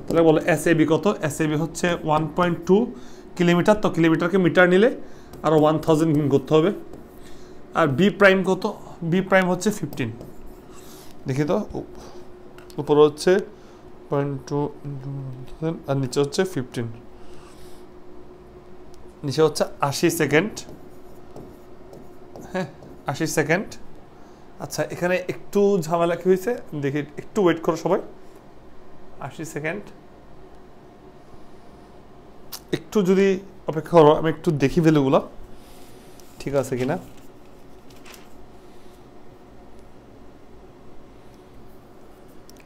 তাহলে বলো এস এবি কত এস এবি হচ্ছে ওয়ান পয়েন্ট টু কিলোমিটার তো কিলোমিটারকে মিটার নিলে আরও ওয়ান থাউজেন্ড গুণ করতে হবে আর বি প্রাইম কত বি প্রাইম হচ্ছে ফিফটিন দেখি তো উপরে হচ্ছে পয়েন্ট টু mm, আর নিচে হচ্ছে ফিফটিন নিচে হচ্ছে আশি সেকেন্ড হ্যাঁ আশি সেকেন্ড আচ্ছা এখানে একটু ঝামেলা কি হয়েছে দেখি একটু ওয়েট করো সবাই আশি সেকেন্ড একটু যদি অপেক্ষা করো আমি একটু দেখি ভ্যালুগুলো ঠিক আছে কিনা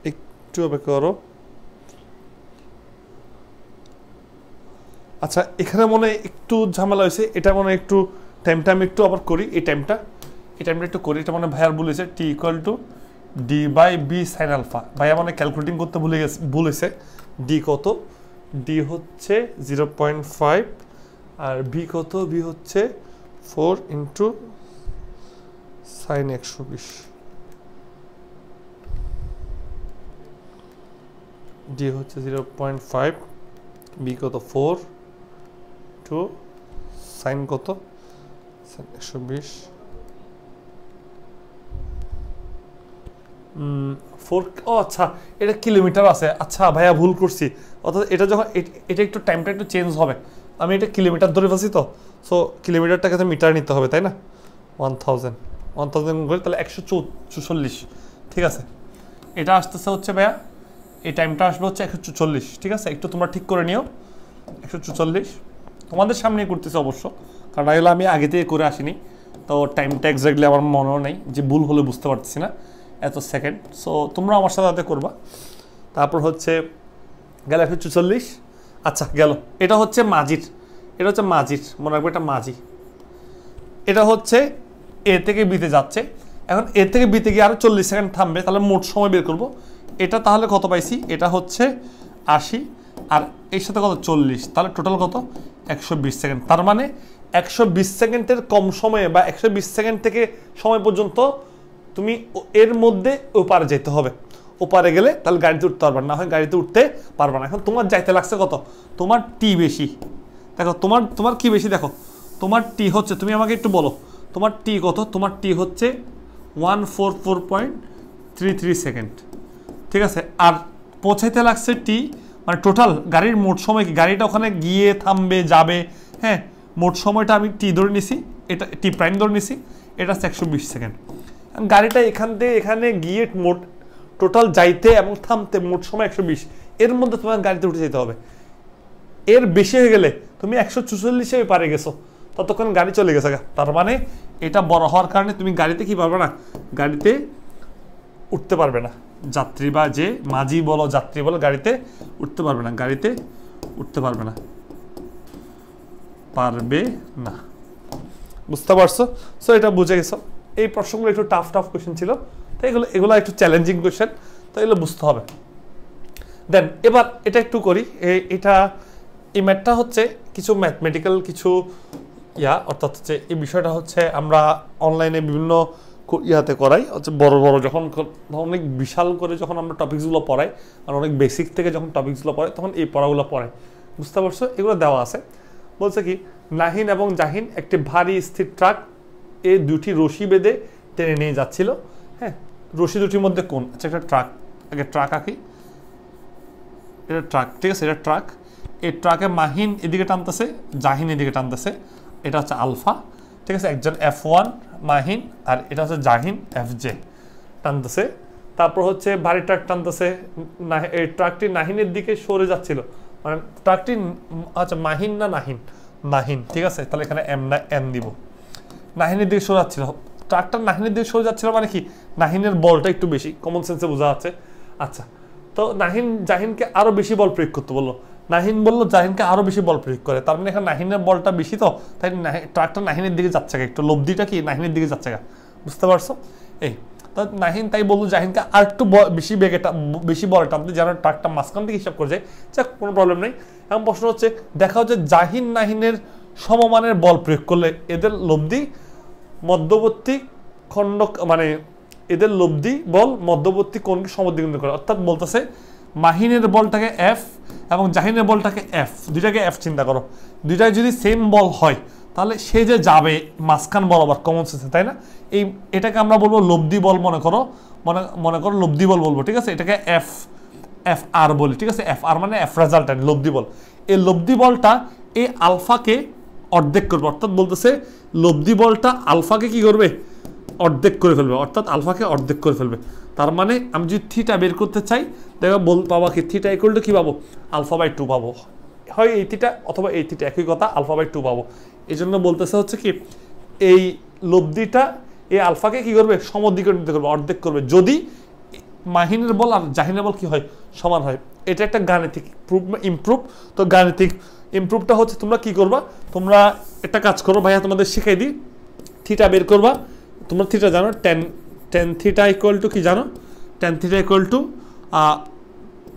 একটু অপেক্ষা করো আচ্ছা এখানে মনে একটু ঝামেলা হয়েছে এটা মনে একটু টাইমটা আমি একটু আবার করি এই টাইমটা এই টাইমটা একটু করি এটা মানে ভাইয়ার বলেছে T equal to D by B sine alpha ভাইয়া মানে ক্যালকুলেটিং করতে ভুলে গেছে বলেছে ডি কত ডি হচ্ছে জিরো পয়েন্ট ফাইভ আর বি কত বি হচ্ছে ফোর ইন্টু সাইন একশো বিশ ডি হচ্ছে জিরো পয়েন্ট ফাইভ বি কত ফোর একশো সাইন কত একশো বিশ ফোর ও আচ্ছা এটা কিলোমিটার আছে আচ্ছা ভাইয়া ভুল করছি অর্থাৎ এটা যখন এটা একটু টাইমটা একটু চেঞ্জ হবে আমি এটা কিলোমিটার ধরে ফেলছি তো সো কিলোমিটারটাকে তো মিটার নিতে হবে তাই না ওয়ান থাউজেন্ড ওয়ান থাউজেন্ড করে তাহলে একশো চুচল্লিশ ঠিক আছে এটা আসতেছে হচ্ছে ভাইয়া এই টাইমটা আসবে হচ্ছে একশো চুচল্লিশ ঠিক আছে একটু তোমরা ঠিক করে নিও একশো চুচল্লিশ তোমাদের সামনে করতেছে অবশ্য কারণ এগুলো আমি আগে থেকে করে আসিনি তো টাইমটা এক্সাক্টলি আমার মনেও নেই যে ভুল হলে বুঝতে পারতেছি না এত সেকেন্ড সো তোমরা আমার সাথে তাতে করবা তারপর হচ্ছে গেল একশো চুচল্লিশ আচ্ছা গেল এটা হচ্ছে মাজির এটা হচ্ছে মাজির মনে রাখবো এটা মাজি এটা হচ্ছে এ থেকে বিতে যাচ্ছে এখন এ থেকে বিতে গিয়ে আরও চল্লিশ সেকেন্ড থামবে তাহলে মোট সময় বের করবো এটা তাহলে কত পাইছি এটা হচ্ছে আশি আর এর সাথে কত চল্লিশ তাহলে টোটাল কত একশো সেকেন্ড তার মানে একশো সেকেন্ডের কম সময়ে বা একশো সেকেন্ড থেকে সময় পর্যন্ত তুমি এর মধ্যে ওপারে যেতে হবে ওপারে গেলে তাহলে গাড়িতে উঠতে পারবে না হয় গাড়িতে উঠতে পারবে না এখন তোমার যাইতে লাগছে কত তোমার টি বেশি দেখো তোমার তোমার কি বেশি দেখো তোমার টি হচ্ছে তুমি আমাকে একটু বলো তোমার টি কত তোমার টি হচ্ছে one four four point three three second ঠিক আছে আর পৌঁছাইতে লাগছে টি মানে টোটাল গাড়ির মোট সময় কি গাড়িটা ওখানে গিয়ে থামবে যাবে হ্যাঁ মোট সময়টা আমি টি ধরে নিছি এটা টি প্রাইম ধরে নিছি এটা হচ্ছে একশো বিশ সেকেন্ড গাড়িটা এখান থেকে এখানে গিয়ে মোট টোটাল যাইতে এবং থামতে মোট সময় একশো বিশ এর মধ্যে তোমার গাড়িতে উঠে যেতে হবে এর বেশি হয়ে গেলে তুমি একশো চুচল্লিশে পারে গেছো ততক্ষণ গাড়ি চলে গেছে তার মানে এটা বড় হওয়ার কারণে তুমি গাড়িতে কি পারবে না গাড়িতে উঠতে পারবে না যাত্রী বা যে মাঝি বলো যাত্রী বলো গাড়িতে উঠতে পারবে না গাড়িতে উঠতে পারবে না পারবে না বুঝতে পারছো সো এটা বুঝে গেছো এই প্রশ্নগুলো একটু টাফ টাফ কোয়েশ্চেন ছিল তো এগুলো এগুলো একটু চ্যালেঞ্জিং কোয়েশ্চেন তো এগুলো বুঝতে হবে দেন এবার এটা একটু করি এটা এই ম্যাথটা হচ্ছে কিছু ম্যাথমেটিক্যাল কিছু ইয়া অর্থাৎ হচ্ছে এই বিষয়টা হচ্ছে আমরা অনলাইনে বিভিন্ন ইয়াতে করাই হচ্ছে বড় বড় যখন অনেক বিশাল করে যখন আমরা টপিকসগুলো পড়াই আর অনেক বেসিক থেকে যখন টপিকসগুলো পড়াই তখন এই পড়াগুলো পড়াই বুঝতে পারছো এগুলো দেওয়া আছে বলছে কি নাহিন এবং জাহিন একটি ভারী স্থির ট্রাক এ দুটি রশি বেঁধে টেনে নিয়ে যাচ্ছিল হ্যাঁ রশি দুটির মধ্যে কোন আচ্ছা একটা ট্রাক আগে ট্রাক আঁকি এটা ট্রাক ঠিক আছে এটা ট্রাক এই ট্রাকে মাহিন এদিকে টানতেছে জাহিন এদিকে টানতেছে এটা হচ্ছে আলফা ঠিক আছে একজন এফ ওয়ান মাহিন আর এটা হচ্ছে জাহিন এফ জে টানতেছে তারপর হচ্ছে ভারী ট্রাক টানতেছে এই ট্রাকটি নাহিনের দিকে সরে যাচ্ছিল মানে ট্রাকটি আচ্ছা মাহিন না নাহিন নাহিন ঠিক আছে তাহলে এখানে এম না এম দিব নাহিনের দিকে সরে যাচ্ছিল ট্রাকটা নাহিনের দিকে সরে যাচ্ছিল মানে কি নাহিনের বলটা একটু বেশি কমন সেন্সে বোঝা যাচ্ছে আচ্ছা তো নাহিন জাহিনকে আরও বেশি বল প্রয়োগ করতে বললো নাহিন বললো জাহিনকে আরো বেশি বল প্রয়োগ করে তার মানে এখানে নাহিনের বলটা বেশি তো তাই ট্রাকটা নাহিনের দিকে যাচ্ছে গা একটু লব্ধিটা কি নাহিনের দিকে যাচ্ছে গা বুঝতে পারছো এই তা নাহিন তাই বললো জাহিনকে আর একটু বেশি বেগেটা বেশি বলে আপনি যেন ট্রাকটা মাঝখান থেকে হিসাব করে যায় যাক কোনো প্রবলেম নেই এখন প্রশ্ন হচ্ছে দেখা হচ্ছে জাহিন নাহিনের সমমানের বল প্রয়োগ করলে এদের লব্ধি মধ্যবর্তী খণ্ড মানে এদের লব্ধি বল মধ্যবর্তী কোণকে সমদ্বিগুণ করে অর্থাৎ বলতেছে মাহিনের বলটাকে এফ এবং জাহিনের বলটাকে এফ দুইটাকে এফ চিন্তা করো দুইটাই যদি সেম বল হয় তাহলে সে যে যাবে মাঝখান আবার কমন সেন্সে তাই না এই এটাকে আমরা বলবো লব্ধি বল মনে করো মনে মনে করো লব্ধি বল বলবো ঠিক আছে এটাকে এফ এফ আর বলি ঠিক আছে এফ আর মানে এফ রেজাল্ট লব্ধি বল এই লব্ধি বলটা এই আলফাকে অর্ধেক করবে অর্থাৎ বলতেছে লব্ধি বলটা আলফাকে কি করবে অর্ধেক করে ফেলবে অর্থাৎ আলফাকে অর্ধেক করে ফেলবে তার মানে আমি যদি থিটা বের করতে চাই দেখো বল পাবো কি থিটা ইকুয়াল টু কী পাবো আলফা বাই টু পাবো হয় এই থিটা অথবা এই থিটা একই কথা আলফা বাই টু পাবো এই জন্য বলতেছে হচ্ছে কি এই লব্ধিটা এই আলফাকে কি করবে সমদিকে নিতে করবে অর্ধেক করবে যদি মাহিনের বল আর জাহিনের বল কি হয় সমান হয় এটা একটা গাণিতিক ইমপ্রুভ তো গাণিতিক ইমপ্রুভটা হচ্ছে তোমরা কি করবা তোমরা একটা কাজ করো ভাইয়া তোমাদের শিখাই দিই থিটা বের করবা তোমরা থিটা জানো tan tan theta equal to কি জানো tan theta equal to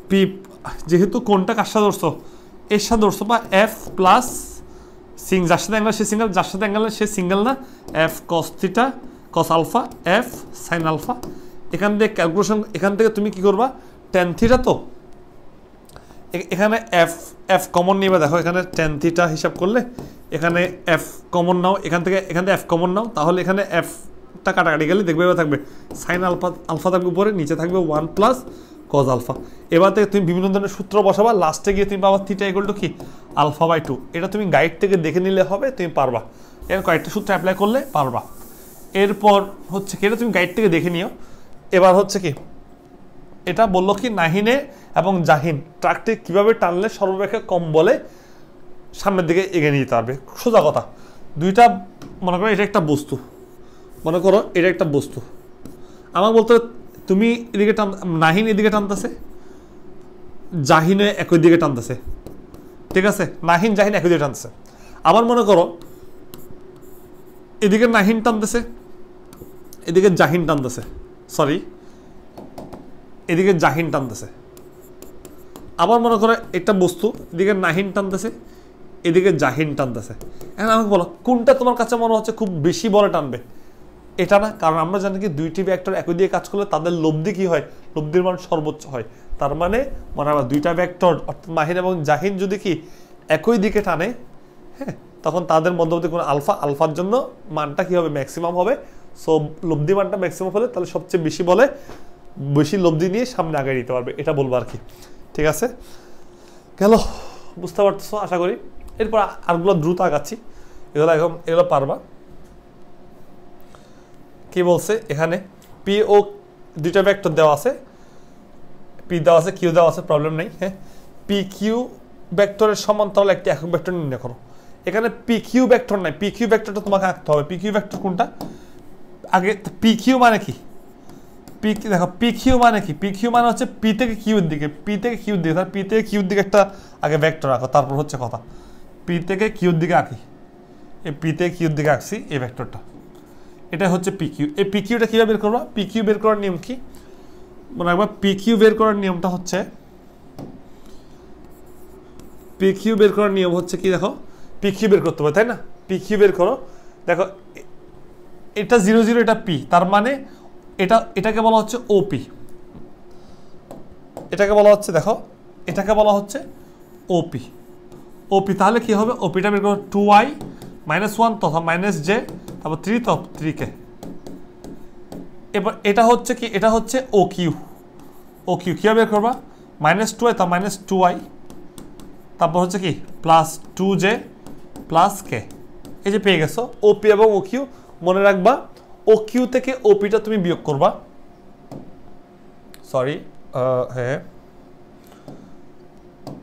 P যেহেতু কোনটা কার সাথে ধরছো এর সাথে ধরছো বা এফ প্লাস সিং যার সাথে অ্যাঙ্গেল সে সিঙ্গেল যার সাথে অ্যাঙ্গেল সে সিঙ্গেল না F cos theta cos alpha F sine alpha এখান থেকে ক্যালকুলেশন এখান থেকে তুমি কি করবা টেন থিটা তো এখানে এফ এফ কমন নিবে দেখো এখানে টেন থিটা হিসাব করলে এখানে এফ কমন নাও এখান থেকে এখান থেকে এফ কমন নাও তাহলে এখানে এফ টা কাটাকাটি গেলে দেখবে এবার থাকবে সাইন আলফা আলফা থাকবে উপরে নিচে থাকবে ওয়ান প্লাস কজ আলফা এবার থেকে তুমি বিভিন্ন ধরনের সূত্র বসাবা লাস্টে গিয়ে তুমি পাবা থিটা এগোল কি আলফা বাই টু এটা তুমি গাইড থেকে দেখে নিলে হবে তুমি পারবা এর কয়েকটা সূত্র অ্যাপ্লাই করলে পারবা এরপর হচ্ছে কি এটা তুমি গাইড থেকে দেখে নিও এবার হচ্ছে কি এটা বললো কি নাহিনে এবং জাহিন ট্রাকটি কীভাবে টানলে সর্বপেক্ষা কম বলে সামনের দিকে এগিয়ে নিয়ে যেতে পারবে সোজা কথা দুইটা মনে করেন এটা একটা বস্তু মনে করো এটা একটা বস্তু আমার বলতে তুমি এদিকে টান নাহিন এদিকে টানতেছে জাহিনে একই দিকে টানতেছে ঠিক আছে নাহিন জাহিন একই দিকে টানতেছে আবার মনে করো এদিকে নাহিন টানতেছে এদিকে জাহিন টানতেছে সরি এদিকে জাহিন টানতেছে আবার মনে করো একটা বস্তু এদিকে নাহিন টানতেছে এদিকে জাহিন টানতেছে এখন আমাকে বলো কোনটা তোমার কাছে মনে হচ্ছে খুব বেশি বলে টানবে এটা না কারণ আমরা জানি কি দুইটি ব্যাক্টর একই দিয়ে কাজ করলে তাদের লব্ধি কী হয় লব্ধির মান সর্বোচ্চ হয় তার মানে মানে আমরা দুইটা ব্যাক্টর অর্থাৎ মাহিন এবং জাহিন যদি কি একই দিকে টানে হ্যাঁ তখন তাদের মধ্যবর্তী কোনো আলফা আলফার জন্য মানটা কী হবে ম্যাক্সিমাম হবে সো লব্ধি মানটা ম্যাক্সিমাম হলে তাহলে সবচেয়ে বেশি বলে বেশি লব্ধি নিয়ে সামনে আগে নিতে পারবে এটা বলবো আর কি ঠিক আছে গেল বুঝতে পারতেছো আশা করি এরপর আরগুলো দ্রুত আগাচ্ছি এগুলো এখন এগুলো পারবা কি বলছে এখানে পি ও দুইটা ভেক্টর দেওয়া আছে পি দেওয়া আছে কিউ দেওয়া আছে প্রবলেম নেই হ্যাঁ পি কিউ ভেক্টরের সমান্তরাল একটি একক ভেক্টর নির্ণয় করো এখানে পি কিউ ভেক্টর নাই পি কিউ ভেক্টরটা তোমাকে আঁকতে হবে পি কিউ ভেক্টর কোনটা আগে পি কিউ মানে কি পি দেখো পি কিউ মানে কি পি কিউ মানে হচ্ছে পি থেকে কিউর দিকে পি থেকে কিউর দিকে পি থেকে কিউর দিকে একটা আগে ভেক্টর আঁকো তারপর হচ্ছে কথা পি থেকে কিউর দিকে আঁকি এই পি থেকে কিউর দিকে আঁকছি এই ভেক্টরটা এটা হচ্ছে পিকিউ এই পিকিউটা কীভাবে বের করবা পিকিউ বের করার নিয়ম কি মনে রাখবা পিকিউ বের করার নিয়মটা হচ্ছে পিকিউ বের করার নিয়ম হচ্ছে কি দেখো পিকিউ বের করতে হবে তাই না পিকিউ বের করো দেখো এটা জিরো জিরো এটা পি তার মানে এটা এটাকে বলা হচ্ছে ওপি এটাকে বলা হচ্ছে দেখো এটাকে বলা হচ্ছে ওপি ওপি তাহলে কি হবে ওপিটা বের করো টু আই মাইনাস ওয়ান তথা মাইনাস জে তারপর থ্রি তো থ্রি কে এবার এটা হচ্ছে কি এটা হচ্ছে ও কিউ ও কিউ কীভাবে বের করবা মাইনাস টু আই তা মাইনাস টু আই তারপর হচ্ছে কি plus two J plus K এই যে পেয়ে গেছো ওপি এবং ও কিউ মনে রাখবা ও কিউ থেকে ওপিটা তুমি বিয়োগ করবা সরি হ্যাঁ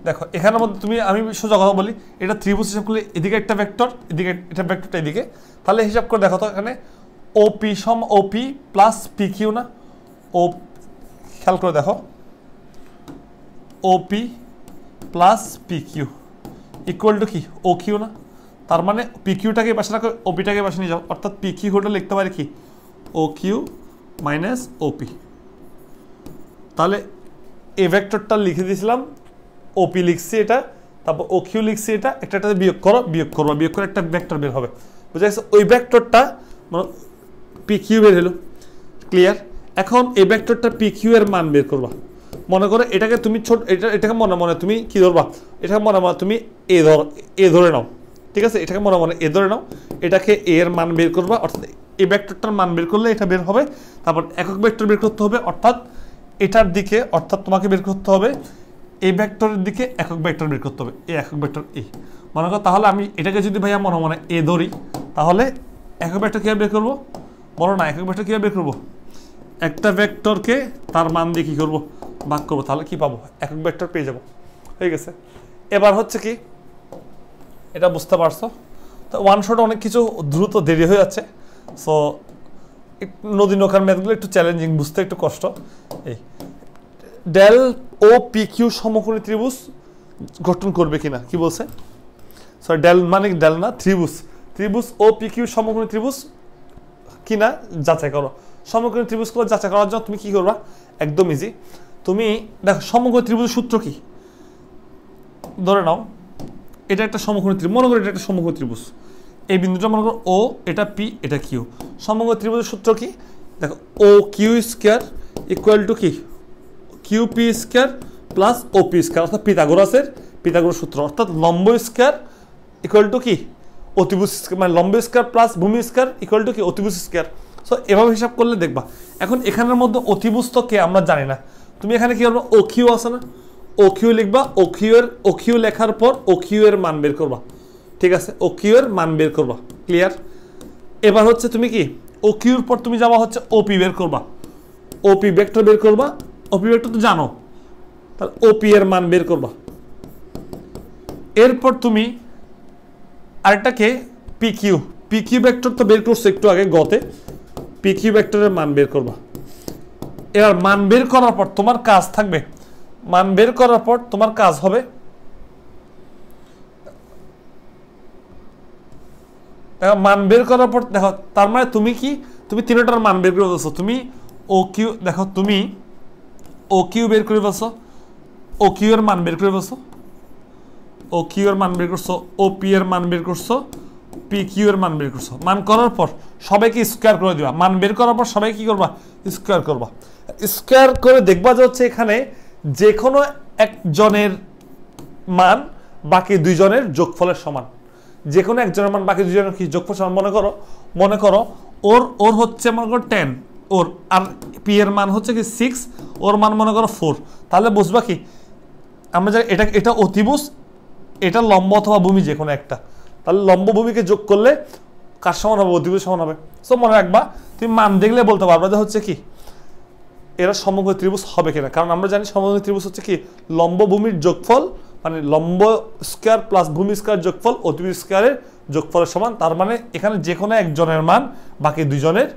দেখো এখানের মধ্যে তুমি আমি সোজা কথা বলি এটা ত্রিভুজ হিসাব করলে এদিকে একটা ভেক্টর এদিকে এটা ভেক্টরটা এদিকে তাহলে হিসাব করে দেখো তো এখানে ওপি সম ওপি প্লাস পি কিউ না ও খেয়াল করে দেখো OP plus P Q equal to কি ও কিউ না তার মানে পি কিউটাকে পাশে রাখো ওপিটাকে বাসে নিয়ে যাও অর্থাৎ পি কিউ হলে লিখতে পারি কি ও কিউ মাইনাস ওপি তাহলে এ ভেক্টরটা লিখে দিয়েছিলাম ওপি লিখছি এটা তারপর ও কিউ লিখছি এটা একটা একটা বিয়োগ করো বিয়োগ করবো বিয়োগ করে একটা ব্যাক্টর বের হবে বুঝা গেছে ওই ব্যাক্টরটা মানে পি কিউ বের হলো ক্লিয়ার এখন এই ব্যাক্টরটা পি কিউ এর মান বের করবা মনে করো এটাকে তুমি ছোট এটা এটাকে মনে মনে তুমি কি ধরবা এটাকে মনে মনে তুমি এ ধর এ ধরে নাও ঠিক আছে এটাকে মনে মনে এ ধরে নাও এটাকে এ এর মান বের করবা অর্থাৎ এই ব্যাক্টরটার মান বের করলে এটা বের হবে তারপর একক ব্যাক্টর বের করতে হবে অর্থাৎ এটার দিকে অর্থাৎ তোমাকে বের করতে হবে এই ব্যাক্টরের দিকে একক ব্যাক্টর বের করতে হবে এই একক ভেক্টর এ মনে করো তাহলে আমি এটাকে যদি ভাইয়া মনে মনে এ ধরি তাহলে একক ব্যাক্টর কীভাবে বের করবো বলো না একক ব্যাক্টর কীভাবে বের করবো একটা ভেক্টরকে তার মান দিয়ে কী করবো ভাগ করবো তাহলে কী পাবো একক ব্যাক্টর পেয়ে যাবো হয়ে গেছে এবার হচ্ছে কি এটা বুঝতে পারছো তো ওয়ান শট অনেক কিছু দ্রুত দেরি হয়ে যাচ্ছে সো নদী নৌকার ম্যাথগুলো একটু চ্যালেঞ্জিং বুঝতে একটু কষ্ট এই ডেল ও পি কিউ সমকোণী ত্রিভুজ গঠন করবে কিনা কি বলছে সরি ডেল মানে ডেল না ত্রিভুজ ত্রিভুজ ও পি কিউ সমকোণী ত্রিভুজ কিনা যাচাই করো সমকোণী ত্রিভুজগুলো যাচাই করার জন্য তুমি কি করবা একদম ইজি তুমি দেখো সমকোণী ত্রিভুজের সূত্র কি ধরে নাও এটা একটা সমকোণী ত্রিভুজ মনে করো এটা একটা সমকোণী ত্রিভুজ এই বিন্দুটা মনে করো ও এটা পি এটা কিউ সমকোণী ত্রিভুজের সূত্র কি দেখো O Q square equal to কি QP square plus OP square অর্থাৎ পিতাগোরাসের পিতাগোরাস সূত্র অর্থাৎ লম্ব স্কোয়ার ইকুয়াল টু কি অতিভুজ মানে লম্ব স্কোয়ার প্লাস ভূমি স্কোয়ার ইকুয়াল টু কি অতিভুজ স্কোয়ার সো এভাবে হিসাব করলে দেখবা এখন এখানের মধ্যে অতিভুজ তো কে আমরা জানি না তুমি এখানে কি করবো ও আছে না ওখিও লিখবা ও ওখিও এর লেখার পর ও এর মান বের করবা ঠিক আছে ও এর মান বের করবা ক্লিয়ার এবার হচ্ছে তুমি কি ওকিউর পর তুমি যাওয়া হচ্ছে ওপি বের করবা ওপি ভেক্টর বের করবা অভিভাবকটা তো জানো তাহলে ওপি এর মান বের করবা এরপর তুমি আরেকটাকে পিকিউ পিকিউ ভেক্টর তো বের করছো একটু আগে গতে পিকিউ ভেক্টরের মান বের করবা এবার মান বের করার পর তোমার কাজ থাকবে মান বের করার পর তোমার কাজ হবে মান বের করার পর দেখো তার মানে তুমি কি তুমি তিনটার মান বের করে তুমি ও কিউ দেখো তুমি ও কিউ বের করে বসো ও কিউ এর মান বের করে বসো ও কিউ এর মান বের করছো ও পি এর মান বের করছো পি কিউ এর মান বের করছো মান করার পর সবাইকে স্কোয়ার করে দিবা মান বের করার পর সবাই কি করবা স্কোয়ার করবা স্কোয়ার করে দেখবা যে হচ্ছে এখানে যে কোনো একজনের মান বাকি দুইজনের যোগফলের সমান যে কোনো একজনের মান বাকি দুজনের কি যোগফল সমান মনে করো মনে করো ওর ওর হচ্ছে মনে করো টেন ওর আর পি এর মান হচ্ছে কি সিক্স ওর মান মনে করো ফোর তাহলে বুঝবা কি আমরা যা এটা এটা অতিবুস এটা লম্ব অথবা ভূমি যে কোনো একটা তাহলে লম্ব ভূমিকে যোগ করলে কার সমান হবে অতিবুস সমান হবে সো মনে রাখবা তুমি মান দেখলে বলতে পারবা যে হচ্ছে কি এরা সমগ্র ত্রিভুজ হবে কিনা কারণ আমরা জানি সমগ্র ত্রিভুজ হচ্ছে কি লম্ব ভূমির যোগফল মানে লম্ব স্কোয়ার প্লাস ভূমি স্কোয়ার যোগফল অতিবুস স্কোয়ারের যোগফলের সমান তার মানে এখানে যে কোনো একজনের মান বাকি দুজনের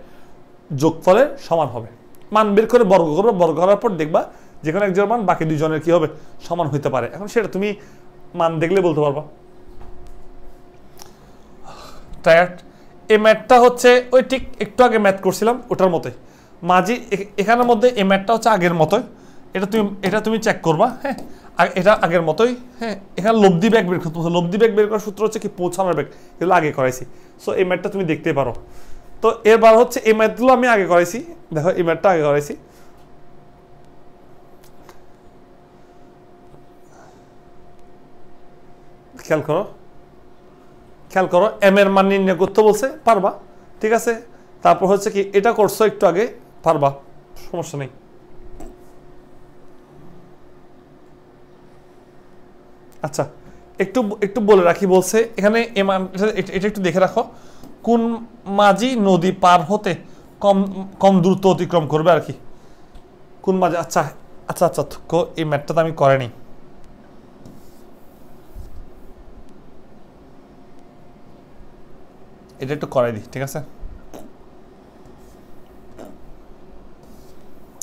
যোগফলে সমান হবে মান বের করে বর্গ করবে বর্গ করার পর দেখবা যে কোনো একজনের মান বাকি দুজনের কি হবে সমান হইতে পারে এখন সেটা তুমি মান দেখলে বলতে পারবা এই ম্যাথটা হচ্ছে ওই ঠিক একটু আগে ম্যাথ করছিলাম ওটার মতোই মাঝি এখানের মধ্যে এই ম্যাথটা হচ্ছে আগের মতোই এটা তুমি এটা তুমি চেক করবা হ্যাঁ এটা আগের মতোই হ্যাঁ এখানে লব্ধি ব্যাগ বের লব্ধি ব্যাগ বের করার সূত্র হচ্ছে কি পৌঁছানোর ব্যাগ এগুলো আগে করাইছি সো এই ম্যাথটা তুমি দেখতে পারো তো এবার হচ্ছে এই ম্যাথগুলো আমি আগে করাইছি দেখো এই ম্যাথটা আগে করাইছি খেয়াল করো খেয়াল করো এম এর মান নির্ণয় করতে বলছে পারবা ঠিক আছে তারপর হচ্ছে কি এটা করছো একটু আগে পারবা সমস্যা নেই আচ্ছা একটু একটু বলে রাখি বলছে এখানে এ মান এটা একটু দেখে রাখো কোন মাঝি নদী পার হতে কম কম দ্রুত অতিক্রম করবে আর কি কোন মাঝি আচ্ছা আচ্ছা আচ্ছা এই ম্যাটটা তো আমি করেনি এটা একটু করাই দিই ঠিক আছে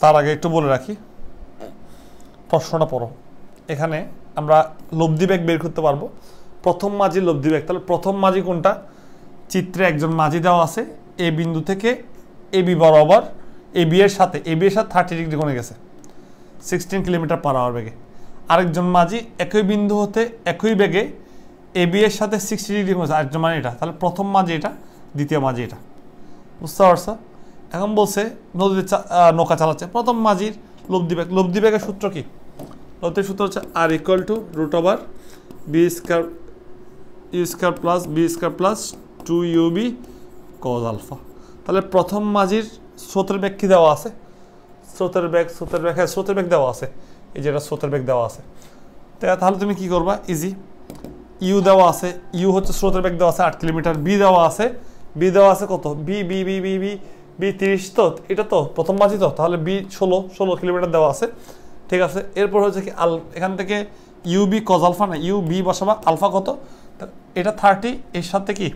তার আগে একটু বলে রাখি প্রশ্নটা পড়ো এখানে আমরা লব্ধি ব্যাগ বের করতে পারবো প্রথম মাঝি লব্ধি ব্যাগ তাহলে প্রথম মাঝি কোনটা চিত্রে একজন মাঝি দেওয়া আছে এ বিন্দু থেকে এ বি বরাবর এ বি এর সাথে এ বি এর সাথে থার্টি ডিগ্রি কোণে গেছে সিক্সটিন কিলোমিটার পার আওয়ার বেগে আরেকজন মাঝি একই বিন্দু হতে একই বেগে এ বি এর সাথে সিক্সটি ডিগ্রি কোণে আরেকজন মানে এটা তাহলে প্রথম মাঝি এটা দ্বিতীয় মাঝি এটা বুঝতে পারছো এখন বলছে নদীতে নৌকা চালাচ্ছে প্রথম মাঝির লব্ধি বেগ লব্ধি বেগের সূত্র কি লব্ধির সূত্র হচ্ছে R equal to root over B square you square plus B square plus two UB cos alpha তাহলে প্রথম মাঝির স্রোতের ব্যাগ কী দেওয়া আছে স্রোতের ব্যাগ স্রোতের ব্যাগ হ্যাঁ স্রোতের ব্যাগ দেওয়া আছে এই যেটা স্রোতের ব্যাগ দেওয়া আছে তাহলে তুমি কি করবা ইজি ইউ দেওয়া আছে ইউ হচ্ছে স্রোতের ব্যাগ দেওয়া আছে আট কিলোমিটার বি দেওয়া আছে বি দেওয়া আছে কত B B B B B B তিরিশ তো এটা তো প্রথম মাঝি তো তাহলে বি ষোলো ষোলো কিলোমিটার দেওয়া আছে ঠিক আছে এরপর হচ্ছে কি আল এখান থেকে ইউবি কজ আলফা না ইউ বি বসাবা আলফা কত এটা থার্টি এর সাথে কি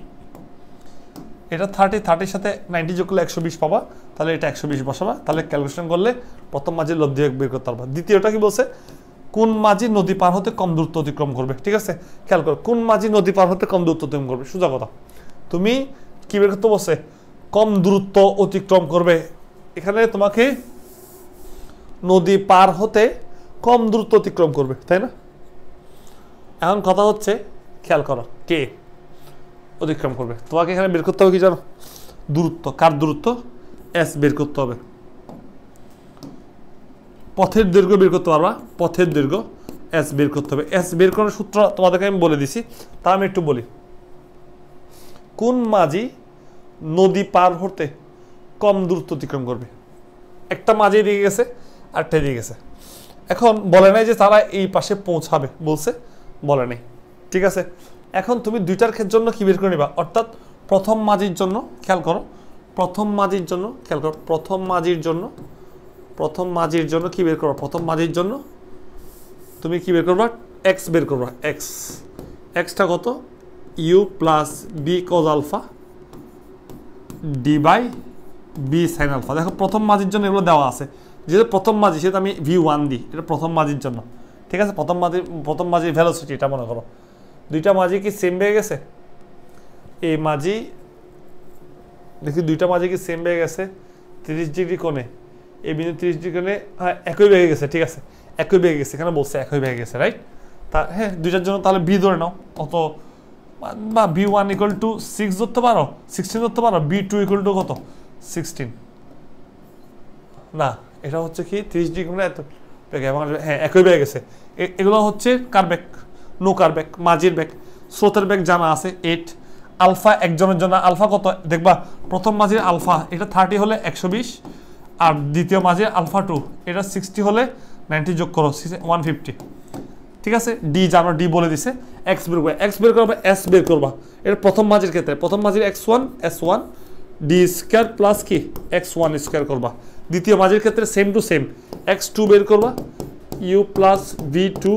এটা থার্টি থার্টির সাথে নাইনটি যোগ করলে একশো বিশ পাবা তাহলে এটা একশো বিশ বসাবা তাহলে ক্যালকুলেশন করলে প্রথম মাঝি লব্ধি বের করতে পারবা দ্বিতীয়টা কি বলছে কোন মাঝি নদী পার হতে কম দূরত্ব অতিক্রম করবে ঠিক আছে খেয়াল করো কোন মাঝি নদী পার হতে কম দূরত্ব অতিক্রম করবে সোজা কথা তুমি কী বের করতে বলছে কম দূরত্ব অতিক্রম করবে এখানে তোমাকে নদী পার হতে কম দূরত্ব অতিক্রম করবে তাই না এখন কথা হচ্ছে খেয়াল করো কে অতিক্রম করবে তোমাকে এখানে বের করতে হবে কি জানো দূরত্ব কার দূরত্ব এস বের করতে হবে পথের দৈর্ঘ্য বের করতে পারবা পথের দৈর্ঘ্য এস বের করতে হবে এস বের করার সূত্র তোমাদেরকে আমি বলে দিছি তা আমি মানে একটু বলি কোন মাঝি নদী পার হতে কম দূরত্ব অতিক্রম করবে একটা মাঝি এদিকে গেছে একটা এদিকে গেছে এখন বলে নাই যে তারা এই পাশে পৌঁছাবে বলছে বলে নাই ঠিক আছে এখন তুমি দুইটার জন্য কি বের করে নিবা অর্থাৎ প্রথম মাঝির জন্য খেয়াল করো প্রথম মাঝির জন্য খেয়াল করো প্রথম মাঝির জন্য প্রথম মাঝির জন্য কি বের করবা প্রথম মাঝির জন্য তুমি কি বের করবা এক্স বের করবা এক্স এক্সটা কত U plus B cos alpha D by B sine alpha দেখো প্রথম মাঝির জন্য এগুলো দেওয়া আছে যেহেতু প্রথম মাঝি সেহেতু আমি ভি ওয়ান দিই এটা প্রথম মাঝির জন্য ঠিক আছে প্রথম মাঝির প্রথম মাঝির ভ্যালোসিটি এটা মনে করো দুইটা মাঝি কি সেম বেয়ে গেছে এই মাঝি দেখি দুইটা মাঝি কি সেম বেয়ে গেছে তিরিশ ডিগ্রি কোণে এই বিন্দু তিরিশ ডিগ্রি কোণে হ্যাঁ একই বেগে গেছে ঠিক আছে একই বেগে গেছে এখানে বলছে একই বেগে গেছে রাইট তা হ্যাঁ দুইটার জন্য তাহলে বি ধরে নাও অত বা B one equal to six ধরতে পারো সিক্সটিন ধরতে পারো বি টু ইকুয়াল টু কত সিক্সটিন না এটা হচ্ছে কি তিরিশ ডিগ্রি এত হ্যাঁ একই বেগে গেছে এগুলো হচ্ছে কারবেক নৌকার ব্যাগ মাঝির ব্যাগ স্রোতের ব্যাগ জানা আছে এইট আলফা একজনের জন্য আলফা কত দেখবা প্রথম মাঝির আলফা এটা থার্টি হলে একশো বিশ আর দ্বিতীয় মাঝির আলফা টু এটা সিক্সটি হলে নাইনটি যোগ করো ওয়ান ফিফটি ঠিক আছে ডি জানো ডি বলে দিছে এক্স বের করবে এক্স বের করবা এস বের করবা এটা প্রথম মাঝির ক্ষেত্রে প্রথম মাঝির X one S one D square plus কি এক্স ওয়ান স্কোয়ার করবা দ্বিতীয় মাঝির ক্ষেত্রে same to same X two বের করবা U plus V two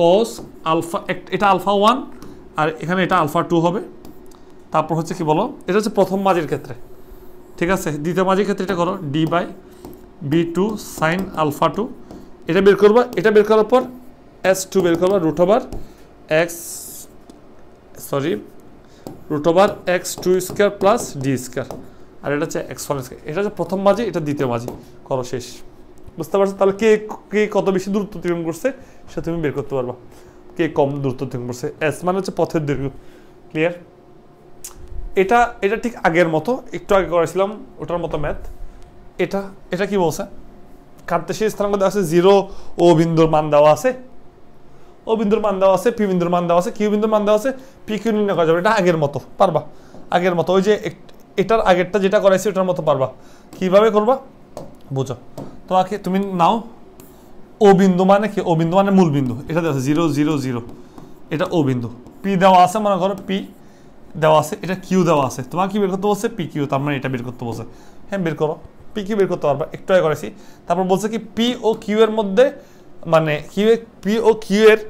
cos alpha এটা আলফা ওয়ান আর এখানে এটা আলফা টু হবে তারপর হচ্ছে কি বলো এটা হচ্ছে প্রথম মাঝের ক্ষেত্রে ঠিক আছে দ্বিতীয় মাঝের ক্ষেত্রে এটা করো D by B two sine alpha two এটা বের করবা এটা বের করার পর এস টু বের করবা root over X sorry root over X two square plus D square আর এটা হচ্ছে এক্স ওয়ান স্কোয়ার এটা হচ্ছে প্রথম মাঝে এটা দ্বিতীয় মাঝে করো শেষ বুঝতে পারছো তাহলে কে কে কত বেশি দূরত্ব অতিক্রম করছে সেটা তুমি বের করতে পারবা কে কম দ্রুত অতিক্রম করছে এস মানে হচ্ছে পথের দৈর্ঘ্য ক্লিয়ার এটা এটা ঠিক আগের মতো একটু আগে করেছিলাম ওটার মতো ম্যাথ এটা এটা কি বলছে কার্তেশীয় স্থানাঙ্ক দেওয়া আছে জিরো ও বিন্দুর মান দেওয়া আছে ও বিন্দুর মান দেওয়া আছে পি বিন্দুর মান দেওয়া আছে কিউ বিন্দুর মান দেওয়া আছে পি কিউ নির্ণয় করা যাবে এটা আগের মতো পারবা আগের মতো ওই যে এটার আগেরটা যেটা করাইছি ওটার মতো পারবা কিভাবে করবা বুঝো তোমাকে তুমি নাও ও বিন্দু মানে কি ও বিন্দু মানে মূল বিন্দু এটা দেওয়া আছে জিরো জিরো জিরো এটা ও বিন্দু পি দেওয়া আছে মনে করো পি দেওয়া আছে এটা কিউ দেওয়া আছে তোমার কি বের করতে বলছে পি কিউ তার মানে এটা বের করতে বলছে হ্যাঁ বের করো পি কিউ বের করতে পারবা একটু আগে করেছি তারপর বলছে কি পি ও কিউ এর মধ্যে মানে কিউ পি ও কিউ এর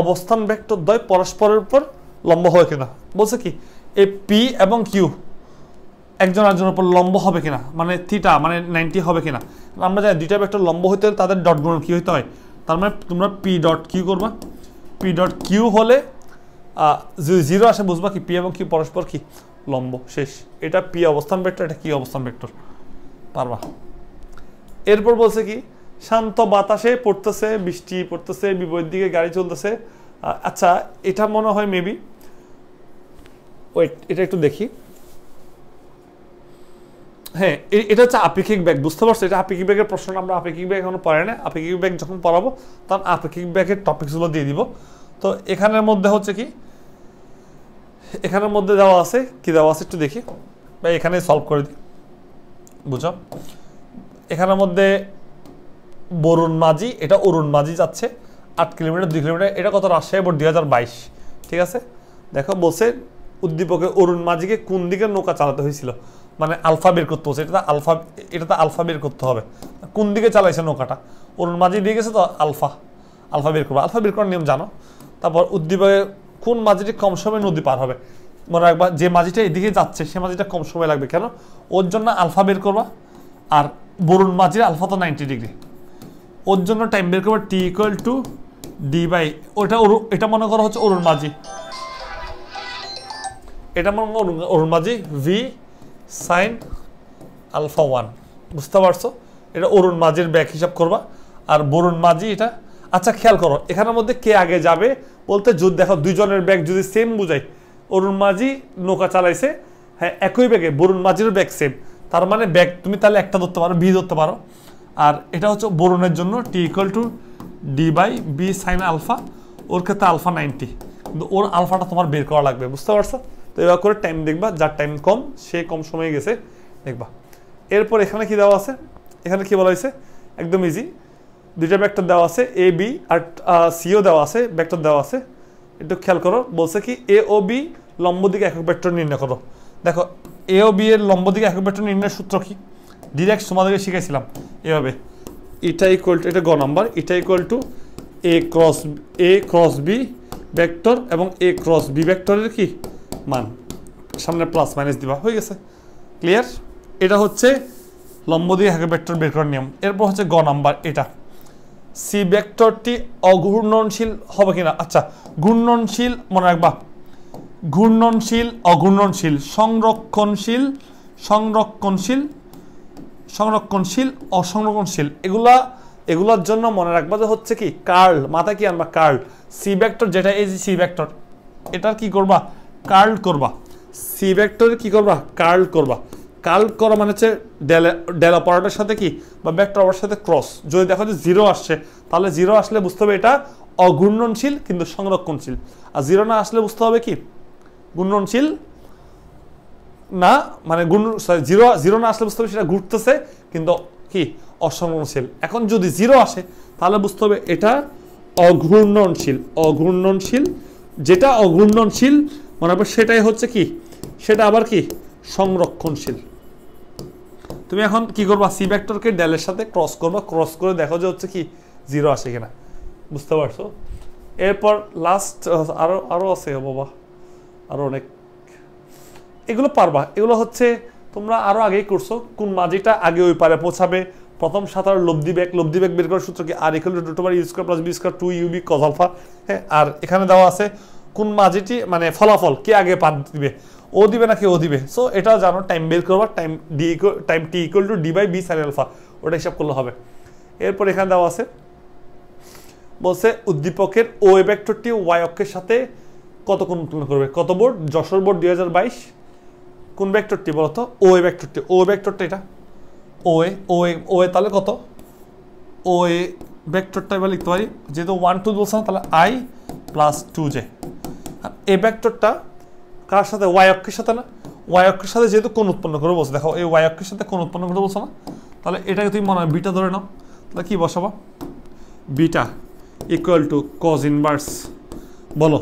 অবস্থান ভেক্টর দ্বয় পরস্পরের উপর লম্ব হয় কিনা বলছে কি এই পি এবং কিউ একজন আরেকজন উপর লম্ব হবে কিনা মানে থিটা মানে নাইনটি হবে কিনা আমরা জানি দুইটা ভেক্টর লম্ব হইতে হলে তাদের ডট গুণন কী হইতে হয় তার মানে তোমরা পি ডট কিউ করবা পি ডট কিউ হলে জিরো আসে বুঝবা কি পি এবং কি পরস্পর কি লম্ব শেষ এটা পি অবস্থান ভেক্টর এটা কি অবস্থান ভেক্টর পারবা এরপর বলছে কি শান্ত বাতাসে পড়তেছে বৃষ্টি পড়তেছে বিপরীত দিকে গাড়ি চলতেছে আচ্ছা এটা মনে হয় মেবি ওয়েট এটা একটু দেখি হ্যাঁ এটা হচ্ছে আপেক্ষিক ব্যাগ বুঝতে পারছো এটা আপেক্ষিক ব্যাগের প্রশ্নটা আমরা আপেক্ষিক ব্যাগ এখন পড়াই না আপেক্ষিক ব্যাগ যখন পড়াবো তখন আপেক্ষিক ব্যাগের টপিকসগুলো দিয়ে দিব তো এখানের মধ্যে হচ্ছে কি এখানের মধ্যে দেওয়া আছে কি দেওয়া আছে একটু দেখি বা এখানে সলভ করে দিই বুঝো এখানের মধ্যে বরুণ মাঝি এটা অরুণ মাঝি যাচ্ছে আট কিলোমিটার দুই কিলোমিটার এটা কত রাজশাহী বোর্ড দুই ঠিক আছে দেখো বলছে উদ্দীপকে অরুণ মাঝিকে কোন দিকে নৌকা চালাতে হয়েছিল মানে আলফা বের করতে হচ্ছে এটা আলফা এটা তো আলফা বের করতে হবে কোন দিকে চালাইছে নৌকাটা অরুণ মাঝি দিয়ে গেছে তো আলফা আলফা বের করবে আলফা বের করার নিয়ম জানো তারপর উদ্দীপকে কোন মাঝিটি কম সময় নদী পার হবে মনে রাখবা যে মাঝিটা এদিকে যাচ্ছে সে মাঝিটা কম সময় লাগবে কেন ওর জন্য আলফা বের করবা আর বরুণ মাঝির আলফা তো নাইনটি ডিগ্রি ওর জন্য টাইম বের করবা T equal to D by ওটা এটা মনে করা হচ্ছে অরুণ মাঝি এটা মনে করো অরুণ মাঝি ভি সাইন আলফা ওয়ান বুঝতে পারছো এটা অরুণ মাঝির ব্যাক হিসাব করবা আর বরুণ মাঝি এটা আচ্ছা খেয়াল করো এখানের মধ্যে কে আগে যাবে বলতে যদি দেখো দুইজনের ব্যাগ যদি সেম বুঝাই অরুণ মাঝি নৌকা চালাইছে হ্যাঁ একই ব্যাগে বরুণ মাঝির ব্যাগ সেম তার মানে ব্যাগ তুমি তাহলে একটা ধরতে পারো বি ধরতে পারো আর এটা হচ্ছে বরুণের জন্য T equal to D by B sine alpha ওর ক্ষেত্রে আলফা নাইনটি কিন্তু ওর আলফাটা তোমার বের করা লাগবে বুঝতে পারছো তো এবার করে টাইম দেখবা যার টাইম কম সে কম সময়ে গেছে দেখবা এরপর এখানে কি দেওয়া আছে এখানে কি বলা হয়েছে একদম ইজি দুইটা ব্যাক্টর দেওয়া আছে এ বি আর সিও দেওয়া আছে ব্যাক্টর দেওয়া আছে একটু খেয়াল করো বলছে কি এ ও বি লম্ব দিকে একক ব্যাক্টর নির্ণয় করো দেখো এ ও বি এর লম্ব দিকে একক ব্যাক্টর নির্ণয়ের সূত্র কি ডিরেক্ট তোমাদেরকে শিখেছিলাম এভাবে এটা ইকুয়াল টু এটা গ নাম্বার এটা equal to A cross A cross B vector এবং এ ক্রস বি ভেক্টরের কি মান সামনে প্লাস মাইনাস দিবা হয়ে গেছে ক্লিয়ার এটা হচ্ছে লম্ব দিয়ে হাঁকে ভেক্টর বের করার নিয়ম এরপর হচ্ছে গ নাম্বার এটা সি ভেক্টরটি অঘূর্ণনশীল হবে কিনা আচ্ছা ঘূর্ণনশীল মনে রাখবা ঘূর্ণনশীল অঘূর্ণনশীল সংরক্ষণশীল সংরক্ষণশীল সংরক্ষণশীল অসংরক্ষণশীল এগুলা এগুলোর জন্য মনে রাখবা যে হচ্ছে কি কার্ল মাথা কি আনবা কার্ল সি ভেক্টর যেটা এই সি ভেক্টর এটার কি করবা কার্ল করবা সি ভেক্টরে কি করবা কার্ল করবা কার্ল করা মানে হচ্ছে ডেল অপারেটার সাথে কি বা ভেক্টর অপারেটার সাথে ক্রস যদি দেখো যে জিরো আসছে তাহলে জিরো আসলে বুঝতে হবে এটা অঘূর্ণনশীল কিন্তু সংরক্ষণশীল আর জিরো না আসলে বুঝতে হবে কি ঘূর্ণনশীল না মানে গুণ জিরো জিরো না আসলে বুঝতে হবে সেটা ঘুরতেছে কিন্তু কি অসংরক্ষণশীল এখন যদি জিরো আসে তাহলে বুঝতে হবে এটা অঘূর্ণনশীল অঘূর্ণনশীল যেটা অঘূর্ণনশীল মনে রাখবে সেটাই হচ্ছে কি সেটা আবার কি সংরক্ষণশীল তুমি এখন কি করবা সি ভেক্টরকে ডেলের সাথে ক্রস করবা ক্রস করে দেখো যে হচ্ছে কি জিরো আসে কিনা বুঝতে পারছো এরপর লাস্ট আরও আরও আছে বাবা আরও অনেক এগুলো পারবা এগুলো হচ্ছে তোমরা আরও আগেই করছো কোন মাঝিটা আগে ওই পারে পৌঁছাবে প্রথম সাঁতার লব্ধি ব্যাগ লব্ধি ব্যাগ বের করার সূত্র কি আর এখানে two two two U square plus B square two UB cos alpha হ্যাঁ আর এখানে দেওয়া আছে কোন মাঝিটি মানে ফলাফল কে আগে পাত দিবে ও দিবে না কে ও দিবে সো এটাও জানো টাইম বের করবা time D time T equal to D by B sine alpha ওটা হিসাব করলে হবে এরপর এখানে দেওয়া আছে বলছে উদ্দীপকের ও এ ভেক্টরটি ওয়াই অক্ষের সাথে কোন তুলনা করবে কত বোর্ড যশোর বোর্ড দুই হাজার বাইশ কোন ভেক্টরটি বলতো ও এ ভেক্টরটি ও ভেক্টরটা এটা ও এ ও এ ও এ তাহলে কত ও এ ভেক্টরটা এবার লিখতে পারি যেহেতু ওয়ান টু না তাহলে আই প্লাস টু জে আর এই ব্যাক্টরটা কার সাথে ওয়াই অক্ষের সাথে না ওয়াই অক্ষের সাথে যেহেতু কোন উৎপন্ন করে বলছে দেখো এই ওয়াই অক্ষের সাথে কোন উৎপন্ন করে বলছো না তাহলে এটাকে তুমি মনে হয় বিটা ধরে নাও তাহলে কী বসাবো beta equal to cos inverse বলো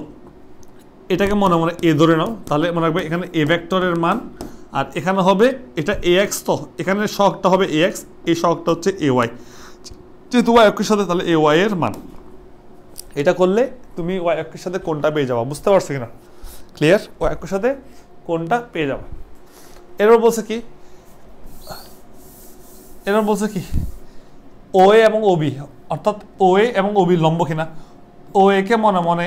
এটাকে মনে মনে এ ধরে নাও তাহলে মনে রাখবে এখানে এ ভ্যাক্টরের মান আর এখানে হবে এটা এ এক্স তো এখানে শখটা হবে এ এক্স এই শখটা হচ্ছে এ ওয়াই যেহেতু ওয়াই অক্ষের সাথে তাহলে এ ওয়াই এর মান এটা করলে তুমি ওয়াই অক্ষের সাথে কোনটা পেয়ে যাবা বুঝতে পারছো কিনা ক্লিয়ার ওয়াই অক্ষের সাথে কোনটা পেয়ে যাবা এরপর বলছে কি এরপর বলছে কি ও এ এবং ওবি অর্থাৎ ও এ এবং ওবি লম্ব কিনা ও একে মনে মনে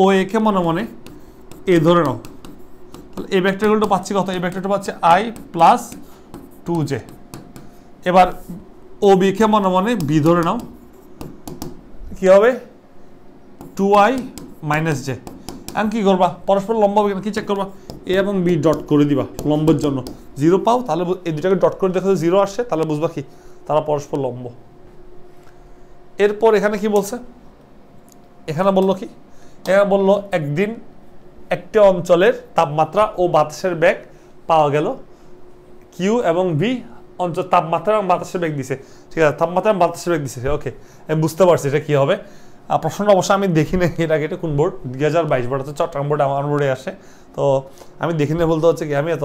ও একে মনে মনে এ ধরে নাও তাহলে এই ব্যাকটেরিয়াগুলো পাচ্ছি কত এই ব্যাকটেরিয়াটা পাচ্ছি আই প্লাস টু জে এবার ও বিকে মনে মনে বি ধরে নাও কী হবে টু আই মাইনাস জে এখন কী করবা পরস্পর লম্বা হবে কি চেক করবা এ এবং বি ডট করে দিবা লম্বের জন্য জিরো পাও তাহলে এই দুটাকে ডট করে দেখো জিরো আসে তাহলে বুঝবা কি তারা পরস্পর লম্ব এরপর এখানে কি বলছে এখানে বলল কি এখানে বলল একদিন একটি অঞ্চলের তাপমাত্রা ও বাতাসের ব্যাগ পাওয়া গেল কিউ এবং বি অঞ্চল তাপমাত্রা এবং বাতাসের ব্যাগ দিছে ঠিক আছে তাপমাত্রা এবং বাতাসের ব্যাগ দিছে ওকে আমি বুঝতে পারছি এটা কী হবে প্রশ্নটা অবশ্য আমি দেখি না এটা এটা কোন বোর্ড দুই হাজার বাইশ বোর্ড আছে চট্টগ্রাম বোর্ড আমার বোর্ডে আসে তো আমি দেখি না বলতে হচ্ছে কি আমি এত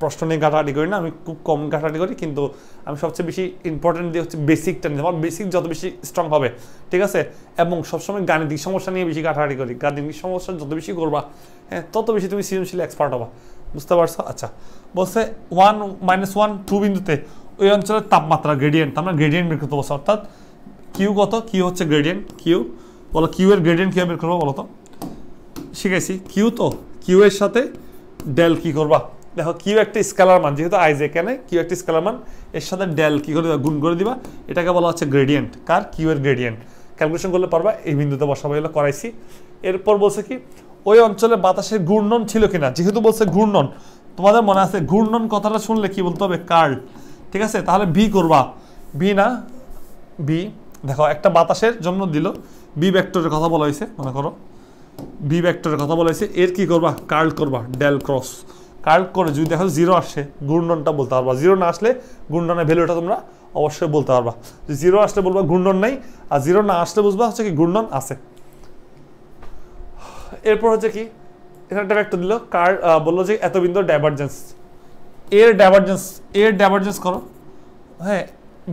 প্রশ্ন নিয়ে কাটাটি করি না আমি খুব কম কাটাটি করি কিন্তু আমি সবচেয়ে বেশি ইম্পর্টেন্ট দিয়ে হচ্ছে বেসিকটা নিতে আমার বেসিক যত বেশি স্ট্রং হবে ঠিক আছে এবং সবসময় গাণিতিক সমস্যা নিয়ে বেশি কাটাটি করি গাণিতিক সমস্যা যত বেশি করবা হ্যাঁ তত বেশি তুমি সৃজনশীল এক্সপার্ট হবা বুঝতে পারছো আচ্ছা বলছে ওয়ান মাইনাস ওয়ান টু বিন্দুতে ওই অঞ্চলের তাপমাত্রা গ্রেডিয়েন্ট আমরা গ্রেডিয়েন্ট বের করতে অর্থাৎ কিউ কত কিউ হচ্ছে গ্রেডিয়েন্ট কিউ বলো কিউ এর গ্রেডিয়েন্ট কীভাবে বের করবো বলো তো শিখেছি কিউ তো কিউ এর সাথে ডেল কি করবা দেখো কিউ একটা স্কেলার মান যেহেতু আইজ কেনে কিউ একটা স্কেলার মান এর সাথে ডেল কি করে গুণ করে দিবা এটাকে বলা হচ্ছে গ্রেডিয়েন্ট কার কিউ এর গ্রেডিয়েন্ট ক্যালকুলেশন করলে পারবা এই বিন্দুতে বসাবো এগুলো করাইছি এরপর বলছে কি ওই অঞ্চলে বাতাসের ঘূর্ণন ছিল কিনা যেহেতু বলছে ঘূর্ণন তোমাদের মনে আছে ঘূর্ণন কথাটা শুনলে কি বলতে হবে কার্ল ঠিক আছে তাহলে বি করবা বি না বি দেখো একটা বাতাসের জন্য দিল বি ব্যাক্টরের কথা বলা হয়েছে মনে করো বি ব্যাক্টরের কথা বলা হয়েছে এর কি করবা কার্ল করবা ডেল ক্রস কার্ল করে যদি দেখো জিরো আসে গুণ্ডনটা বলতে পারবা জিরো না আসলে গুণ্ডনের ভ্যালুটা তোমরা অবশ্যই বলতে পারবা যে জিরো আসলে বলবা গুণ্ডন নাই আর জিরো না আসলে বুঝবা হচ্ছে কি গুণ্ডন আছে এরপর হচ্ছে কি এখানে একটা ব্যাক্টর দিল কার্ল বললো যে এত বিন্দু ডাইভার্জেন্স এর ডাইভার্জেন্স এর ডাইভার্জেন্স করো হ্যাঁ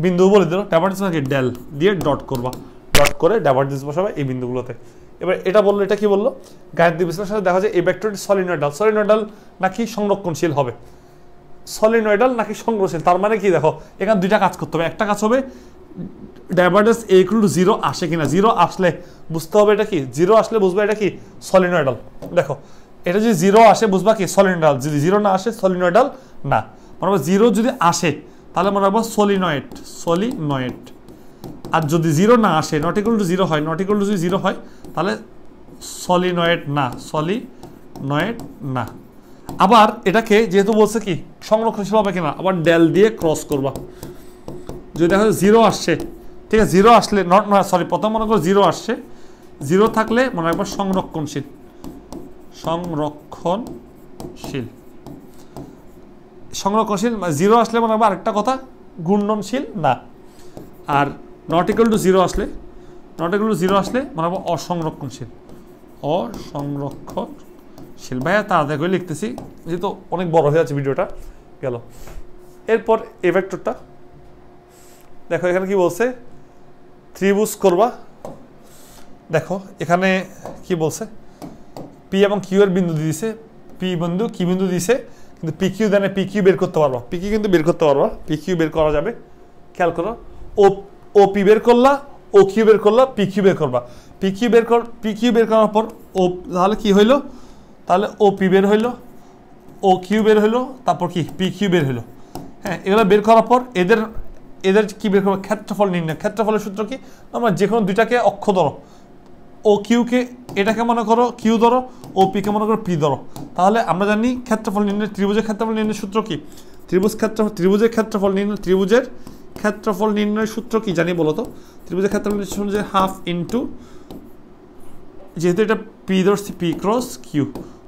বিন্দু বলে দিল ড্যাভার্টেন্স মানে ডেল দিয়ে ডট করবা ডট করে ড্যাভার্টেন্স বসাবে এই বিন্দুগুলোতে এবার এটা বললো এটা কি বললো গায়ত্রী বিশ্লেষণে দেখা যায় এই ব্যাকটেরিয়া সলিনয়েডাল সলিনয়েডাল নাকি সংরক্ষণশীল হবে সলিনয়েডাল নাকি সংগ্রহশীল তার মানে কি দেখো এখানে দুইটা কাজ করতে হবে একটা কাজ হবে divergence A equal to zero আসে কিনা জিরো আসলে বুঝতে হবে এটা কি জিরো আসলে বুঝবা এটা কি সলিনয়েডাল দেখো এটা যদি জিরো আসে বুঝবা কি সলিনয়েডাল যদি জিরো না আসে সলিনয়েডাল না মানে জিরো যদি আসে তাহলে মনে রাখবো সলিনয়েড সলিনয়েড আর যদি জিরো না আসে নট ইকুয়াল টু জিরো হয় নট ইকুয়াল টু যদি জিরো হয় তাহলে সলিনয়েড না সলিনয়েড না আবার এটাকে যেহেতু বলছে কি সংরক্ষণশীল হবে কিনা আবার ডেল দিয়ে ক্রস করবা যদি দেখো জিরো আসছে ঠিক আছে জিরো আসলে নট সরি প্রথম মনে করো জিরো আসছে জিরো থাকলে মনে রাখবো সংরক্ষণশীল সংরক্ষণশীল সংরক্ষণশীল জিরো মানে আসলে মনে হবে আরেকটা কথা গুণনশীল না আর নট ইকুয়াল টু জিরো আসলে নট ইকুয়াল টু জিরো আসলে মনে হবে অসংরক্ষণশীল অসংরক্ষণশীল ভাইয়া তা করে লিখতেছি যেহেতু অনেক বড় হয়ে আছে ভিডিওটা গেল এরপর এ ভেক্টরটা দেখো এখানে কি বলছে ত্রিভুজ করবা দেখো এখানে কি বলছে পি এবং কিউ এর বিন্দু দিয়েছে পি বিন্দু কি বিন্দু দিয়েছে কিন্তু পিকিউ জানে পিকিউ বের করতে পারবা পিকিউ কিন্তু বের করতে পারবা পিকিউ বের করা যাবে খেয়াল করো ও ও পি বের করলা ও কিউ বের করলা পি কিউ বের করবা পি কিউ বের কর পি কিউ বের করার পর ও তাহলে কি হইলো তাহলে ও পি বের হইলো ও কিউ বের হইলো তারপর কি পি কিউ বের হইলো হ্যাঁ এগুলো বের করার পর এদের এদের কি বের করবো ক্ষেত্রফল নির্ণয় ক্ষেত্রফলের সূত্র কি আমরা যে কোনো দুইটাকে অক্ষ ধরো ও কিউকে এটাকে মনে করো কিউ ধরো ও পিকে মনে করো পি ধরো তাহলে আমরা জানি ক্ষেত্রফল নির্ণয় ত্রিভুজের ক্ষেত্রফল নির্ণয় সূত্র কি ত্রিভুজ ক্ষেত্র ত্রিভুজের ক্ষেত্রফল নির্ণয় ত্রিভুজের ক্ষেত্রফল নির্ণয় সূত্র কি জানি বলো তো ত্রিভুজের ক্ষেত্রফল নির্ণয় যে হাফ ইন্টু যেহেতু এটা পি ধরছি পি ক্রস কিউ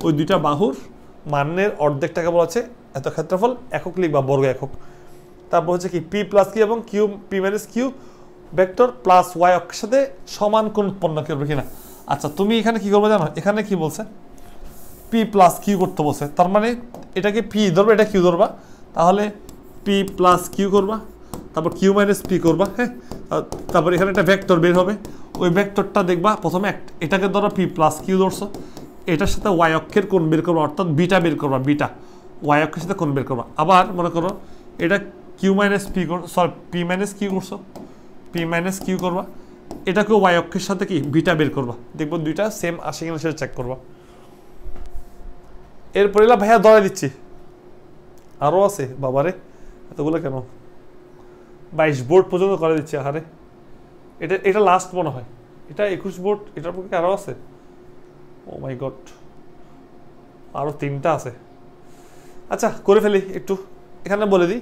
ওই দুইটা বাহুর মানের অর্ধেকটাকে বলা আছে এত ক্ষেত্রফল একক লিখবা বর্গ একক তারপর হচ্ছে কি পি প্লাস কিউ এবং Q P minus Q vector plus Y অক্ষের সাথে সমান কোন উৎপন্ন করবে কিনা আচ্ছা তুমি এখানে কি করবে জানো এখানে কি বলছে পি প্লাস কিউ করতে বলছে তার মানে এটাকে পি ধরবে এটা কিউ ধরবা তাহলে পি প্লাস কিউ করবা তারপর কিউ মাইনাস পি করবা হ্যাঁ তারপর এখানে একটা ভেক্টর বের হবে ওই ভেক্টরটা দেখবা প্রথমে এটাকে ধরো পি প্লাস কিউ ধরছো এটার সাথে ওয়াই অক্ষের কোন বের করবা অর্থাৎ বিটা বের করবা বিটা ওয়াই অক্ষের সাথে কোন বের করবা আবার মনে করো এটা Q minus P sorry P minus Q করছো পি মাইনাস কিউ করবা এটাকেও ওয়াই অক্ষের সাথে কি বিটা বের করবা দেখবো দুইটা সেম আসে কিনা সেটা চেক করবা এরপরে ভাইয়া দয়া দিচ্ছি আরও আছে বাবারে এতগুলো কেন বাইশ বোর্ড পর্যন্ত করে দিচ্ছে আহারে এটা এটা লাস্ট মনে হয় এটা একুশ বোর্ড এটার পক্ষে আরও আছে ও মাই গড আরও তিনটা আছে আচ্ছা করে ফেলি একটু এখানে বলে দিই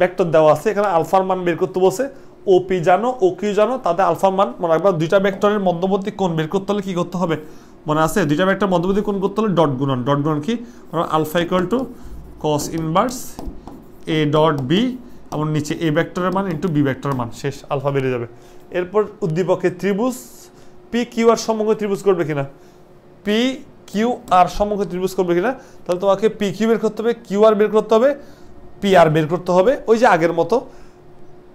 ব্যাক্টর দেওয়া আছে এখানে আলফার মান বের করতে বসে ওপি জানো ও কিউ জানো তাদের আলফা মান মনে রাখবা দুইটা ভেক্টরের মধ্যবর্তী কোণ বের করতে হলে কী করতে হবে মনে আছে দুইটা ভেক্টর মধ্যবর্তী কোণ করতে হলে ডট গুণন ডট গুণন কি alpha equal to cos inverse A dot B এবং নিচে এ ভেক্টরের মান ইন্টু বি ভেক্টরের মান শেষ আলফা বেড়ে যাবে এরপর উদ্দীপকে ত্রিভুজ পি কিউ আর সমগ্র ত্রিভুজ করবে কিনা পি কিউ আর সমগ্র ত্রিভুজ করবে কিনা তাহলে তোমাকে পি কিউ বের করতে হবে কিউ আর বের করতে হবে পি আর বের করতে হবে ওই যে আগের মতো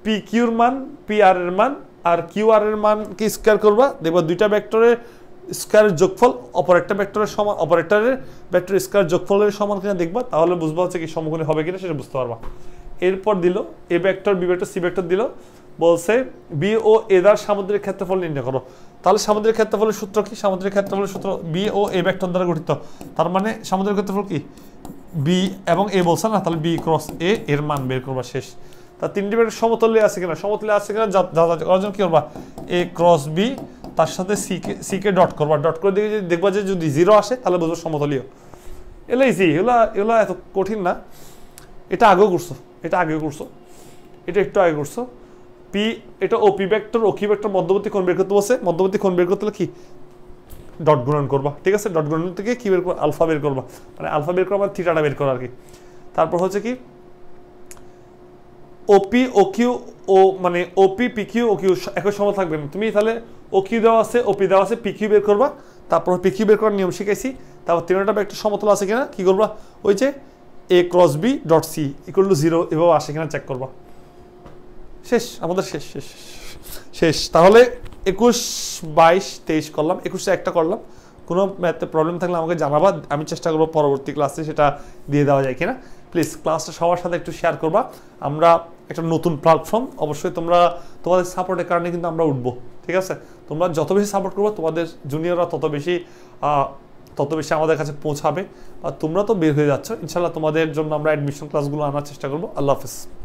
পি কিউর মান পি আর এর মান আর কিউ আর এর মানকে স্কোয়ার করবা দেখবা দুইটা ভেক্টরের স্কোয়ারের যোগফল অপর একটা ভেক্টরের সমান অপর একটারের ভেক্টরের স্কোয়ার যোগফলের সমান কিনা দেখবা তাহলে বুঝবা হচ্ছে কি সমকোণী হবে কিনা সেটা বুঝতে পারবা এরপর দিল A vector B vector C vector দিল বলছে বি ও এ দ্বার সামুদ্রিক ক্ষেত্রফল নির্ণয় করো তাহলে সামুদ্রিক ক্ষেত্রফলের সূত্র কি সামুদ্রিক ক্ষেত্রফলের সূত্র বি ও এ ভেক্টর দ্বারা গঠিত তার মানে সামুদ্রিক ক্ষেত্রফল কি বি এবং এ বলছে না তাহলে বি ক্রস এ এর মান বের করবা শেষ তা তিনটি ব্যাট সমতলে আছে কিনা সমতলে আছে কিনা করার জন্য কী করবা এ ক্রস বি তার সাথে সিকে সিকে ডট করবা ডট করে দেখে যদি দেখবা যে যদি জিরো আসে তাহলে বুঝবো সমতলীয় এলাই জি এগুলো এগুলো এত কঠিন না এটা আগেও করছো এটা আগেও করছো এটা একটু আগে করছো পি এটা ও পি ব্যাক্টর ও কি ব্যাক্টর মধ্যবর্তী কোণ বের করতে বসে মধ্যবর্তী কোণ বের করতে হলে কি ডট গুণন করবা ঠিক আছে ডট গুণন থেকে কী বের করবা আলফা বের করবা মানে আলফা বের করবা মানে থিটাটা বের করা আর কি তারপর হচ্ছে কি ওপি ও কিউ ও মানে OP P Q O Q একই সময় থাকবে তুমি তাহলে ও কিউ দেওয়া আছে ওপি দেওয়া আছে পিকিউ বের করবা তারপর পিকিউ বের করার নিয়ম শিখেছি তারপর তিনটা একটা সমতল আছে কিনা কী করবা ওই যে a cross B dot c equal to zero এভাবে আসে কিনা চেক করবা শেষ আমাদের শেষ শেষ শেষ তাহলে একুশ বাইশ তেইশ করলাম একুশে একটা করলাম কোনো ম্যাথে প্রবলেম থাকলে আমাকে জানাবা আমি চেষ্টা করবো পরবর্তী ক্লাসে সেটা দিয়ে দেওয়া যায় কিনা প্লিজ ক্লাসটা সবার সাথে একটু শেয়ার করবা আমরা একটা নতুন প্ল্যাটফর্ম অবশ্যই তোমরা তোমাদের সাপোর্টের কারণে কিন্তু আমরা উঠবো ঠিক আছে তোমরা যত বেশি সাপোর্ট করবো তোমাদের জুনিয়ররা তত বেশি তত বেশি আমাদের কাছে পৌঁছাবে আর তোমরা তো বের হয়ে যাচ্ছ ইনশাল্লাহ তোমাদের জন্য আমরা অ্যাডমিশন ক্লাসগুলো আনার চেষ্টা করবো আল্লাহ হাফিজ